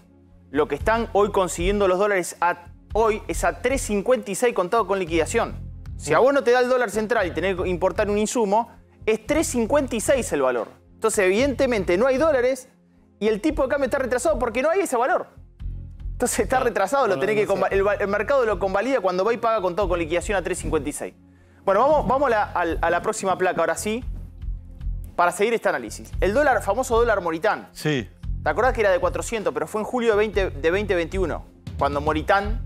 lo que están hoy consiguiendo los dólares a, hoy es a 3.56 contado con liquidación. Si a mm. vos no te da el dólar central y tenés que importar un insumo, es 3.56 el valor. Entonces, evidentemente, no hay dólares y el tipo de cambio está retrasado porque no hay ese valor. Entonces está retrasado, lo que el, mercado lo convalida cuando va y paga contado con liquidación a 3.56. Bueno, vamos, vamos a la próxima placa ahora sí para seguir este análisis. El dólar, famoso dólar moritán. Sí. ¿Te acordás que era de 400, pero fue en julio de, 20, de 2021, cuando Moritán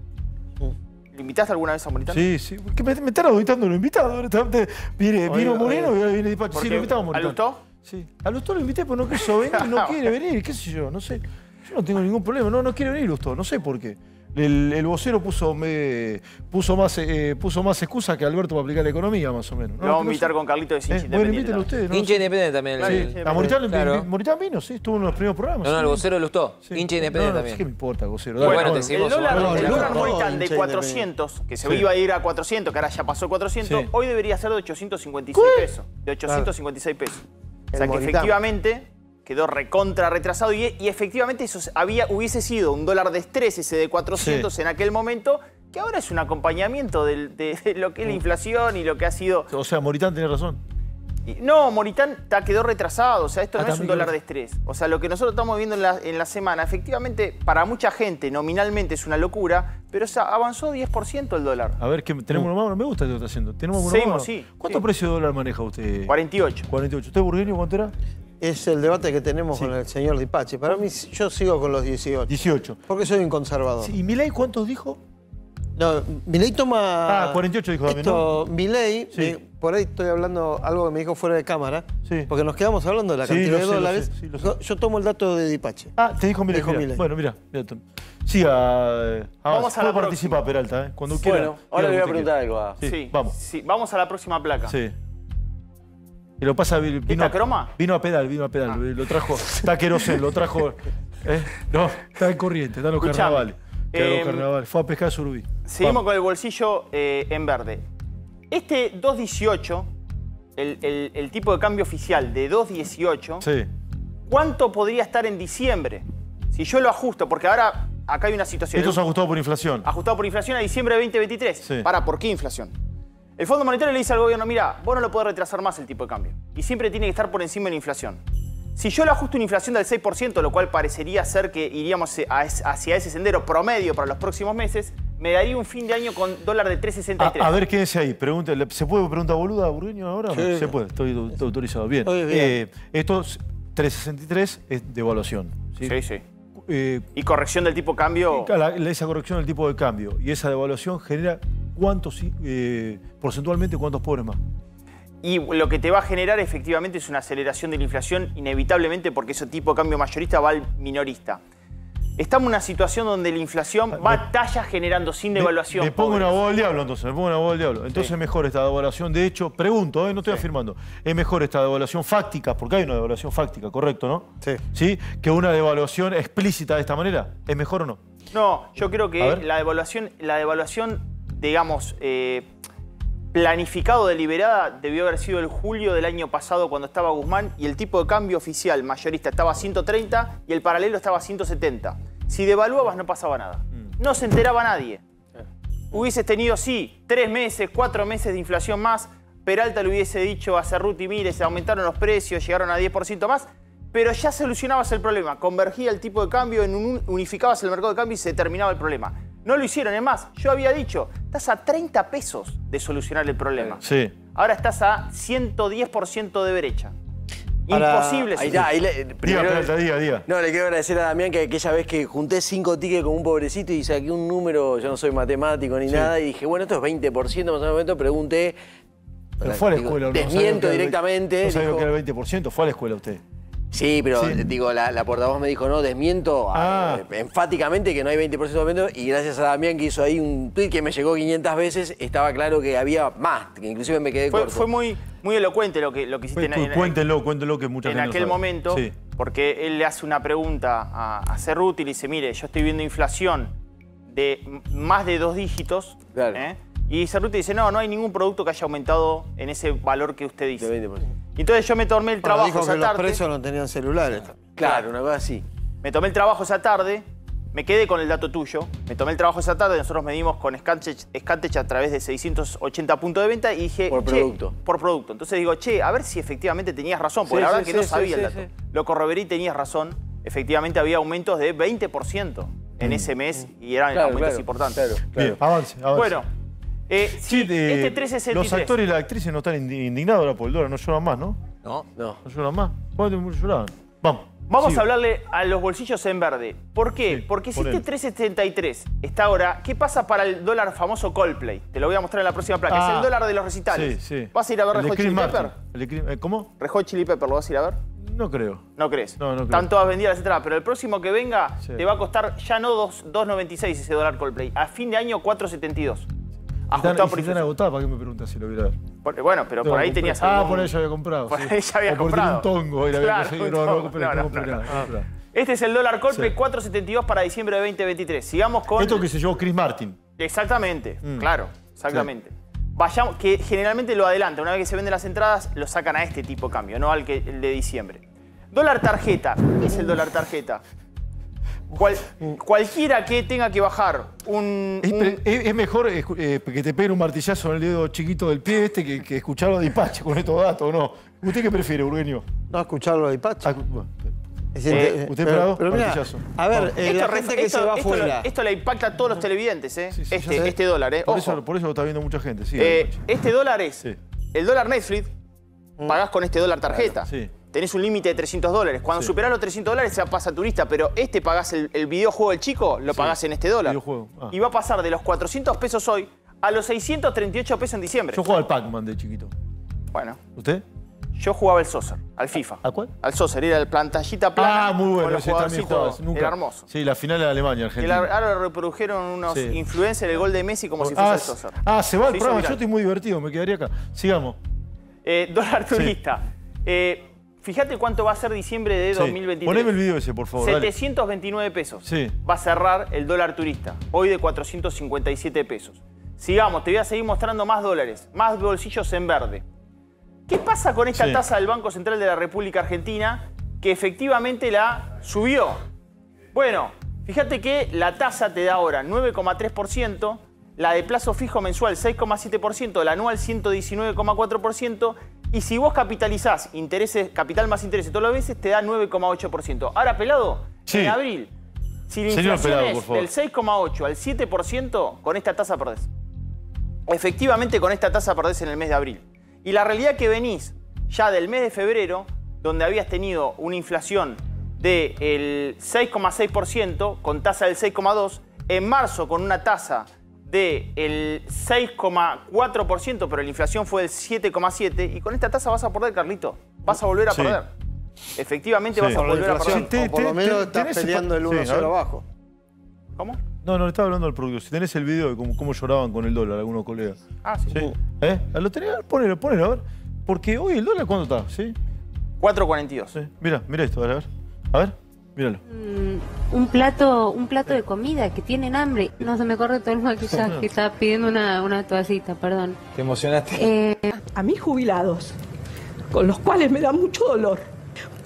mm. ¿Le invitaste alguna vez a Moritán? Sí, sí. ¿Qué me, me están auditando invitado? invitado, vino Moreno y ahora viene Dipacho, Sí, lo invitamos a Moritán. ¿Alustó? Sí. Alustó lo invité, pero no quiso venir, no quiere venir, qué sé yo, no sé. Yo no tengo ningún problema, no, no quiere venir Lustó, no sé por qué el, vocero puso, puso, más, eh, puso más excusa que Alberto para aplicar la economía, más o menos. Lo vamos a invitar con Carlito de Cinche eh, Bueno, inviten ustedes. independiente también. A ah, Moritán, vino, sí, estuvo en los primeros programas. No, no, el vocero lo gustó. Hinche independiente también. ¿Qué me importa, vocero? bueno, te El dólar, el dólar Moritán de 400, que se iba a ir a 400, que ahora ya pasó 400, hoy debería ser de 856 pesos. De 856 pesos. O sea que efectivamente quedó recontra retrasado y, efectivamente eso había, hubiese sido un dólar de estrés ese de 400 en aquel momento que ahora es un acompañamiento de, lo que es la mm. inflación y lo que ha sido... O sea, Moritán tiene razón. no, Moritán quedó retrasado, o sea, esto ah, no es un dólar de estrés. O sea, lo que nosotros estamos viendo en la, semana, efectivamente, para mucha gente nominalmente es una locura, pero o sea, avanzó 10% el dólar. A ver, tenemos mm. uno más, no me gusta lo que está haciendo. Tenemos uno Seguimos, sí. ¿Cuánto precio de dólar maneja usted? 48. 48. ¿Usted burgueño cuánto era? es el debate que tenemos con el señor Dipache. Para mí, yo sigo con los 18. 18. Porque soy un conservador. ¿Y Milei cuántos dijo? No, Milei toma... Ah, 48 dijo también, esto, Milei, por ahí estoy hablando algo que me dijo fuera de cámara, sí. porque nos quedamos hablando de la cantidad de dólares. Lo yo, tomo el dato de Dipache. Ah, te dijo Milei. Bueno, mira, Sí, a, vamos a participar, Peralta, eh, cuando bueno, quiera. Bueno, ahora le voy a preguntar algo. Sí, vamos. vamos a la próxima placa. Sí pasa, vino, croma? Vino a pedal, vino a pedal. Ah. Lo trajo, está se lo trajo. ¿eh? No, está en corriente, está en los eh, carnavales. Fue a pescar Surubí. Seguimos con el bolsillo eh, en verde. Este 218, el, tipo de cambio oficial de 218, ¿cuánto podría estar en diciembre? Si yo lo ajusto, porque ahora acá hay una situación. Esto es ajustado por inflación. Ajustado por inflación a diciembre de 2023. Para, ¿por qué inflación? El Fondo Monetario le dice al gobierno, mira, vos no lo podés retrasar más el tipo de cambio. Y siempre tiene que estar por encima de la inflación. Si yo le ajusto una inflación del 6%, lo cual parecería ser que iríamos hacia ese sendero promedio para los próximos meses, me daría un fin de año con dólar de 3.63. A, ver, quédense ahí. ¿Se puede preguntar boluda a ahora? Se puede, estoy, autorizado. Bien. bien. 3.63 eh, es devaluación. Sí, sí. Eh, y corrección del tipo de cambio. esa corrección del tipo de cambio y esa devaluación genera cuántos, eh, porcentualmente, cuántos pobres más. Y lo que te va a generar efectivamente es una aceleración de la inflación, inevitablemente, porque ese tipo de cambio mayorista va al minorista. Estamos en una situación donde la inflación ah, va talla generando sin devaluación. Me, pongo una bola al diablo entonces, me pongo una bola al diablo. Entonces es mejor esta devaluación, de hecho, pregunto, eh, no estoy afirmando, es mejor esta devaluación fáctica, porque hay una devaluación fáctica, correcto, ¿no? Sí. ¿Sí? Que una devaluación explícita de esta manera, ¿es mejor o no? No, yo creo que la devaluación, la devaluación digamos, eh, planificado, deliberada, debió haber sido el julio del año pasado cuando estaba Guzmán y el tipo de cambio oficial mayorista estaba a 130 y el paralelo estaba a 170. Si devaluabas no pasaba nada. Mm. No se enteraba nadie. Eh. Hubieses tenido, sí, tres meses, cuatro meses de inflación más. Peralta le hubiese dicho a Cerruti, mire, se aumentaron los precios, llegaron a 10% más pero ya solucionabas el problema. Convergía el tipo de cambio, unificabas el mercado de cambio y se terminaba el problema. No lo hicieron, es más, yo había dicho, estás a 30 pesos de solucionar el problema. Sí. Ahora estás a 110% de brecha. Imposible. Ahí No, le quiero agradecer a Damián que aquella vez que junté cinco tickets con un pobrecito y saqué un número, yo no soy matemático ni nada, y dije, bueno, esto es 20% más o menos, momento, pregunté, pero fue a la escuela. Desmiento directamente. No que era el 20%, fue a la escuela usted. Sí, pero eh, digo, la, portavoz me dijo, no, desmiento ah, ah. Eh, enfáticamente que no hay 20% de aumento y gracias a Damián que hizo ahí un tweet que me llegó 500 veces, estaba claro que había más, que inclusive me quedé fue, corto. Fue muy, muy elocuente lo que, lo que hiciste. en, Cuéntelo, cuéntelo que muchas En aquel momento, porque él le hace una pregunta a, a Cerruti y le dice, mire, yo estoy viendo inflación de más de dos dígitos. ¿eh? Y Cerruti dice, no, no hay ningún producto que haya aumentado en ese valor que usted dice. De 20%. Entonces yo me tomé el trabajo esa tarde. Los presos no tenían celulares. Claro, una vez así. Me tomé el trabajo esa tarde, me quedé con el dato tuyo, me tomé el trabajo esa tarde, nosotros medimos con Scantech a través de 680 puntos de venta y dije... Por producto. por producto. Entonces digo, che, a ver si efectivamente tenías razón, porque la verdad es que no sabía el dato. Lo corroboré y tenías razón, efectivamente había aumentos de 20% en mm. ese mes y eran claro, aumentos claro, importantes. Claro, avance, avance. Bueno, eh, sí, este Los actores y las actrices no están indignados ahora por el dólar, no lloran más, ¿no? No, no. No lloran más. lloraban? Vamos. Vamos a hablarle a los bolsillos en verde. ¿Por qué? Porque si este 373 está ahora, ¿qué pasa para el dólar famoso Coldplay? Te lo voy a mostrar en la próxima placa. es el ah, dólar de los recitales. Sí, sí. ¿Vas a ir a ver Rejo Chili Pepper? Eh, ¿Cómo? Rejo Chili Pepper, ¿lo vas a ir a ver? No creo. ¿No crees? No, no creo. Están todas vendidas las pero el próximo que venga te va a costar ya no 2.96 ese dólar Coldplay. A fin de año 4.72. Han ah, ¿para qué me preguntas si lo hubiera? dado? bueno, pero por ahí tenías Ah, por ahí ya había comprado. Por ahí ya había comprado. un tongo, claro, había No, no, no, Este es el dólar golpe 4.72 para diciembre de 2023. Sigamos con... Esto que se llevó Chris Martin. Exactamente, mm. claro, exactamente. Vayamos, que generalmente lo adelanta. Una vez que se venden las entradas, lo sacan a este tipo de cambio, no al que, de diciembre. Dólar tarjeta. ¿Qué es el dólar tarjeta? cualquiera que tenga que bajar un... Es, mejor eh, eh, que te pegue un martillazo en el dedo chiquito del pie este que, escucharlo de Ipache con estos datos, ¿no? ¿Usted qué prefiere, Urgenio? No, escucharlo de Ipache. Ah, eh, usted pero, a ver, esto, le impacta a todos los televidentes, ¿eh? Este, este, dólar, ¿eh? Por, Eso, lo está viendo mucha gente, este dólar es el dólar Netflix, pagás con este dólar tarjeta. sí tenés un límite de 300 dólares. Cuando superás los 300 dólares ya pasa turista, pero este pagás el, videojuego del chico, lo pagás en este dólar. Ah. Y va a pasar de los 400 pesos hoy a los 638 pesos en diciembre. Yo jugaba al Pac-Man de chiquito. Bueno. ¿Usted? Yo jugaba al Sosa. al FIFA. ¿A cuál? Al Sosa. era el plantallita plana. Ah, muy bueno, ese también jugabas, hermoso. Sí, la final de Alemania, Argentina. Y ahora reprodujeron unos influencers el gol de Messi como ah, si fuese el ah, soccer Ah, se va el programa, yo estoy muy divertido, me quedaría acá. Sigamos. Eh, dólar turista. Eh, Fíjate cuánto va a ser diciembre de sí. Poneme el video ese, por favor. 729 pesos. Sí. Va a cerrar el dólar turista. Hoy de 457 pesos. Sigamos, te voy a seguir mostrando más dólares, más bolsillos en verde. ¿Qué pasa con esta tasa del Banco Central de la República Argentina que efectivamente la subió? Bueno, fíjate que la tasa te da ahora 9,3%, la de plazo fijo mensual 6,7%, la anual 119,4%, y si vos capitalizás intereses, capital más intereses todas las veces, te da 9,8%. Ahora, pelado, en abril, si la inflación es del 6,8 al 7%, con esta tasa perdés. Efectivamente, con esta tasa perdés en el mes de abril. Y la realidad que venís ya del mes de febrero, donde habías tenido una inflación del 6,6% con tasa del 6,2%, en marzo con una tasa el 6,4%, pero la inflación fue del 7,7%. Y con esta tasa vas a perder, Carlito. Vas a volver a perder. Efectivamente vas a volver a perder. estás peleando el 1 abajo. ¿Cómo? No, no, le estaba hablando al producto. Si tenés el video de cómo, lloraban con el dólar algunos colegas. Ah, sí. ¿Eh? Lo tenés, ponelo, ponelo, a ver. Porque hoy el dólar, ¿cuánto está? ¿Sí? 4.42. Mira, mira esto, a ver. A ver. Mm, un plato, un plato de comida, que tienen hambre. No se me corre todo el maquillaje, que estaba pidiendo una, una perdón. ¿Te emocionaste? Eh, a mis jubilados, con los cuales me da mucho dolor.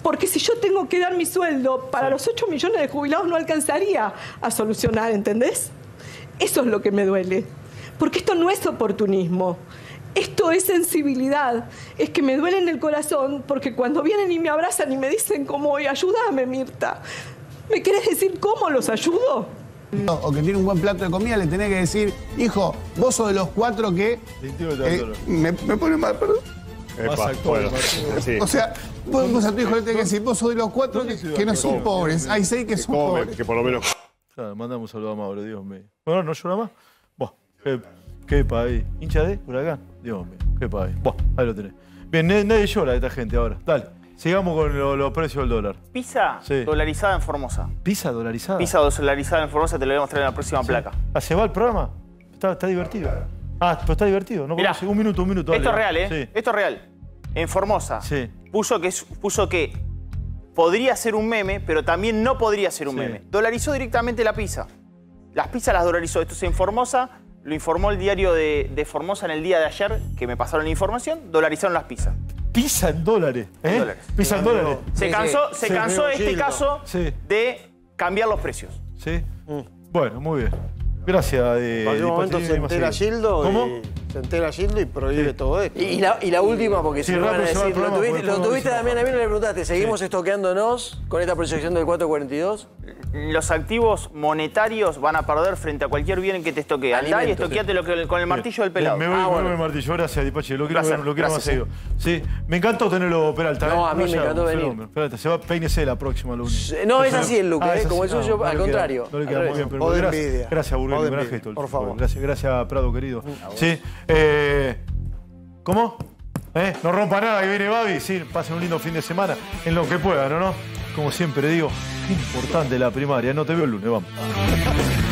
Porque si yo tengo que dar mi sueldo, para los 8 millones de jubilados no alcanzaría a solucionar, ¿entendés? Eso es lo que me duele. Porque esto no es oportunismo. Esto es sensibilidad. Es que me duele en el corazón porque cuando vienen y me abrazan y me dicen cómo voy, ayúdame, Mirta. ¿Me querés decir cómo los ayudo? O que tiene un buen plato de comida, le tenés que decir, hijo, vos sos de los cuatro que. Eh, me, pone mal, perdón. O sea, vos, a tu hijo le tenés que decir, vos sos de los cuatro que, no son pobres. Hay seis que, son pobres. Que por lo menos. Claro, un saludo a Mauro, Dios mío. Bueno, no llora más. qué, qué ahí? ¿Hincha de? ¿Huracán? Dios mío, qué Bueno, ahí lo tenés. Bien, nadie llora de esta gente ahora. Dale. Sigamos con los precios del dólar. Pizza sí. dolarizada en Formosa. ¿Pizza dolarizada? Pizza dolarizada en Formosa, te lo voy a mostrar en la próxima placa. Ah, ¿Se va el programa? Está, divertido. Ah, pero está divertido. No un minuto, un minuto. Esto es real, ¿eh? Esto es real. En Formosa puso, que, puso que podría ser un meme, pero también no podría ser un meme. Dolarizó directamente la pizza. Las pizzas las dolarizó. Esto es en Formosa lo informó el diario de, de, Formosa en el día de ayer, que me pasaron la información, dolarizaron las pizzas. Pizza en dólares. ¿eh? En dólares. Pizza en dólares. Se cansó, este caso de cambiar los precios. Sí. Bueno, muy bien. Gracias. De, eh, momento se entera Gildo. ¿Cómo? se entera Gildo y prohíbe todo esto. Y la, última, porque si se van a decir, lo tuviste, lo tuviste también a mí, no le preguntaste, ¿seguimos estoqueándonos con esta proyección del 442? los activos monetarios van a perder frente a cualquier bien que te estoque. Andá y con el martillo del pelado. Me voy, con ah, el martillo, gracias, Dipache. Lo quiero, lo gracias, más seguido. me encantó tenerlo, Peralta. No, ¿eh? a mí me encantó venir. espérate se va, la próxima lunes. No, es así el look, ah, ¿eh? como el suyo, al contrario. No le queda muy bien, pero gracias, gracias, Por favor. Gracias, Prado, querido. Mm, sí. Eh, ¿Cómo? ¿Eh? No rompa nada, que viene Babi. Sí, pasen un lindo fin de semana en lo que puedan, ¿no? Como siempre digo, importante la primaria. No te veo el lunes, vamos.